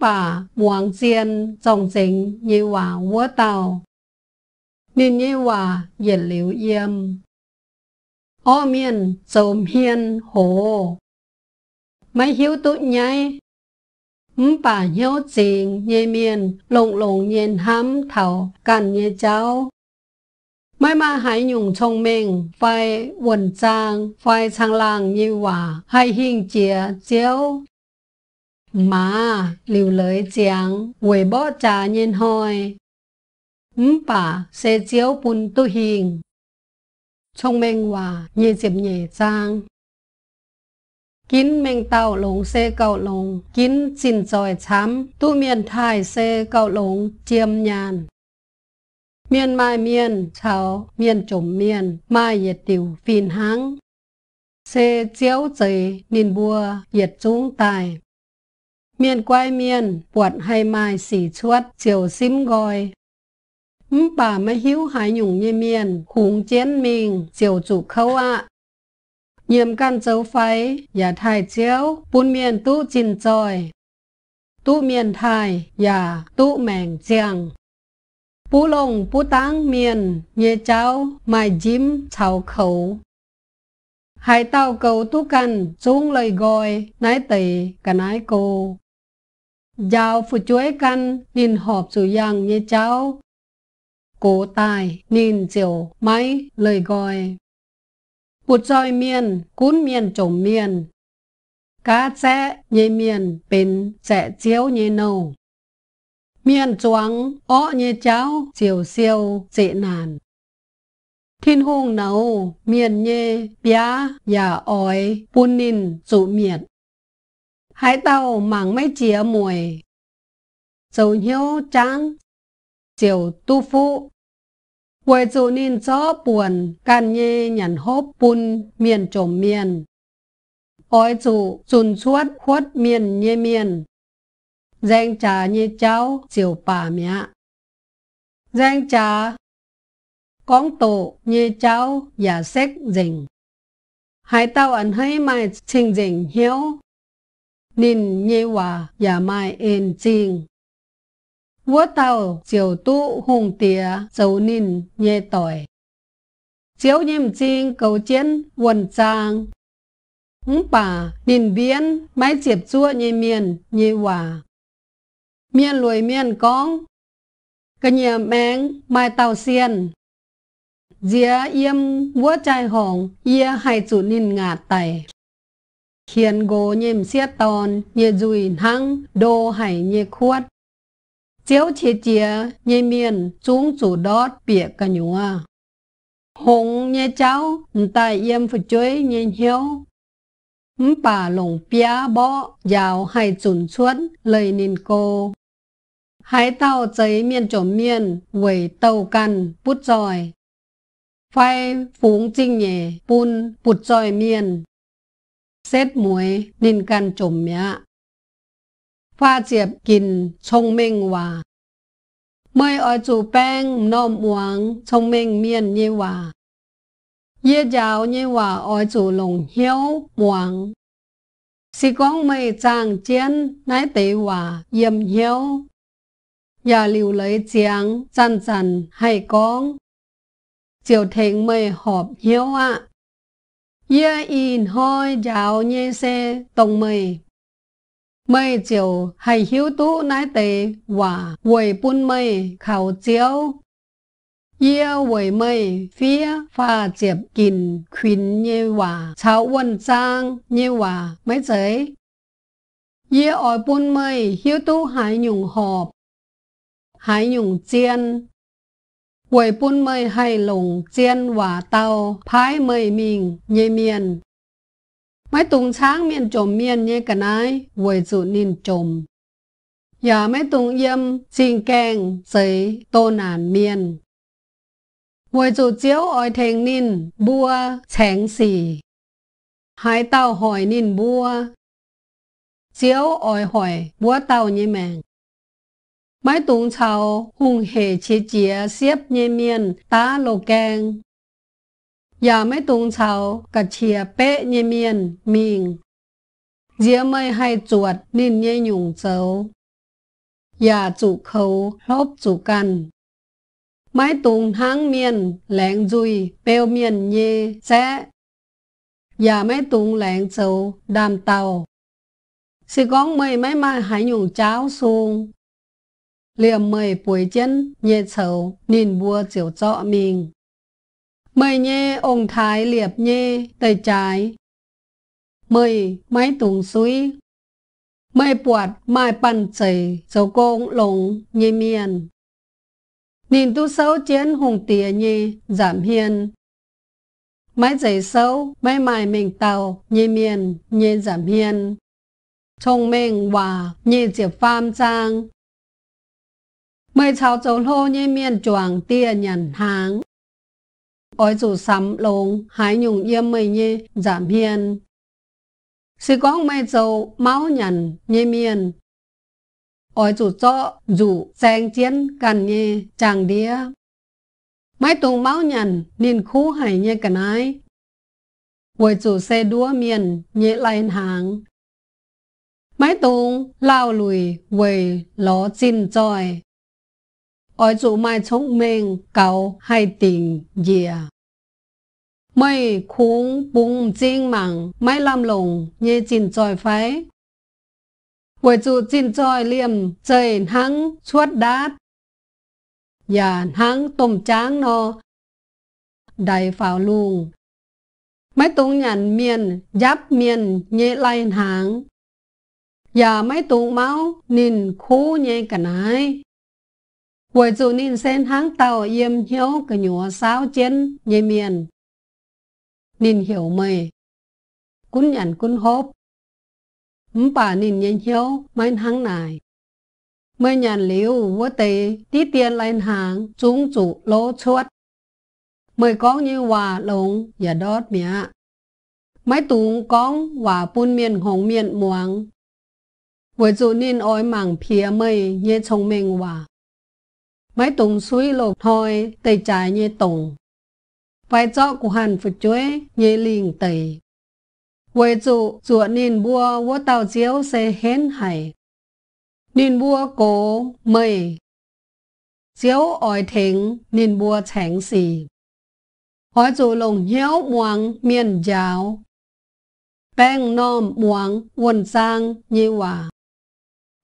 bà muang diên trong dình như hòa vua tàu. Nên như hòa diện liễu yêm. Ô miền dầu miên hồ mấy hiếu tụi nhai bà hiếu chỉ nhê miền lộng lộng nhiên hám thảo càn nhê cháu Mấy mà hãy nhung trong mình phải quần trang phải sang làng như hòa hay hình chìa chiếu mà liều lưới giảng quỷ bỏ trà nhiên hồi bà sẽ chéo bùn tu hình trong mình hòa nhê diệp nhẹ trang kín mình tàu lồng xe cầu lồng kín chín tròi chám tu miền thải xe cầu lồng chiêm nhàn miền mai miền chào miền chủng miền mai yết tiểu phìn hăng xe chéo trời nín bùa yết trúng tài miền quay miền quạt hay mai xỉ chuốt chiều xím gọi bà mới hiếu hải nhung như miền khủng chén mình chiều chủ khâu ạ à nhiệm can dấu phái và thai chiếu bún miền tu chín tròi tu miền thai và tu mèng chiang bú lông bú táng miền nhé cháu mai dím chào khẩu hai tàu cầu tu cần xuống lời gọi nái tỷ cả nái cô giao phụ chuối căn nhìn họp dù yang như cháu cổ tài nhìn diều máy lời gọi cụt roi miên cún miên trồng miên Cá chẽ nhây miên bên chẽ chéo nhây nâu. miên choáng ó nhây cháo chiều siêu dễ nàn. Thiên hùng nấu miên nhê bia nhà ói bún nín dụ miệt. Hải tàu mảng mấy chía mùi. Dầu hiếu trắng chiều tu phụ quay chủ nên cho buồn can nhê nhàn hốp bùn, miền trộm miền ôi chủ chun suốt khuất miền nhê miền danh trà như cháu chiều bà mẹ danh trà con tổ như cháu giả sách dình hai tao ẩn hay mai trình dình hiếu nên như hòa giả mai ên trình vua tàu 我到就都红蝶走宁也对。chiếu nhiệm chinh cầu chiến quần trang. Ngũ bà nìn biến máy chiệp chua nhì miền nhì hòa. Miền lùi miền con. Cả nhà mang mai tàu xiên. Dìa yếm vua trai hồng yê hai chủ nìn ngạt tài. Khiến gỗ nhìm xiết tòn nhì dùi hăng đô hải nhì khuất chiếu chia chia nhé miền chúng chủ đó bịa cả nhúa hùng nhé cháu tại yếm phụ chuối nhé hiếu bà lồng bia bó giàu hay chuẩn chuẩn lời nên cô hái tàu giấy miền chỗ miền quẩy tàu căn bút giỏi phai phúng chinh nhẹ bún bút giỏi miền xét muối nên căn trộm mẹ 花接近聪明话，每爱做病弄王聪明面你话，也就你话爱做龙晓王，是讲每仗尖乃地话严晓，也流泪讲真真系讲，就听每合晓啊，也然开有呢些动味。ม่เจียวให้หิวตู้นายเตว่าหวยปุ้นเมยเข่าเจียว เยี่ยววยเมยเฟี้ยฟ้าเจ็บกินขวินเยว่าเช้าวันจ้าง เยว่าไม่เจยเยี่ยอ่อยปุ้นเมยหิวตู้หายหยุ่งหอบหายหยุ่งเจียนหวยปุ้นเมยให้หลงเจียนว่าเตาพายเมยมิงเยเมียน mấy tung sáng miên trồm miên như cả nái với dụ nên trồm giờ mấy tung yếm xin keng giấy tô nàn miên, với dụ chiếu oi thèn nên bua chén xì hai tao hỏi nên bua chiếu oi hỏi bua tao như mèng mấy tung chào hùng hề chế chía xếp như miên tá lô keng giờ mấy tung sao cả chia bé như miền miền dĩa mây hay chuột nên như nhung dấu giờ chủ khấu lốp chủ căn mái bèo miền nhê sẽ giờ mấy tung lẹn dấu đàm tàu sẽ có mây mấy mai hãy nhung cháo xuống liềm mây buổi chân nhẹ sầu nhìn bua chiều trọ mình mười nhê ông thái liệp nhê tay trái mười máy tùng suy mười bọt mai bàn chảy dầu công lồng nhê miền nhìn tu xấu chiến hùng tìa nhê giảm hiền máy giấy xấu máy mài mình tàu nhê miền nhê giảm hiền chồng mình hòa nhê diệp pham trang mười cháu châu lô nhê miền chuồng tia nhận hàng ôi dù sắm lông hái nhung yếm mây nhê giảm hiền Sì gong mây dầu máu nhằn nhê miền ôi dù cho dù sang chiến gần nhê chàng đĩa mấy tùng máu nhằn nên khu hải nhê cả ai, ôi dù xe đua miền nhê lại hàng mấy tùng lao lùi về ló chín tròi ở chỗ mai chống mình cầu hay tình dìa. Mây khung bùng chính mạng, mây làm lùng như trình tròi phái. Quầy chủ trình tròi liềm chơi hắng chuốt đát. Và hắng tôm tráng nó, đầy pháo lùng. Mấy tung nhàn miền, giáp miền như lai hàng. Và mấy tung máu, nhìn khú như cả nái. Quầy chủ nín sen hang tàu yếm hiếu cái nhúa sao chén nhê miền. Nín hiểu mề. Cún nhằn cún hốp. bà nín nhê hiếu mấy hang này. Mới nhàn liu vô tê tí tiền lên hàng chúng chủ lỗ chuốt. Mới có như hòa lồng và đốt mẹ. Mấy tùng con hòa bún miền hồng miền muang. Quầy chủ nín ôi mảng phía mây nhê chồng mình hòa mấy tùng suy lộ thôi tây trái như tùng vai trò của hàn phụ chuối như liền tây quê trụ chùa nên bua vô tàu chiếu xe hén hải nên bua cố mây chiếu ỏi thính nên bua chánh xì hỏi trụ lồng hiếu muang miền giáo bèn nom muang quần sang như hòa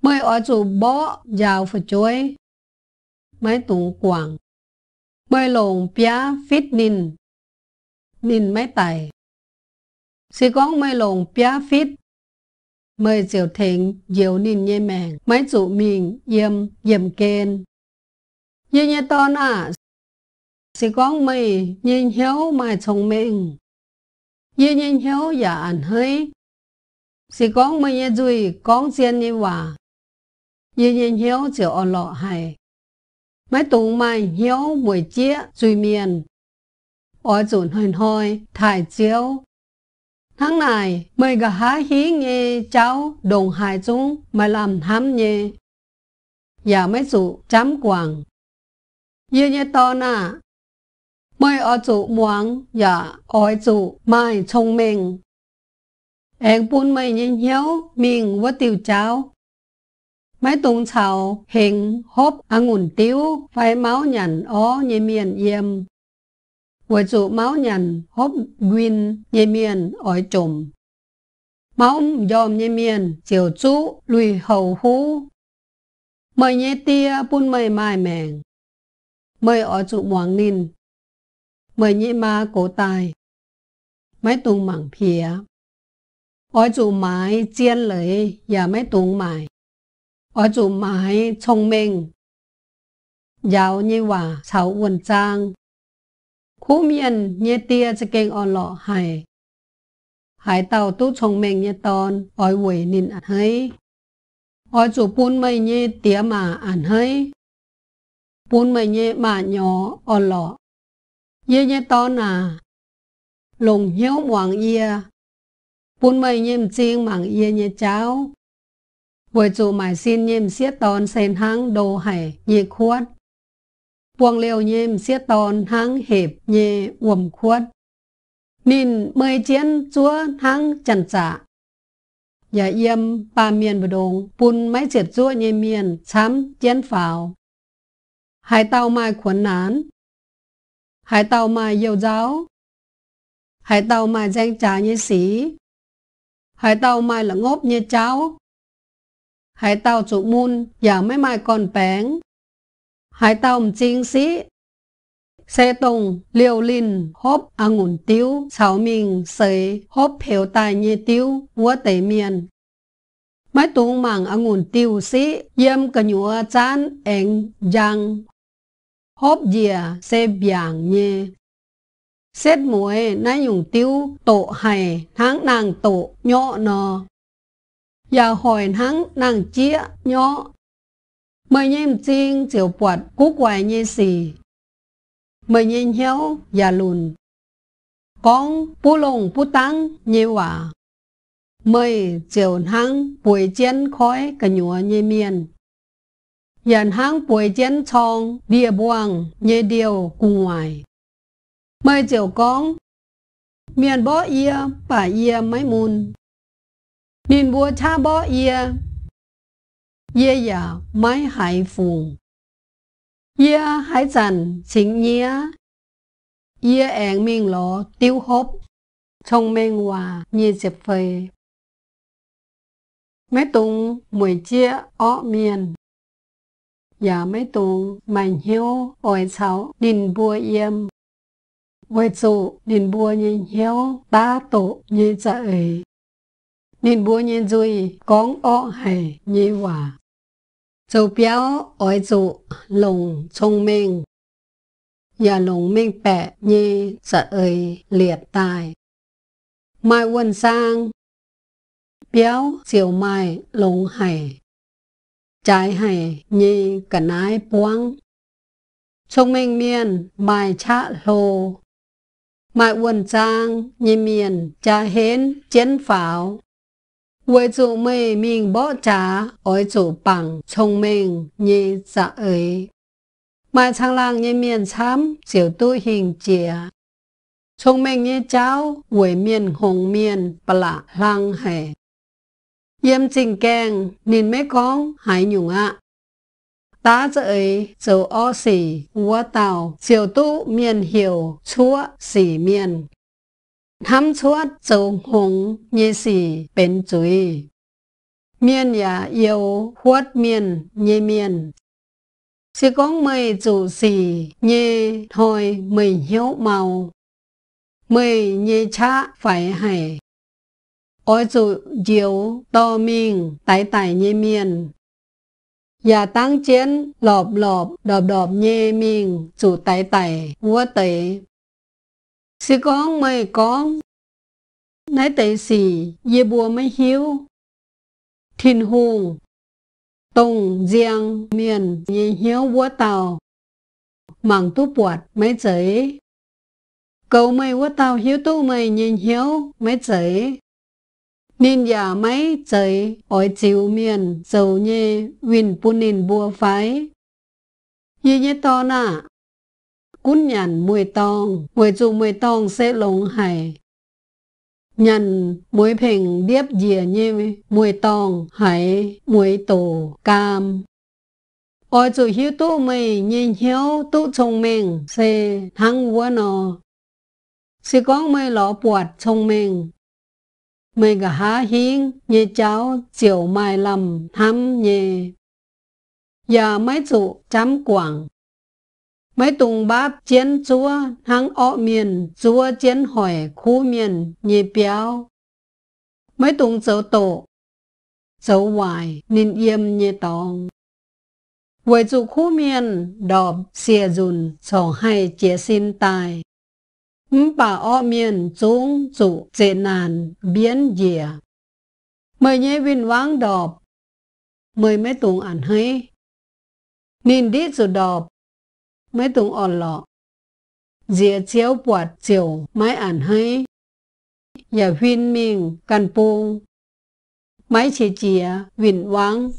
mây ở trụ bó giáo phụ chuối mấy tụng quảng bơi lồn pia phít nìn, nìn máy tài sì con máy lồn pia phít mời diệu thịnh diệu nìn nhẹ mèn máy chủ mình yếm yếm kên như nhẹ tôn à sì con mày nhìn hiếu mày chồng mình như nhìn hiếu giả ảnh hơi sì con mày nhẹ duy con xiên như hòa như nhìn hiếu chịu ở lọ hài mấy tùng mai hiểu mùi chia duy miền. Ở dùn hình hồi, thải chiếu. Tháng này, mày gà há hí nghe cháu đồng hải chúng mà làm thám nhé. Dạ mấy dụ chấm quảng. như nhé to nà. Mày ở dụ muáng, dạ ở dụ mai thông minh, anh buôn mày nhìn hiếu, mình có tiêu cháu. Mấy tung chào hình hốp ăn ngủn tiếu, phải máu nhằn ó như miền yêm. Với chủ máu nhằn hốp nguyên như miền ói trùm. Máu dòm như miền chiều chú lùi hầu hú. Mời nhé tia bún mây mai mèng. Mời ói chủ muang nin Mời nhé ma cổ tài. Mấy tung mảng phía. Ói chủ mái chiên lấy và mấy tung mải. 我就買聰明。有你話炒文章，苦面一啲就經安樂係，係到都聰明一當，愛回念啊嘿，愛做半咪呢點嘛啊嘿，半咪呢嘛 nhỏ 安樂，一一當啊，龍腰王爺，半咪呢唔正忙爺爺走。với chủ mãi xin nhìm xiết tòn sen hăng đồ hải nhị khuất. Buông liều nhìm xiết tòn hăng hẹp nhị uồm khuất. Nín mời chiến chúa hăng chẳng trả. Dạ yêm ba miền bờ đồng bùn máy triệt chúa nhị miền chám chiến pháo, Hải tàu mai khuẩn nán. Hải tàu mai yêu giáo. Hải tàu mai danh trà như sĩ. Hải tàu mai là ngốp như cháo hai tao chủ môn giờ mấy mai còn bén. Hải tàu chính sĩ. Xe tùng, liều linh, hốp ăn à ngủn tiêu, cháo mình, sấy, hốp phiếu tài như tiêu, ngũa tẩy miền. Mấy tùng mạng à ăn ngủn tiêu sĩ, yếm cả nhúa chán, ảnh, giang. Hốp dìa, xe biàng như xét muối nay dùng tiêu tổ hay tháng nàng tổ nhọ nò giờ hồi hắn nàng chia nhỏ mười nhìn chiên chiều quạt cú quài như xì mười nhìn hiếu và lùn con bú lùng bú tăng như hòa mười chiều hắn bùi chén khói cả nhúa như miền dần hắn bùi chén chong địa buông như điều cùng ngoài mười chiều con miền bó ia bà ia mấy mùn nên bùa cha bó ye ye ya mái hải phù ye hải trần chính ye ye ảnh miệng lọ tiêu hốp trong mênh hòa như dịp phê mấy tung mùi chia ọ miền và dạ mấy tung mảnh hiếu ổi cháu đình bùa yêm với chủ đình bùa nhìn hiếu ta tổ như dạ ấy nên bố nhân dùi gong ô hay nhị hòa. Châu béo ỏi dụ lồng thông minh. Và lồng minh bẹ như sợ dạ ơi liệt tài. Mai quân sang. Béo chiều mai lồng hay. Trái hay như cả nái buông. Thông minh miên mai cha lô. Mai quân sang như miền trà hến chén pháo. 为主妹命 bỏ trả，为主 bằng thông minh như dạ ấy. Mà thằng làng như miền xám, chiều tu hình chìa. Thông minh như cháu, quỷ miền hồng miền, bà lang hề. Yếm trình kèng, nên mấy con, hãy nhung Tá giới, dấu o xỉ, ua tàu, chiều tu miền hiểu, chúa xỉ miền, tham chúa châu hùng như sĩ bên chuối miên nhà yêu huất miên như miên chỉ có mây chủ sĩ như thôi mây hiếu màu mây như cha phải hay ôi chủ diệu to minh tái tải như miên Dạ tăng chiến lọp lọp đọp đọp nhê miên chủ tái tải vua tế Sư con mời con. Nãy tệ sĩ, dê bùa mới hiếu. Thiên hùng, tùng, giang, miền, dê hiếu búa tàu. Mạng tu bọt, mấy giấy. Cầu mày búa tàu hiếu tu mày nhìn hiếu, mấy giấy. Nên giả mấy giấy, ỏi chiều miền, dầu nhê, vinh bù nền bùa phái. Dê nhé to nà, cún nhàn mùi tòng, mùi dù mùi tòng sẽ lồng hải. Nhàn mùi phình điếp dìa như mùi tòng, hải, mùi tổ, cam. Ôi dù hiếu tu mì nhìn hiếu tu chồng mình sẽ thắng vua nó. Sẽ có mày lọ bọt chồng mình. Mày gà há hiến như cháu chiều mai lầm thăm nhẹ. Giờ mấy chủ chấm quảng mấy tùng bắp chén chúa hăng ọ miền chúa chén hỏi khu miền nhị béo mấy tùng sở tổ sở hoài nên yêm nhị tòng với chủ khu miền đọp xìa dùn sổ hay chế xin tài bà ọ miền chúng chủ dễ nàn biến dìa mời nhé vinh vang đọp mời mấy tùng ảnh hay nên đi rồi đọp mấy tung ồn lọ. Dĩa chéo bọt chiều mấy ản hay. Nhà huyên mình càn buông. Mấy chế chìa vịn vắng.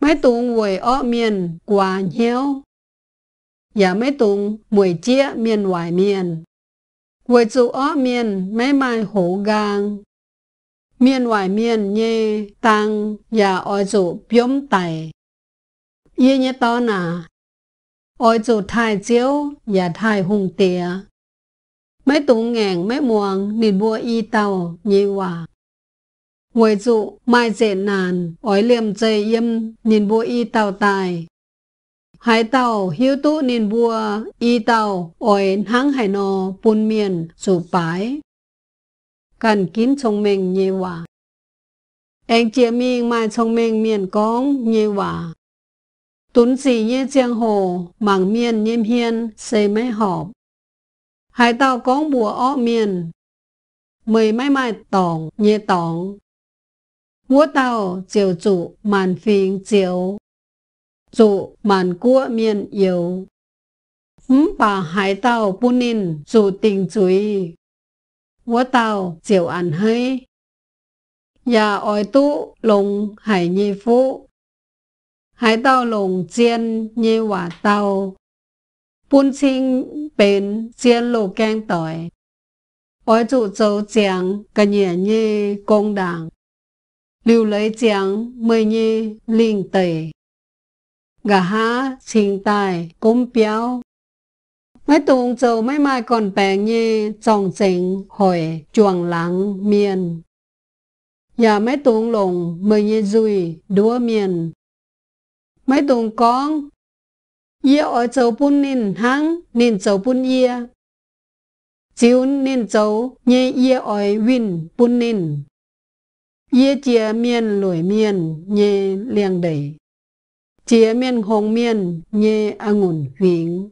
Mấy tung quầy ọ miền quà nhéo. Nhà mấy tung mùi chĩa miền hoài miền. Quầy chủ ọ miền mấy mai hổ gang. Miền hoài miền nhê tăng nhà ọ chủ biếm tài. Yên nhé to nà Ôi dù thai chiếu và thai hùng tìa. Mấy tủ ngàn mấy muồng nên mua y tàu nhì hòa. Ngoài dụ mai dễ nàn, ối liềm dây yếm, nên mua y tàu tài. Hải tàu hiếu tụ nên mua y tàu ối hãng hải nò bùn miền dù bái. Cần kín trong mình nhì hòa. Anh chia miệng mai trong mình miền con nhì hòa tuấn sĩ như giang hồ, mảng miền nhiêm hiên, xây mấy họp. Hải tàu có bùa ó miền, mười máy mai tỏng, nhẹ tỏng. Ngũ tàu chiều trụ màn phiền chiều, trụ màn cua miền yếu. Hứng bà hải tàu bu nín, trụ tình chuối. Ngũ tàu chiều ăn hơi. Nhà ỏi tụ lùng hải nhi phụ hải tàu lồng chiên như hòa tàu bún chinh bền chiên lô keng tỏi ở trụ châu giang cả nhẹ như công đảng lưu lấy giang mười như linh tẩy gà há trình tài cúng béo mấy tuồng châu mấy mai còn bè như dòng trình hồi chuồng lắng miền nhà mấy tuồng lồng mười như dùi đúa miền mấy tuần con yêu ở châu bún nên hăng nên châu bún yêu chiếu nên châu nhé yêu ở vin bún nên yêu chia miên lưỡi miên, nhé liang đầy chia miên hồng miên, nhé ăn ngùn vĩnh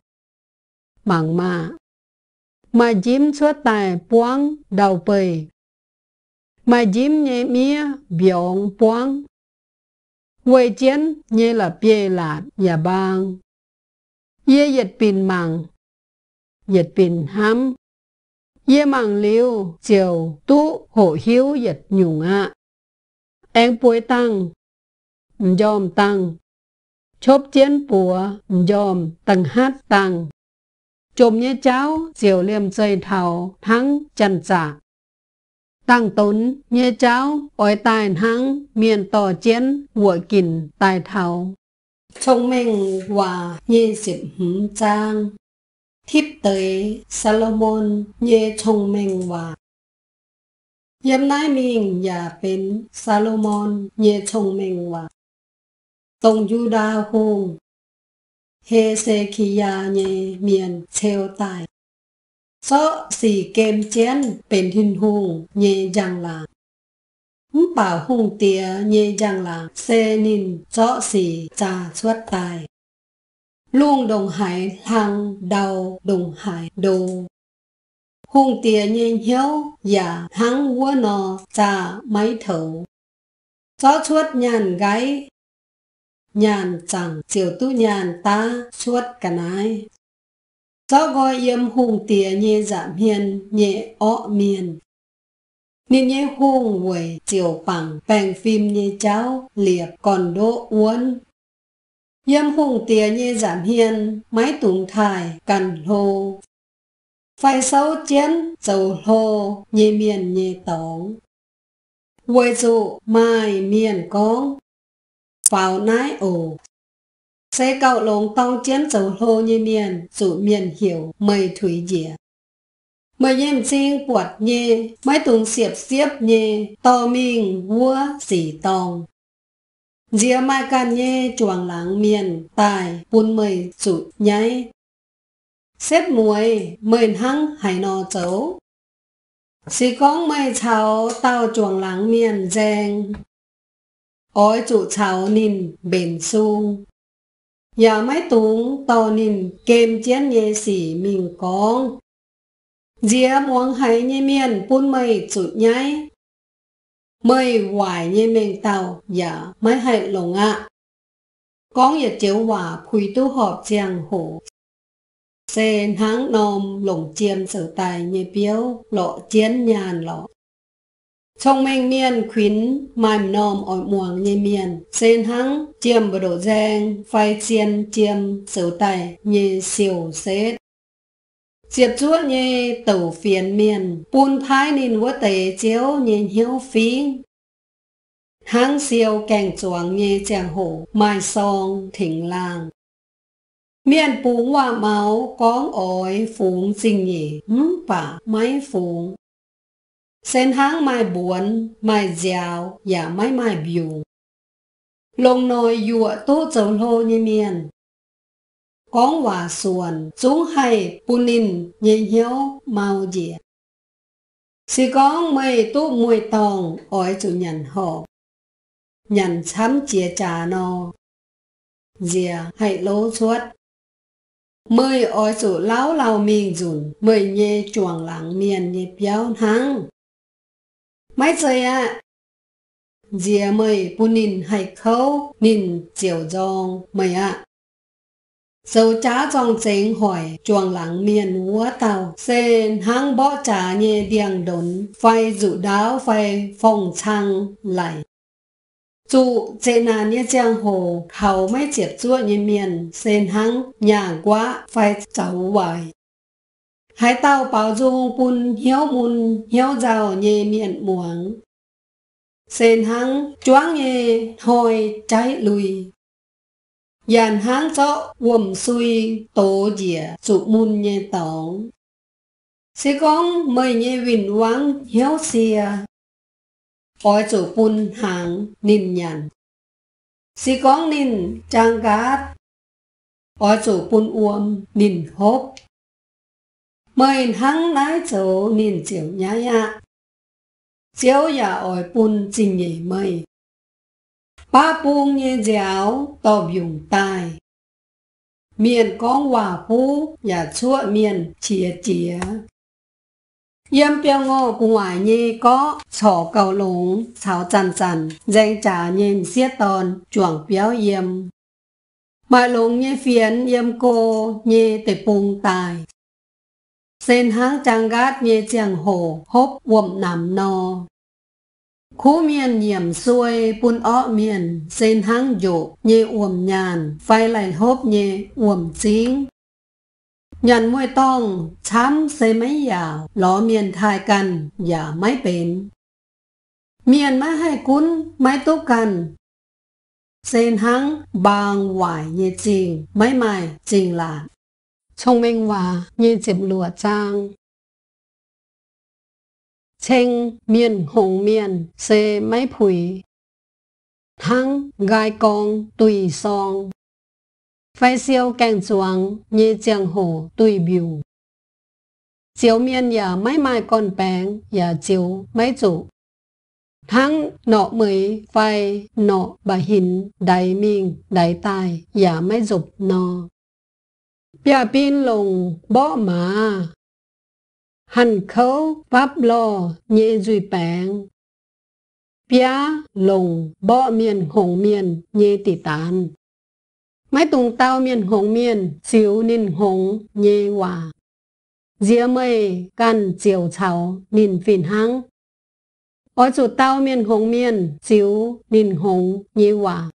mạng mà mà dím xuất tài buông đầu bầy mà dím nhé mía biếng buông Wei Jian như là bia là nhà bang. Ye dịch bình mạng, dịch bình hâm, Ye mạng liu chiều tú hộ hiếu dịch nhung ạ. Anh bối tăng, dòm tăng. Chốp chiến bùa, dòm tăng hát tăng. chôm như cháu, chiều liêm dây thầu, thắng chân giả. ตั้งตนเยเจ้าปอยตายหังเมียนต่อเจียนหัวกินตายเทาชงเม่งว่าเยสิบหืมจาง ทิพเตยซาโลมอนเยชงเม่งว่าย้ำนายมิงอย่าเป็นซาโลมอนเยชงเมงว่าตรงยูดาโฮงเฮเซคิยาเยเมียนเชลตายเซะสี่เกมเจนเป็นหินหงเยจังลางมป่าหงเตียเยจังลางเซนินเซะสี่จาชวดตาย ลุงดงหายทางเดาดงหายโดหงเตียเยเหี้ยวอย่าหังวัวนอจ่าไม่เถาเจซอชวดยานไกยานจังเจียวตู้ยานตาชวดกันไอ Cháu gọi yếm hùng tía nhẹ giảm hiền, nhẹ ọ miền. Nên nhé hùng huệ chiều bằng bèng phim nhé cháu, liệp còn đỗ uốn. Yếm hùng tía nhé giảm hiền, mái tùng thải cằn hồ Phải sâu chén, dầu hô, nhé miền nhé tóng. huệ dụ mai miền con, vào nái ổ sẽ cậu lồng tông chém dầu hô như miền, dù miền hiểu mây thủy dìa. Mời em xin quật nhê, mấy tùng xiệp xiếp nhê, to minh vua xỉ tòng. Dìa mai can nhê chuồng láng miền, tài, buôn mây, rụt nháy. Xếp muối, mền hăng hải nò chấu. Xì con mây cháu, tao chuồng láng miền dèng. Ôi chủ cháu nìn bền sung. อย่าไม่ตุงตอนินเกมเจียนเยสีมิงกองเจียมวงไหเยเมียนปุ้นไม่จุดย้ายไม่หวายเยเมงเตาอย่าไม่ให้หลงอะกองอย่าเจียวหว่าคุยตู้หอบเจียงโหเซนทั้งนอมหลงเจียมเสือตายเยเปียวหล่อเจียนยานหล่อ trong mênh miên khuyến mai nôm ổi muồng như miền, sen hắng chiêm bờ đổ giang, phai chiên chiêm sầu tài như siêu xế. Diệp chúa như tử phiền miền, buôn thái nên quá tề chiếu như hiếu phí. Háng siêu càng chuồng như chàng hổ, mai song thỉnh làng. Miền phú hoa máu, con ổi phúng sinh nhỉ, hứng bả máy phúng sen hang mai buồn, mai dẻo, và mai mai biểu. Lông nồi dụa tố dầu lô như miền. Con hòa xuồn, xuống hay, bù nín, nhẹ hiếu, mau dịa. Sì con mây tố mùi tòng, ỏi chủ nhận hộ. Nhận sắm chia trà nò. Dìa hãy lố suốt. Mười ỏi chủ lão lao miền dùn, mười nhẹ chuồng lãng miền như béo hăng mấy trời ạ! Dìa mày bu nìn hay khâu, nìn chiều dòng mày ạ. Sâu trá dòng chén hỏi, chuồng lắng miền húa tàu, sen hang bó trà nhẹ điang đốn, phai dụ đáo phai phòng trăng lại. Dù chế nà như giang hồ, hầu mấy chiếc chua như miền, sen hăng nhà quá, phai cháu hoài hai tao bảo du bùn hiếu bùn hiếu giàu nhẹ miệng muống sen hăng choáng nhẹ hồi trái lùi dàn hăng sợ quầm xuôi tổ dìa sụ môn nhẹ tổng sẽ con mời nhẹ vịn vắng hiếu xìa ôi chủ bùn hàng nìn nhằn sẽ con nìn trang gát ôi chủ bùn uom nìn hốp bên hăng lái chỗ nên chiều nhá nhá. chiều ya ỏi bùn trình nhỉ mây. Ba buông như giáo tòm dùng tài. Miền con hòa phú, nhà chua miền chìa chìa. Yêm bèo ngô của ngoại nhi có sổ cầu lũng, sáo chăn chăn, danh trả nhìn xiết tòn, chuồng béo yêm. Mà lũng như phiến yêm cô, như tệ bùng tài, เซนฮังจังกาดเมียเจียงโหฮบวมนำนอคูเมียนเยี่ยมซวย ปุนอ้อเมียนเซนฮังโยกเยอ่วมยาน ไฟไหลฮบเยอ่วมจิงยันมวยต้องช้ำเซไม่ยาวล้อเมียนทายกัน อย่าไม่เป็น เมียนไม่ให้กุ้น ไม่ตุกกัน เซนฮังบางไหวยเยจริงไม่ไม่จริงหลาน thông minh và như dịp lụa trang. Chênh miền hồng miền xê máy phủi. Thăng gai con tùy song. Phai siêu càng chuang như giang hồ tùy biểu. Chiếu miên ya máy mai con bèn ya chiếu máy chủ. Thăng nọ mới phai nọ bà hình đại miệng đại tài ya máy dục nọ bia pin lùng bó mà hành khấu pháp lo nhẹ duy bèn bia lùng bó miền hồng miền nhẹ tỷ tàn mấy tùng tao miền hồng miền xíu nên hồng nhẹ hòa dĩa mây căn chiều chào nhìn phiền hăng ở chủ tao miền hồng miền xíu nhìn hồng nhẹ hòa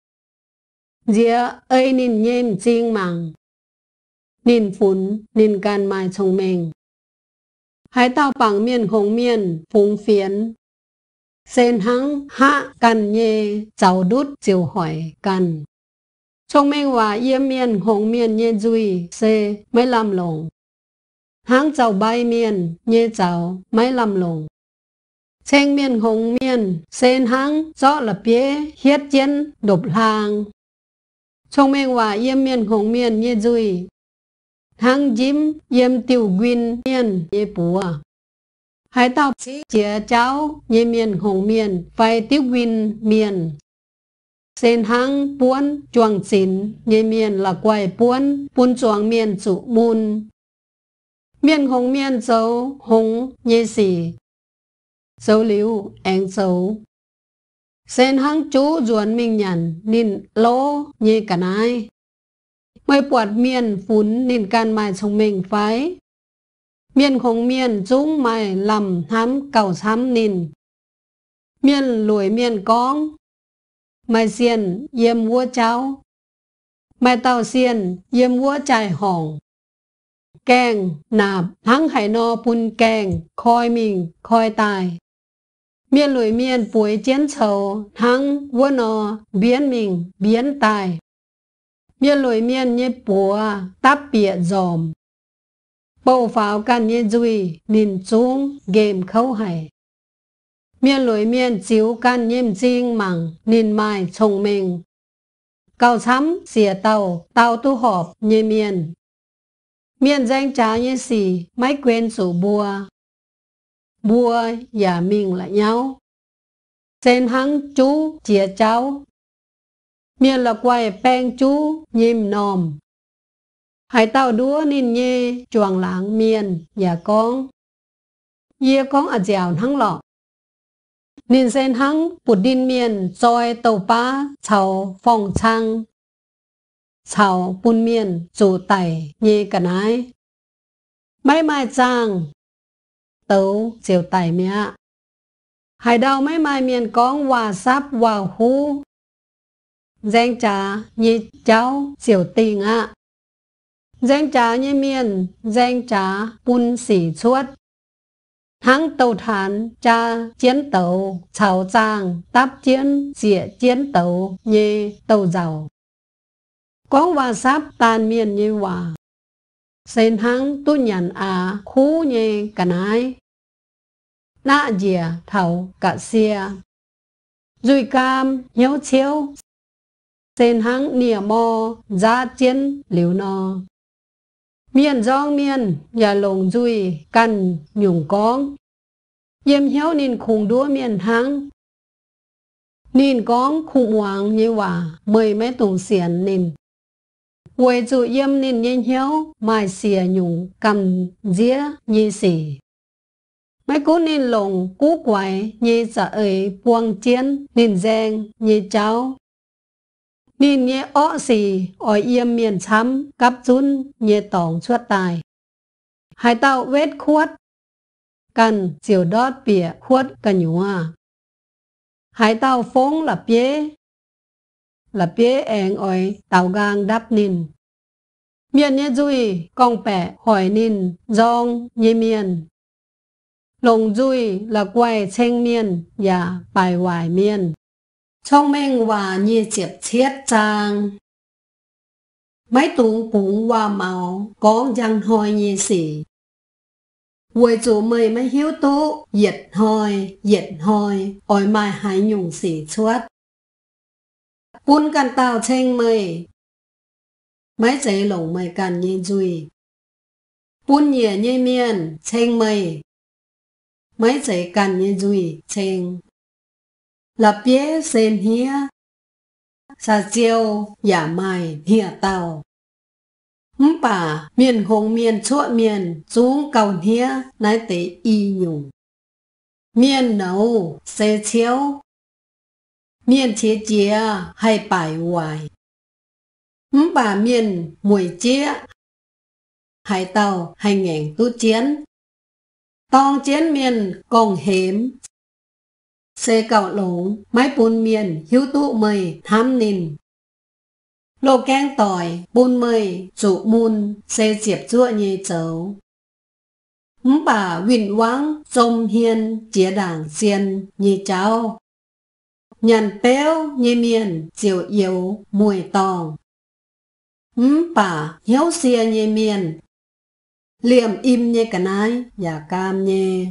dĩa ơi nhìn nhem chiêng màng nên phun nên can mai trong mình. Hãy tao bằng miên hồng miên phúng phiến. Sen hắng hạ cần nhê, cháu đút chiều hỏi cần. Trong mình và yếm miên hồng miên nhê duy, xê, mới làm lồng. Hãng cháu bay miên nhê cháu, mới làm lồng. Chênh miên hồng miên sen hắng, rõ là bế, hiết chiến, đục làng. Trong mình và yếm miên hồng miên nhê duy, hàng jim yếm tiêu quyên miền ye bùa hãy tạo sĩ chia cháu ye miền hồng miền phải tiêu quyên miền sen hang buôn chuang xin ye miền là quay buôn buôn chuang miền chủ môn miền hồng miền dấu hồng ye sĩ dấu liu anh dấu sen hang chú ruột minh nhận nín lỗ như cả nai ไม่ปวดเมียนฝุ่นนินการไม้ชงเมงไฟ เมียนของเมียนจุ้งไม้ลำห้ำเก่าช้ำนิน เมียนรวยเมียนก้องไม้เซียน เยี่ยมวัวเจ้าไม้เต่าเซียน เยี่ยมวัวใจห่องแกงหนาบทั้งไหนอปุนแกง คอยมิงคอยตาย เมียนรวยเมียนป่วยเจียนเฉาทั้งวัวนอ เบียนมิงเบียนตาย miên lùi miên như bùa táp bịa dòm bộ pháo can như duy nhìn xuống game khâu hải miên lùi miên chiếu can nhiêm riêng mẳng nhìn mai chồng mình cao sắm xìa tàu tàu tu họp như miên miên danh trá như xì máy quên sổ bùa bùa và mình lại nhau trên hắn chú chia cháu เมียละกวยแป้งจูยิ้มนอมหายเต้าดัวนินเยจวงหลังเมียน อย่ากอง เยียกองอาเจียวทั้งหลอกนินเซนทั้งปุดดินเมียน จอยเต้าป้าเฉาฟองชังเฉาปุนเมียนจูไตเยกันหนไม่มาจางเต้าเจียวไตเมียหายเดาไม่มาเมียนกองว่าซับว่าหู danh trà như cháu tiểu tình ạ. À. Danh trà như miền, danh trà bun xỉ xuất Hãng tàu thán cha chiến tàu, chào giang, táp chiến, dịa chiến tàu như tàu giàu. Có và sáp tàn miền như hòa. Sen hãng tu nhận à khu như cả nái. Nạ dịa thảo cả xia rùi cam, hiếu chiếu, sen hang nia mo gia chiến liu no miền giong miền nhà lồng dùi căn nhung con yếm hiếu nên khùng đua miền hang nên con khùng hoàng như hòa mười mấy tùng xiển nên quê dụ yếm nên nhiên hiếu mai xìa nhung cầm dĩa như xỉ mấy cú nên lồng cú quái như dạ ấy buông chiến nên giang như cháu นี่เนี่ยอ้อสีอ้อยเอี่ยมเมียนช้ำกับจุนเนี่ยตองชวดตายหายเต้าเวทขวดกันเจียวดอดเปียขวดกันอยู่ว่าหายเต้าฟงหลับเยหลับเยแองอ้อยเต่ากลางดับนินเมียนเนี่ยจุยกองแปะหอยนินจองเยเมียนลงจุยละกวยเชงเมียนอย่าไปหวายเมียน trong mênh hòa như chịp chiết trang. Mấy tụ cũng hoa màu, có răng hoi như xỉ. Quầy chủ mây mấy hiếu tố, dịch hoi, dịch hoi, ôi mai hãy nhung xỉ chuốt. Bún can tao chênh mây, mấy giấy lồng mây can như dùi. Bún nhẹ như miên, chênh mây, mấy giấy can như dùi, chênh là bia sen hia sa chiêu ya mai hia tàu húng bà miền hùng miền chua miền chúng cầu hia nai tế y nhung miền nấu xe chiếu miền chế chia hay bài hoài húng bà miền mùi chia hải tàu hay ngàn tu chiến tòng chiến miền còn hiểm xê cậu lũng, máy bún miền, hiếu tụ mời, tham nìn. Lô keng tỏi, bún mời, trụ mùn, xê diệp chua nhì chấu. Mũ bà vịn vãng, trông hiên, chía đảng xiên, nhì cháu. Nhàn béo, nhì miền, chiều yếu, mùi tòng. Mũ bà hiếu xìa nhì miền, liềm im nhì cả nái, giả cam nhì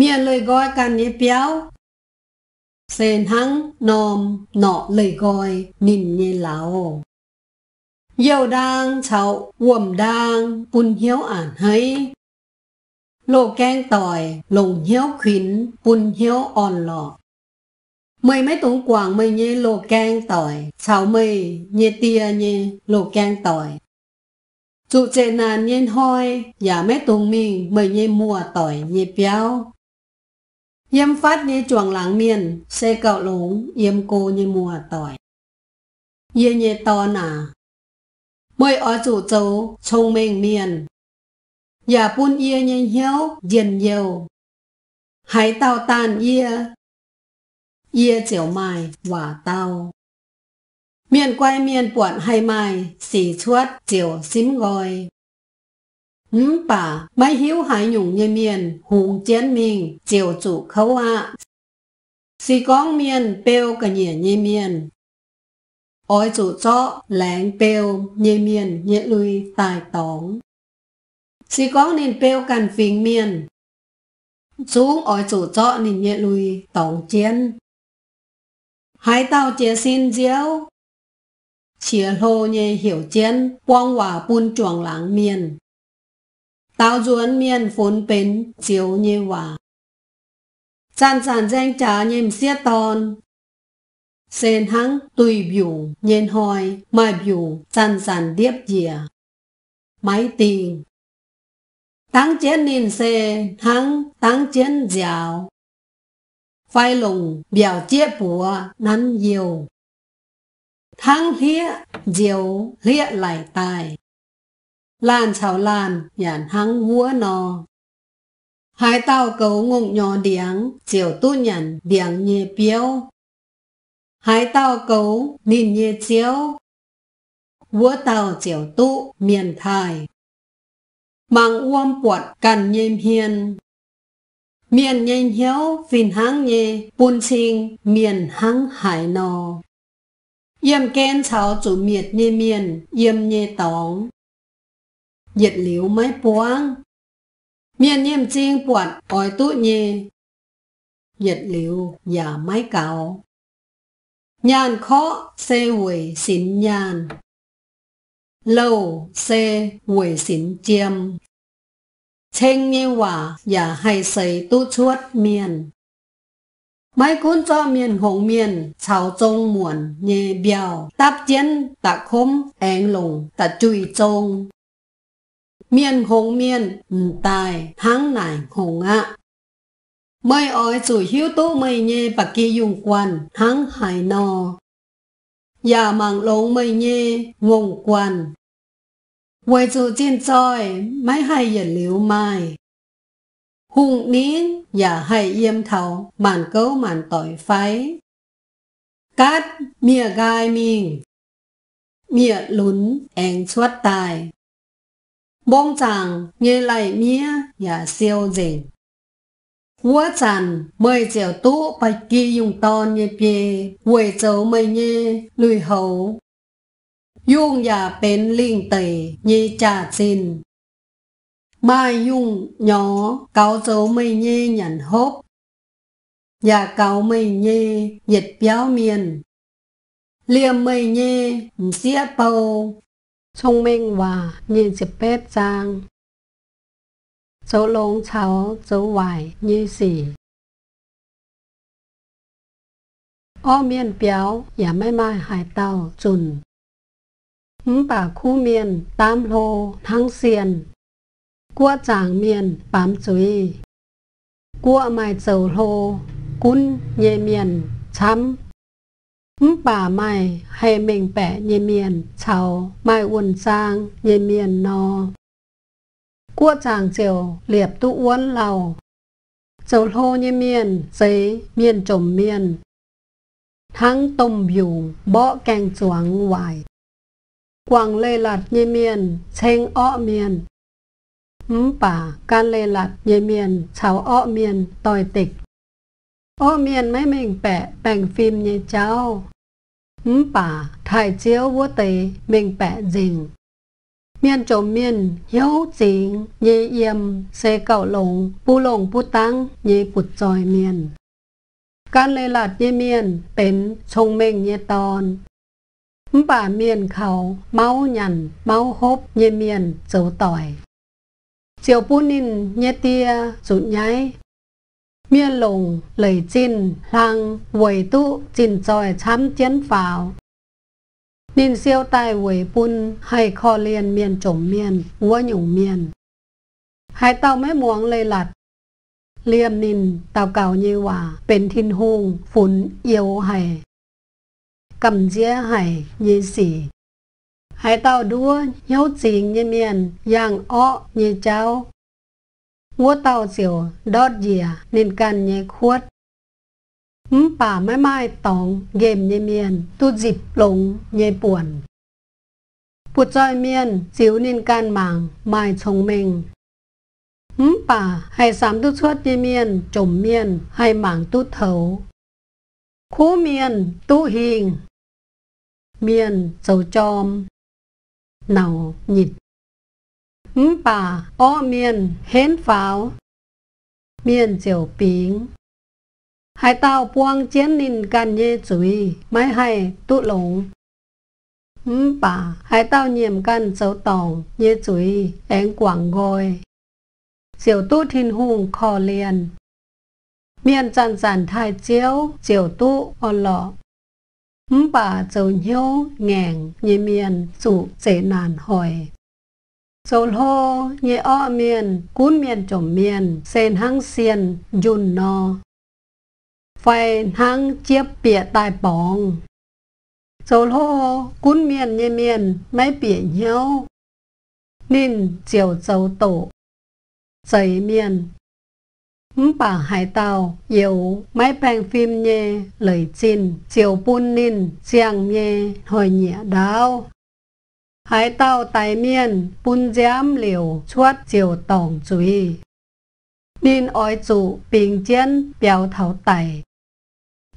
mía lời gọi can nhé béo sen hăng nôm nọ lời gọi nhìn nhé lão yêu đang chậu uổng đang bún hiếu ản hay lô keng tỏi lồng hiếu khuyến bún hiếu on lọ mày mấy tuần quảng mày nhé lô keng tỏi chào mày nhé tia nhé lô keng tỏi Chủ chế nàn nhiên hoi, giả mấy tùng mình mời nhé mua tỏi nhé béo. Yếm phát như chuồng lãng miền, xe cậu lúng, yếm cô như mùa tỏi. Yê nhê to nà. Mới ở chủ châu, trông mình miền. Nhà dạ buôn yê nhê hiếu, dền nhiều. Hãy tao tàn yê. Yê chiều mai quả tao. Miền quay miền buộn hay mai, xì chuốt, chiều xím gòi ngũ bà mai hải dùng như miền hùng chiến mình chiều chủ khấu ạ si con miền bêu cả nhỉ như miền ôi chủ cho lãng bêu như miền như lui tài tóng si con nên bêu càn phiền miền xuống ôi chủ cho nên như lui tóng chiến hai tao chia xin diếu chia lô nhẹ hiểu chiến quang hòa buôn chuồng lãng miền tao duẩn miên phốn bến chiếu như hòa san san danh trả nhêm xiết tòn, sen hăng tùy biểu nhiên hoài mai biểu san san điếp dìa máy tiền tăng chiến nín xe hăng tăng chiến dẻo phai lùng biểu chia bùa nắn nhiều thăng hía diều hía lại tài lan chào lan yàn hăng vua nò hai tao cầu ngộng nhỏ điáng chiều tu nhàn điáng nhẹ biếu hai tao cầu nhìn nhẹ chiếu vua tao chiều tu miền thai mang uom quạt cần nhem hiền miền nhem hiếu phìn hăng nhẹ buôn sinh miền hăng hải nò yếm kén chào chủ miệt nhẹ miền yếm nhẹ tóng nhiệt liếu mấy buông. Miền nhiệm chinh buồn ỏi tụ nhì. Nhiệt liếu giả mấy cao Nhàn khó xe hủy xin nhàn. Lâu xe hủy xin chiêm. Chênh như hòa giả hay xây tụ chuốt miền. Mấy cuốn cho miền hồng miền, chào trông muộn, nhẹ bèo, táp chiến, tạ khống, én lùng, tạ chui trông miên hùng miên tài tháng nải hồng ạ mới ôi chủ hiếu tố mây nhê bà kia dùng quan tháng hải nò Dạ mạng lộn mây nhê ngùng quan Quay chủ trên tròi mấy hay dần liễu mai Hùng nín dạ hay yêm thầu màn cấu màn tội phái Cát mìa gai mình Mìa lún én xuất tài mong rằng nghe lại mía và siêu gì. Ua chẳng mời chiều tú bạch kỳ dùng tôn như bì, quầy châu mời nghe lùi hầu, Dung và bên liên tỷ như trả xin. Mai dung nhỏ cáo châu mời nghe nhận hốp. Và cáo mời nghe dịch béo miền. Liêm mời nghe xía bầu ชงเม่งว่ายี่สิบเป็ดจางโจลงเช้าโจไหวยี่สี่ อ้อเมียนเปียว อย่าไม่มาหายเต้าจุนหืมป่าคู่เมียนตามโลทั้งเซียน กัวจางเมียนปามจุยกัวไม่เจอโลกุนเยเมียนช้ำป่าไม้ให้เมงแปะเยเมียนเชาไม่อุ่นจางเยเมียนนอ กั้วจางเจียวเหลียบตุ้อ้วนเราเจ้าโลเยเมียนเซเมียนจมเมียน ทั้งตมอยู่เบาะแกงจวงหวาย กวางเลหลัดเยเมียนเชงอ้อเมียนมป่าการเลหลัดเยเมียนเาาอ้อเมียนต่อยเต็กอ้อเมียนไม่เม่งแปะแป่งฟิล์มเยเจ้าหืมป่าถ่ายเจียววัวเตเม่งแปะจริง เมียนจมเมียนเย้าจริง เยเอียมเซเก่าหลงปูหลงปูตั้งเยปุดจอยเมียนการเลยหลัดเยเมียนเป็นชงเม่งเยตอนหืมป่าเมียนเขา เมาหยันเมาฮบเยเมียนเจ้าต่อยเจียวปูนินเยเตียสุดย้ายเมียลงเลยจินลังวยตุจินจอยช้ำเจียนฝ่าวนินเซียวใต้วยปุนให้คอเลียนเมียนจมเมียน หัวหยุ่งเมียนหายเต่าแม่หมวงเลยหลัด เลียมนินเต่าเก่าเยว่าเป็นทินหงฝุ่นเอียวไห่กำเจียไห่เยสีหายเต่าด้วเย้าจิงเยเมียนย่างอ้อเยเจ้า ngua tàu chiều đốt dìa nên can nhẹ khuất ấm bà mai mai tòng game nhẹ miền tu dịp lồng nhẹ buồn bụt roi miền chiếu nên can mảng mai chồng mình ấm bà hay sám tu chuốt nhẹ miền chồng miền hay mảng tu thấu khu miền tu hiền miền dầu chom nào nhịt ứng bà ô miền hến pháo miền chiều bính hải tàu buông chén nín gan nhê chuối máy hai tụ lồng, ứng bà hai tao nhiệm gan dấu tòng nhê chuối én quảng ngôi chiều tu thiên hùng khò liền miền tràn giản thai chiếu chiều tu ô lọ bà dầu nhau ngàn như miền dụ dễ nàn hỏi Chol ho nhẹ o miền, cún miền chổm miền, sen hăng xiên, dùn no. Phai hăng chiếp bịa tai bóng. Chol ho cún miền nhẹ miền, mấy bịa nhau. Nên chiều châu tổ. Giấy miền. Mũ bà hải tàu, yếu máy bèn phim nhẹ, lời chín, chiều bún nín, chiang nhẹ, hồi nhẹ đau hai tàu tài miên bún giám liều chuốt chiều tổng chuy nên ói chủ bình chiến béo thảo tài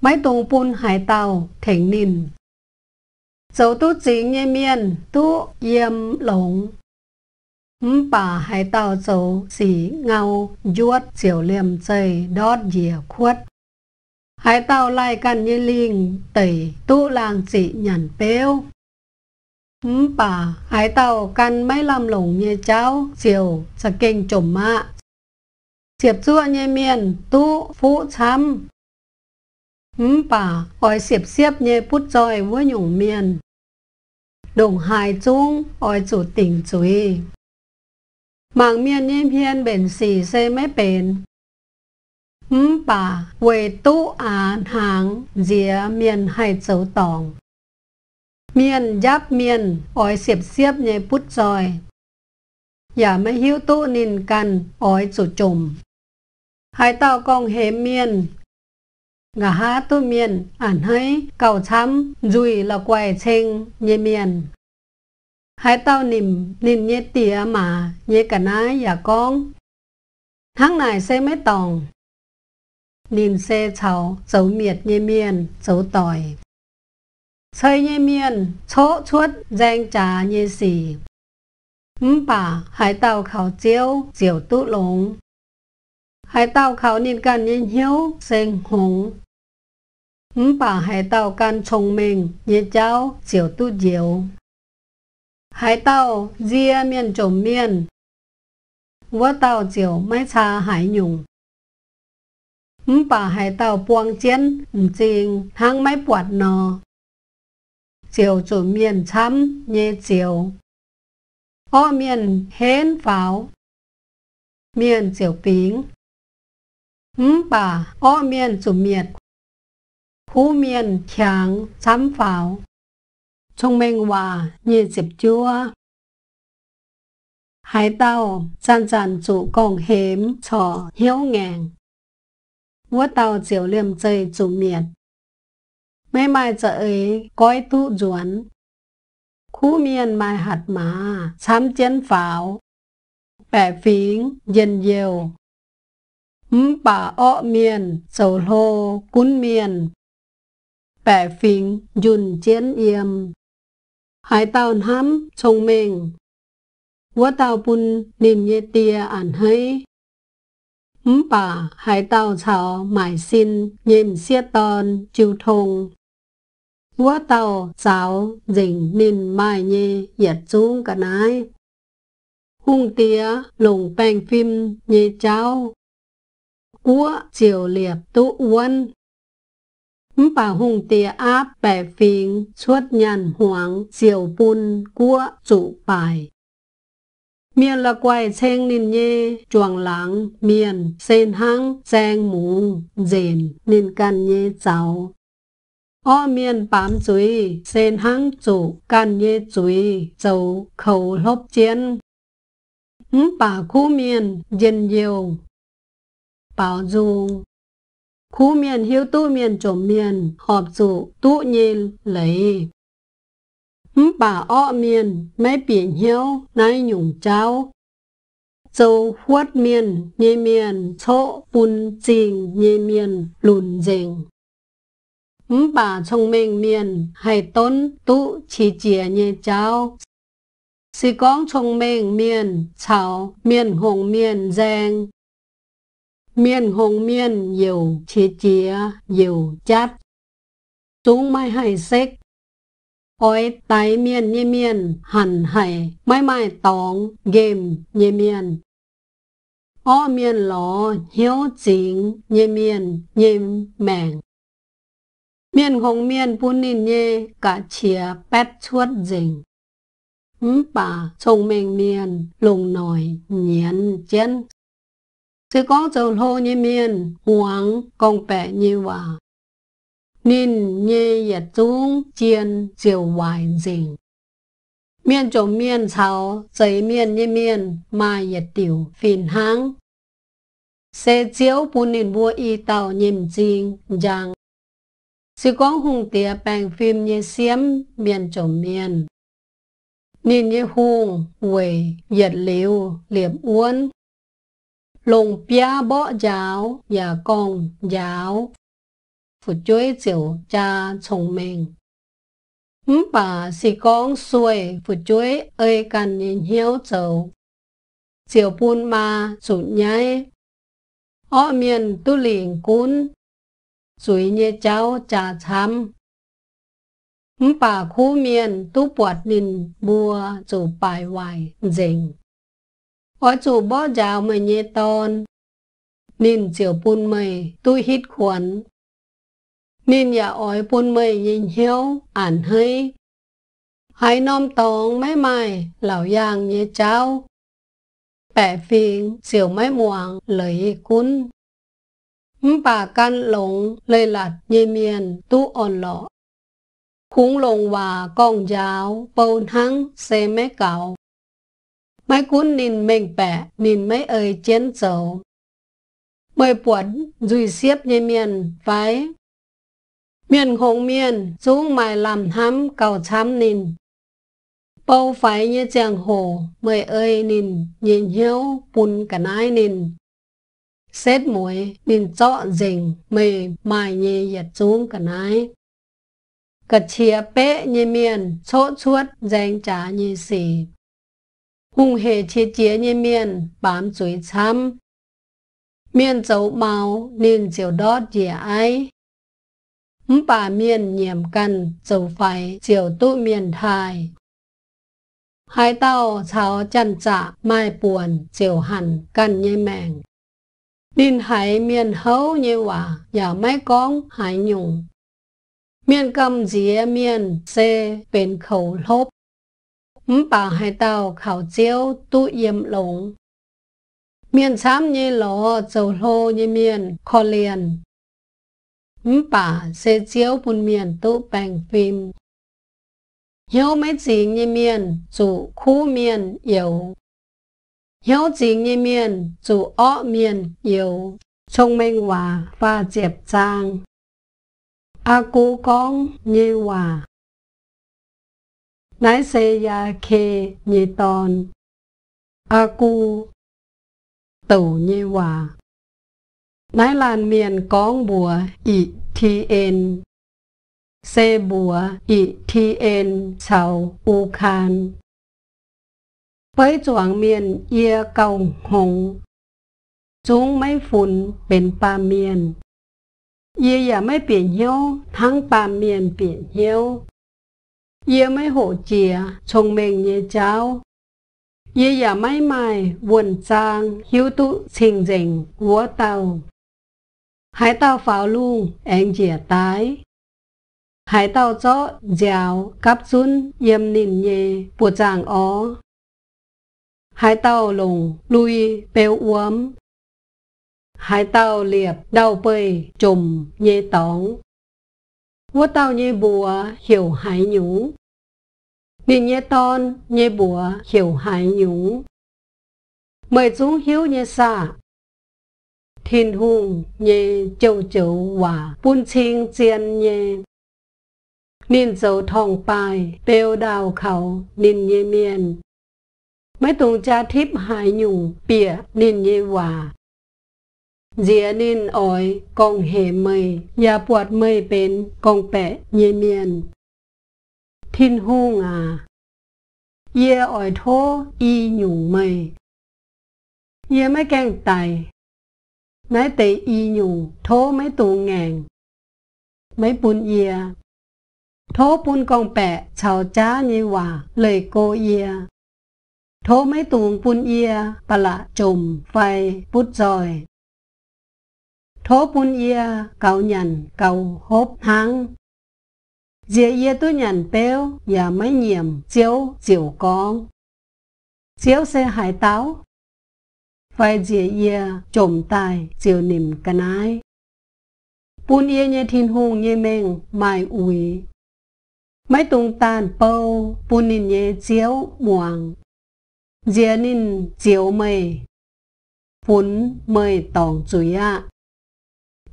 mấy tùng bún hải tàu thỉnh nín dấu tu chính nghe miên tu yếm lồng bà hải tàu dấu xỉ ngao yuốt chiều liềm chơi đót dìa khuất hải tàu lại gần như linh tẩy tu làng chỉ nhàn béo หืมป่าหายเต่ากันไม่ลำหลงเยเจ้าเสี่ยวสะเก่งจมมะเสียบซั่วเยเมียนตู้ฟุช้ำหืมป่าอ่อยเสียบเสียบเยพุดจอยว่าหยงเมียนดงหายจุ้งอ่อยจูดติ่งจุยหมางเมียนเยเพียนเบ่นสี่เซไม่เป็นหืมป่า เวตุอานหางเจียเมียนให้เจ้าตอง miền giáp miền ói xếp xếp, nhảy bút rồi giả mấy hiếu tu nìn cần ói chủ trùm hai tao con hề miền ngà há tu miền ản hấy cầu chấm dùi là quài chênh nhảy miền hai tao nìm nìn nhảy tỉa mà nhảy cả nái, giả con tháng này xe mấy tòng nìn xe cháu dấu miệt nhảy miền dấu tỏi chơi như miền chỗ chuốt danh trà như xì Ừm bà hải tàu khảo chiếu chiều tụ lồng hải tàu khảo nên cần nên hiếu sinh hùng Ừm bà hải tàu cần trùng mình như cháu chiều tụ diệu hải tàu dìa miền trộm miền vua tàu chiều mai cha hải nhung Ừm bà hải tàu buông chiến ấm chinh hang mai bọt nò chiều chủ miền chăm như chiều. Ô miền hên pháo. Miền chiều bính. Ừm bà, ô miền chủ miệt. khu miền chàng chăm pháo. Trung minh hòa như dịp chúa. Hải tàu chăn chăn chủ công hiếm trò hiếu ngàng. Vua tàu chiều liêm chơi chủ miền. ไม่มาจะเอ๋ยก้อยตู้จวนคู่เมียนมาหัดมาช้ำเจียนฝาวแปะฟิงเย็นเยียวมป่าอ้อเมียนโสโลกุ้นเมียนแปะฟิงยุนเจียนเยียมหายเต่าห้ำชงเมงว่าเต่าปุนนิมเยเตียอ่านให้มป่าหายเต่าชาวหมายสินเยี่ยมเสียตอนจิวทง búa tàu sáu dình nên mai nhê giật xuống cả nái hung tía lùng bèn phim nhê cháu cua chiều liệp tụ quân bà hung tía áp bè phiền suốt nhàn hoàng, chiều bùn cua trụ bài miền là quay sen nên nhê chuồng lãng miền sen hang trang mù dền nên can nhê cháu ô miên bám chuối, sen hăng chủ, can nhê chuối, dầu khẩu lốp chiến. Bà khu miên, dân yêu, Bảo dù, khu miên hiếu tu miên trộm miên, họp dụ, tu nhê lấy. Bà ô miên, mấy biển hiếu, nay nhủng cháo, châu huất miên, nhê miên, chỗ bùn trình, nhê miên, lùn dình bà trong mình miền hay tôn tụ chỉ chìa nhẹ cháu Sĩ con trong mình miền chào miền hồng miền giang miền hồng miền nhiều chỉ chìa nhiều chát chúng mai hay xích ôi tái miền như miền hẳn hay mai mai tóng game như miền ô miền lò hiếu chính như miền như mảng miền hồng miền bún nín nhê cả chìa bét chuốt dình bà trông mình miền lùng nổi nhiễn chân chứ có dầu lô như miền hoàng công bẻ như hòa nín nhê yết dung chiên diều hoài dình miền chỗ miền chào giấy miền như miền mà yết tiểu phiền hăng sẽ chiếu bún nín vua y tàu nhìm dinh giang chỉ có hùng tía bèn phim như xiêm miền chồng miền nên như hùng quỷ giật liều liệp uốn lùng bia bó giáo và con giáo phụ chuối chiều cha chồng mình Hm bà sĩ con xuôi phụ chuối ơi cần nhìn hiếu chầu chiều buôn ma chủ nháy ở miền tu liền cún สวยเนยเจ้าจ่าช้ำหมป่าคู่เมียนตู้ปวดนินบัวจูปลายวายเจงอจูบบ่อจาวเมเยตอน นินเจียวปุ่นเมยตู้ฮิดขวน นินอย่าออยปุ่นเมยยิงเหี้ยวอ่านเฮ้ยหายนอมตองไม่ไม่ เหล่ายางเนยเจ้า แปะฟิงเสี่ยวไม้หมวงเลยคุ้น bà can lộng lê lạt nhê miền tu ồn lọ. Khúng lộng và con giáo bầu thắng xe mê cạo. Mấy cuốn nín mình bẻ nín mấy ơi chén dầu. Mười buồn dùi xiếp nhê miền vái. Miền hồng miền xuống mài làm thắm cầu chám nín. Bầu phải như chàng hồ mười ơi nín nhìn hiếu bùn cả nái nín xét mũi nên cho dình mề mài nhì giật xuống cả nái cả chia bế nhì miền chỗ chuốt dành trả nhì xì hùng hề chia chia nhì miền bám chuối chăm miền dấu màu nên chiều đót dìa ái bà miền nhiệm cần dấu phải chiều tụ miền thai hai tao cháo chăn trả mai buồn chiều hẳn cần nhì mèng nên hãy miền hấu như quả, giả mấy con hãy nhùng. Miền cầm dĩa miền xe bên khẩu lốp. Mũ bà hai tàu khảo chiếu tu yếm lộng. Miền xám như lò dầu lô như miền kho liền. Mũ bà xe chiếu bùn miền tu bành phim. Hiếu mấy gì như miền, dù khu miền yếu hiếu chính nghe miền dù ó miền nhiều thông minh hòa và dẹp trang a à cú con như hòa nãy xe ya kê như tòn a à cú tẩu như hòa nãy làn miền con bùa ị thi en xe bùa ị thi en chào u khan ไปจวงเมียนเอียเกาหงจุงไม่ฝุ่นเป็นปลาเมียนเยียอย่าไม่เปลี่ยนเหี้ยวทั้งปลาเมียนเปลี่ยนเหี้ยวเยียไม่โหเจีย ชงเมงเยเจ้า เยียอย่าไม่ไม่วนจางหิวตุชิงเจงหัวเตาหายเตาฝาลุงแองเจียตาย หายเตาเจาะเจียวกับจุนเยี่ยมนินเยปวดจางอ๋อ hải tàu lùng lui bèo uống hải tàu liệp đau bơi trùm nhê tóng vua tàu nhê bùa hiểu hải nhúng đi nhê ton nhê bùa hiểu hải nhúng mời xuống hiếu nhê xa thiên hùng nhê châu châu hòa bun chiên chiên nhê nên dấu thòng bài bèo đào khẩu nên nhê miền ไม่ตรงจ้าทิพหายหนุ่มเปียนินเยว่าเจียนินอ้อยกองเหเมยยาปวดเมยเป็นกองแปะเยเมียนทินหูงาเยอ้อยโท อีหนุ่มเมยเยไม่แกงไตนายเตยอีหนุ่มโทไม่ตูงแงง ไม่ปุนเยโทปุนกองแปะชาวจ้าเยว่าเลยโกเย thố mấy tuồng bún ia bà lạ trùm vay bút rồi thô bún ia cầu nhận cầu hốp hăng, dìa ia tu nhận béo và mấy nhiệm chiếu chiều con chiếu xe hải táo phai dìa ia trùm tài chiều niềm cân ái bún ia nhé thiên hùng nhé mèng mai ủi mấy tung tàn bâu bun nhé chiếu muàng Jianin chiếu mây phun mây tổng chuối ạ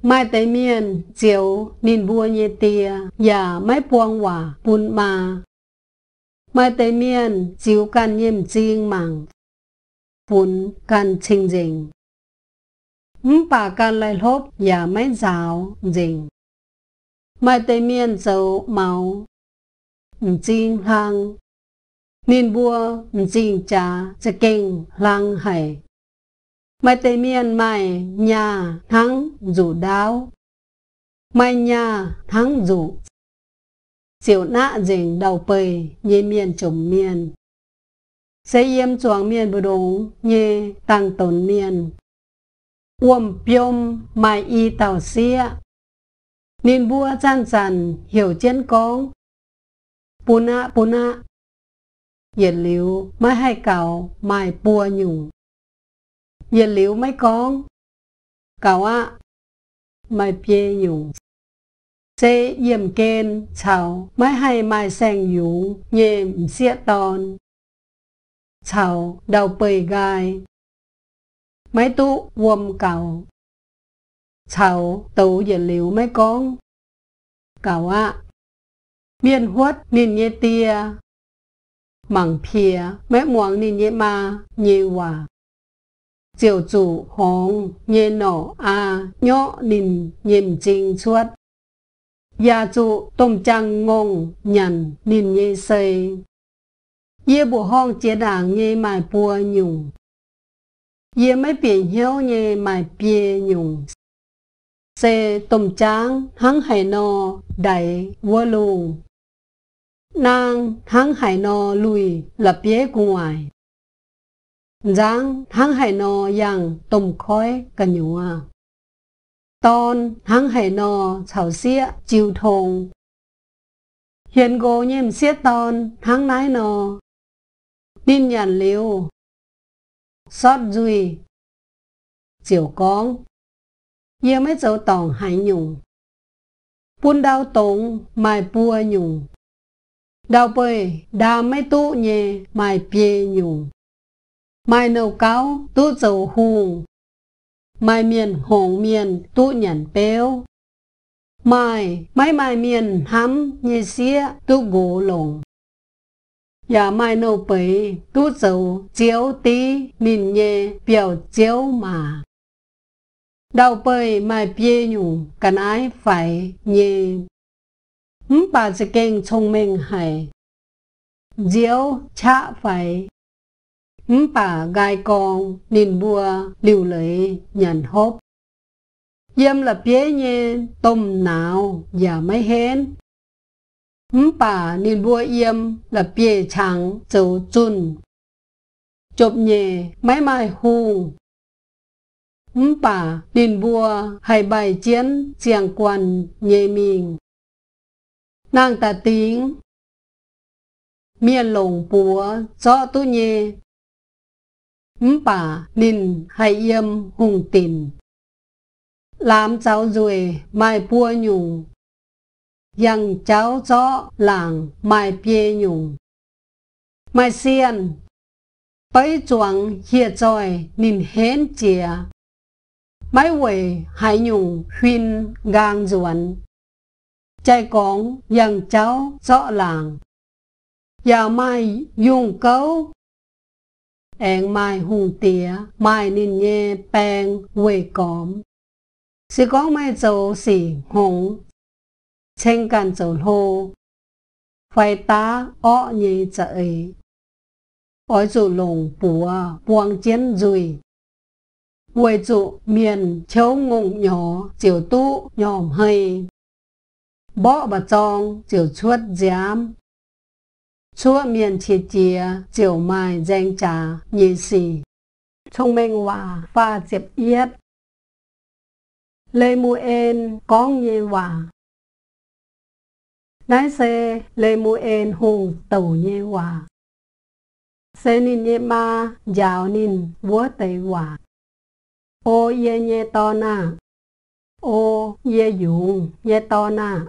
Mai tới miên chiếu nín vua nhê tia Và mai buông hòa phun mà Mai tới miên chiếu can nhiệm chiêng mạng Phún can chinh dình Bà can lại lốp và mai giáo dình Mai tới miền dấu máu Chiêng hăng nên bua dinh trà sẽ kinh lang hay mai tây miền mai nhà thắng dù đáo mai nhà thắng dù xỉu nạ dình đầu bầy nhê miền chồng miền sẽ yếm chuồng miền bồ đúng nhê tăng tồn miền uom piom mai y tàu xia nên bua gian dàn hiểu chiến cóng puna puna Dệt liệu mới hay cậu mai bua nhùng. Dệt liệu mấy con? Cậu á, à, mai bia nhùng. Sẽ yếm kên chào hay mai sang dũng nhìm xịa đòn. Chào đầu bầy gai. Mấy tú quầm cậu. Chào tủ dệt liệu mấy con? Cậu á, à, biên huất nên tia mảng phía mẹ muang ni nhẹ ma nhẹ hòa chiều chủ hồng nhẹ nọ a nhọ nìn nhiệm trình suốt ya chủ tôm trăng ngông nhằn nìn nhẹ xây Yê bộ hong chế đảng nhẹ mài bùa nhùng Yê mấy biển hiếu nhẹ mài bìa nhùng Xê tôm trăng hăng hải nọ, đẩy vô lùng nàng hăng hải nò lùi là bế ngoài. Giang hăng hải nò yang tùm khói cả nhung à. Tôn hăng hải nò chào xía chiều thùng. hiền gồ nhem xía tôn hăng nái nò. Tin nhàn liều. Xót duy. Chiều con. Yêu mấy dấu tòng hải nhung. Buôn đau tống mài bua nhung đào bơi đà mấy tu nhẹ mai bia nhung mai nấu cáo tu dầu hùng mai miền hồng miền tu nhận béo mai mai mai miền hắm nhẹ xía tu gỗ lồng nhà dạ mai nấu bấy tu dầu chiếu tí nhìn nhẹ biểu chiếu mà đau bơi mai bia nhung cần ái phải nhẹ bà sẽ kinh thông minh hay diễu chạ phải bà gai con nên bùa liều lấy nhận hốp Dâm là bế nhiên tôm nào và mấy hén bà nên bùa yêm là bế chẳng dấu chun chụp nhẹ máy mai hùng bà nên bùa hay bài chiến giang quan nhẹ mình nàng ta tiếng miên lồng búa cho tu nhê bà nìn hay yêm hùng tình làm cháu ruồi mai bua nhùng dằng cháu cho làng mai bia nhùng mai xiên bấy chuồng hiệt rồi nìn hén chìa mai quầy hải nhùng huynh gang ruộng chạy con dân cháu rõ làng. Giờ mai dùng cấu, em mai hùng tía, mai nên nhẹ bèn quê cóm. Sự con mai dầu xỉ hùng, chênh càn dầu hô, phải tá ọ nhẹ chạy. Ôi dù lồng bùa, buông chiến rùi, quê dụ miền chấu ngụng nhỏ, chiều tú nhòm hơi bỏ bà trong chiều chuốt giám chúa miền chia chia chiều mai danh trà nhị xì thông minh hòa và diệp yết lê mu en có nhị hòa nái xe lê mu en hùng tẩu nhị hòa xe ninh nhẹ ma dạo ninh vua tây hòa ô ye nhẹ to na ô ye dùng nhẹ to na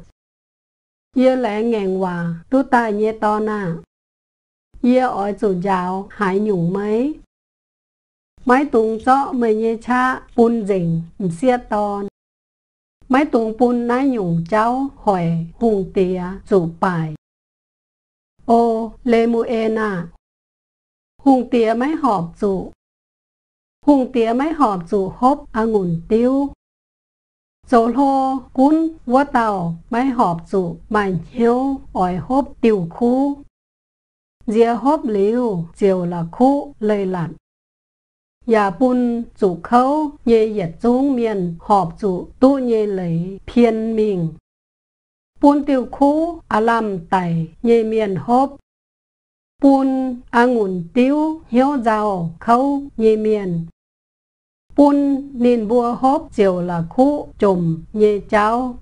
เย่แหลงแงงว่าตูตาเย่ตอน่ะาเย่อ้อยจูดยาวหายหยุ่งไหมไม้ตุงเจาะเมยเยชะปุนเจิงเสียตอน ไม้ตุงปุนนายหยุ่งเจ้าหอย หุงเตียจูไปโอ เลมูเอนาหุงเตียไม่หอบจูหุงเตียไม่หอบจูฮบองุ่นติ้ว dỗ lô cún vua tàu máy họp dụ mảnh hiếu ỏi hốp tiểu khu dìa hốp liu diều là khu lây lặn nhà bun chủ khấu nhê yết dung miền họp chủ tu nhê lấy thiên mình bun tiêu khu a làm tài nhê miền hốp bun a ngùn tiêu hiếu giàu khấu nhê miền un nên bua hốp chiều là khu chùm nhê cháu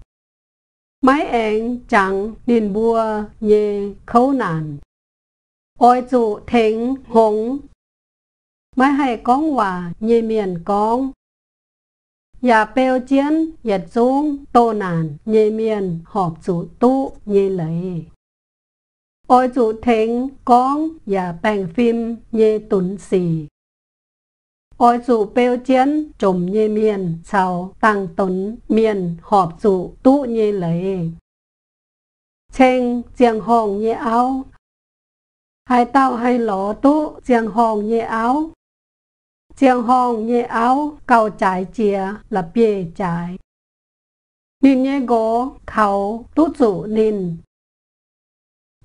máy ảnh chẳng nên bua nhê khâu nàn ôi chủ thính hống máy hay con hòa nhê miền con Nhà bèo chiến, nhật xuống, tô nàn, nhê miền, họp chủ tu, nhê lấy. Ôi chủ thính, con, nhà bèn phim, nhê tuấn xì. Ôi dụ bêu chiến trùm như miền sau tăng tuấn miền họp dụ tụ như lấy. Chênh giềng hồng như áo. Hai tao hay lỗ tụ giềng hồng như áo. Giềng hồng như áo cầu trái chia là bề trái. Nên như gỗ khẩu tút dụ nên.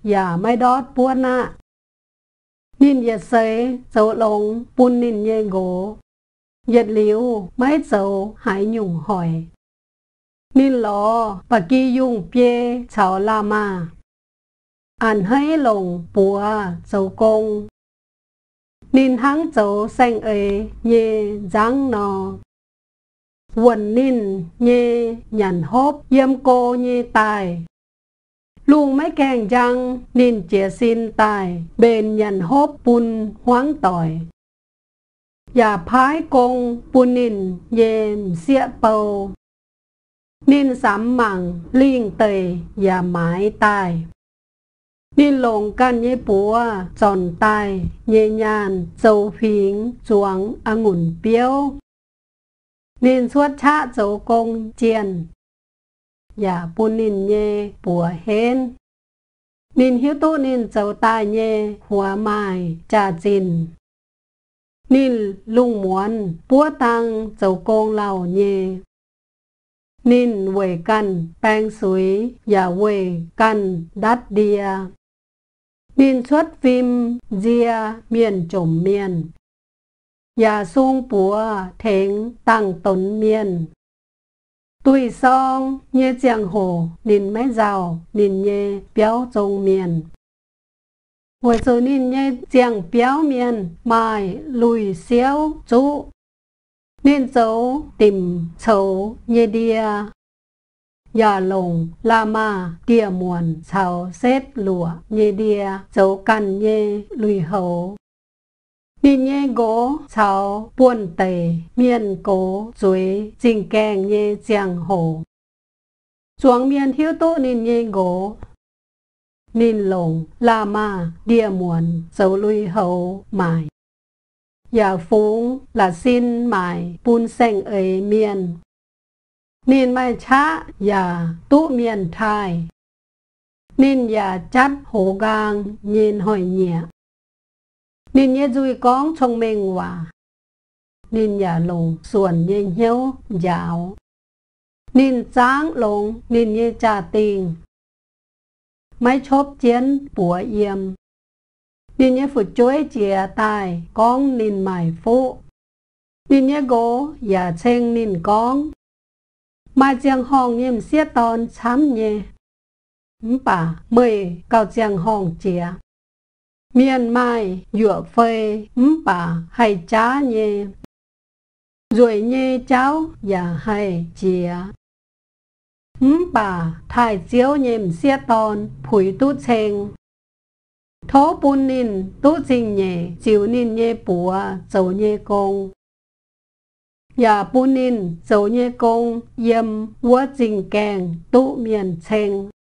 Dạ mai đót buôn ạ. Nhìn yết sấy, dấu lông, bùn nín nhê ngố. Yết liu, mái dấu, hải nhung hỏi. Nín lò, bà kỳ yung, bê, chào la ma. Ảnh hãy lồng, bùa, dấu công. Nín hăng dấu sang ấy, nhê, răng nò. Quần nín, nhê, nhàn hốp, yếm cô nhê tài. ลุงไม่แข่งจัง นินเจียซินตายเบนยันฮบปุนหวังต่อย อย่าพายกง ปุนนินเยมเสียเปานินสามหมั่งลิงเตยอย่าหมายตายนินหลงกันเยปัวจอนตาย เยยานโจ้ิงจวงองุ่นเปี้ยว นินสวดชะโจกงเจียนอย่าปุ่นนินเย่ปัวเฮนนินฮิวตุนินเจ้าตาเย่หัวไม้จ่าจินนินลุงหมวนปัวตังเจ้าโกงเหล่าเย่นินเวกันแปงสุยอย่าเวกันดัดเดียนินชดฟิมเจียเมียนจมเมียนอย่าซุงปัวเถงตั้งตนเมียน tuổi song nhé giang hồ nên mé giàu nên nhé béo trông miền hồi sơ nên nhé giang béo miền mài lùi xéo chú nên dấu tìm xấu nhé đia Nhà lồng la ma tia muồn xào xét lụa nhê đia dấu căn nhê lùi hấu mi nhé gỗ cháu buồn tề miền cố dưới trình kèng nhé giang hồ xuống miền thiếu tố nên nhé gỗ nên lồng la ma địa muộn dấu lui hầu mài giả phúng là xin mài buôn sang ấy miền nên mai chá giả tụ miền thai nên giả chắt hồ gang nhìn hỏi nhẹ nên nhé dùi con trong mình hòa nên nhà lùng xuân nhé nhau dạo nên sáng lùng nên nhé trả tiền máy chốt chiến bùa yếm, nên nhé phụ chuối chìa tài con nên mải phụ nên nhé gỗ nhà chênh nên con mà giang hong nhé xiết tòn chám nhé bà mười cao giang hong chìa miên mai dựa phê ấm bà hay chá nhê rồi nhê cháu và hay chìa ấm bà thai chiếu nhèm xe tôn phủi tu chênh thố bún nín tu trình nhẹ chiều nín nhê bùa dầu nhê công và bún nín dầu nhê công Yếm, Vua trình kèng tu miền chênh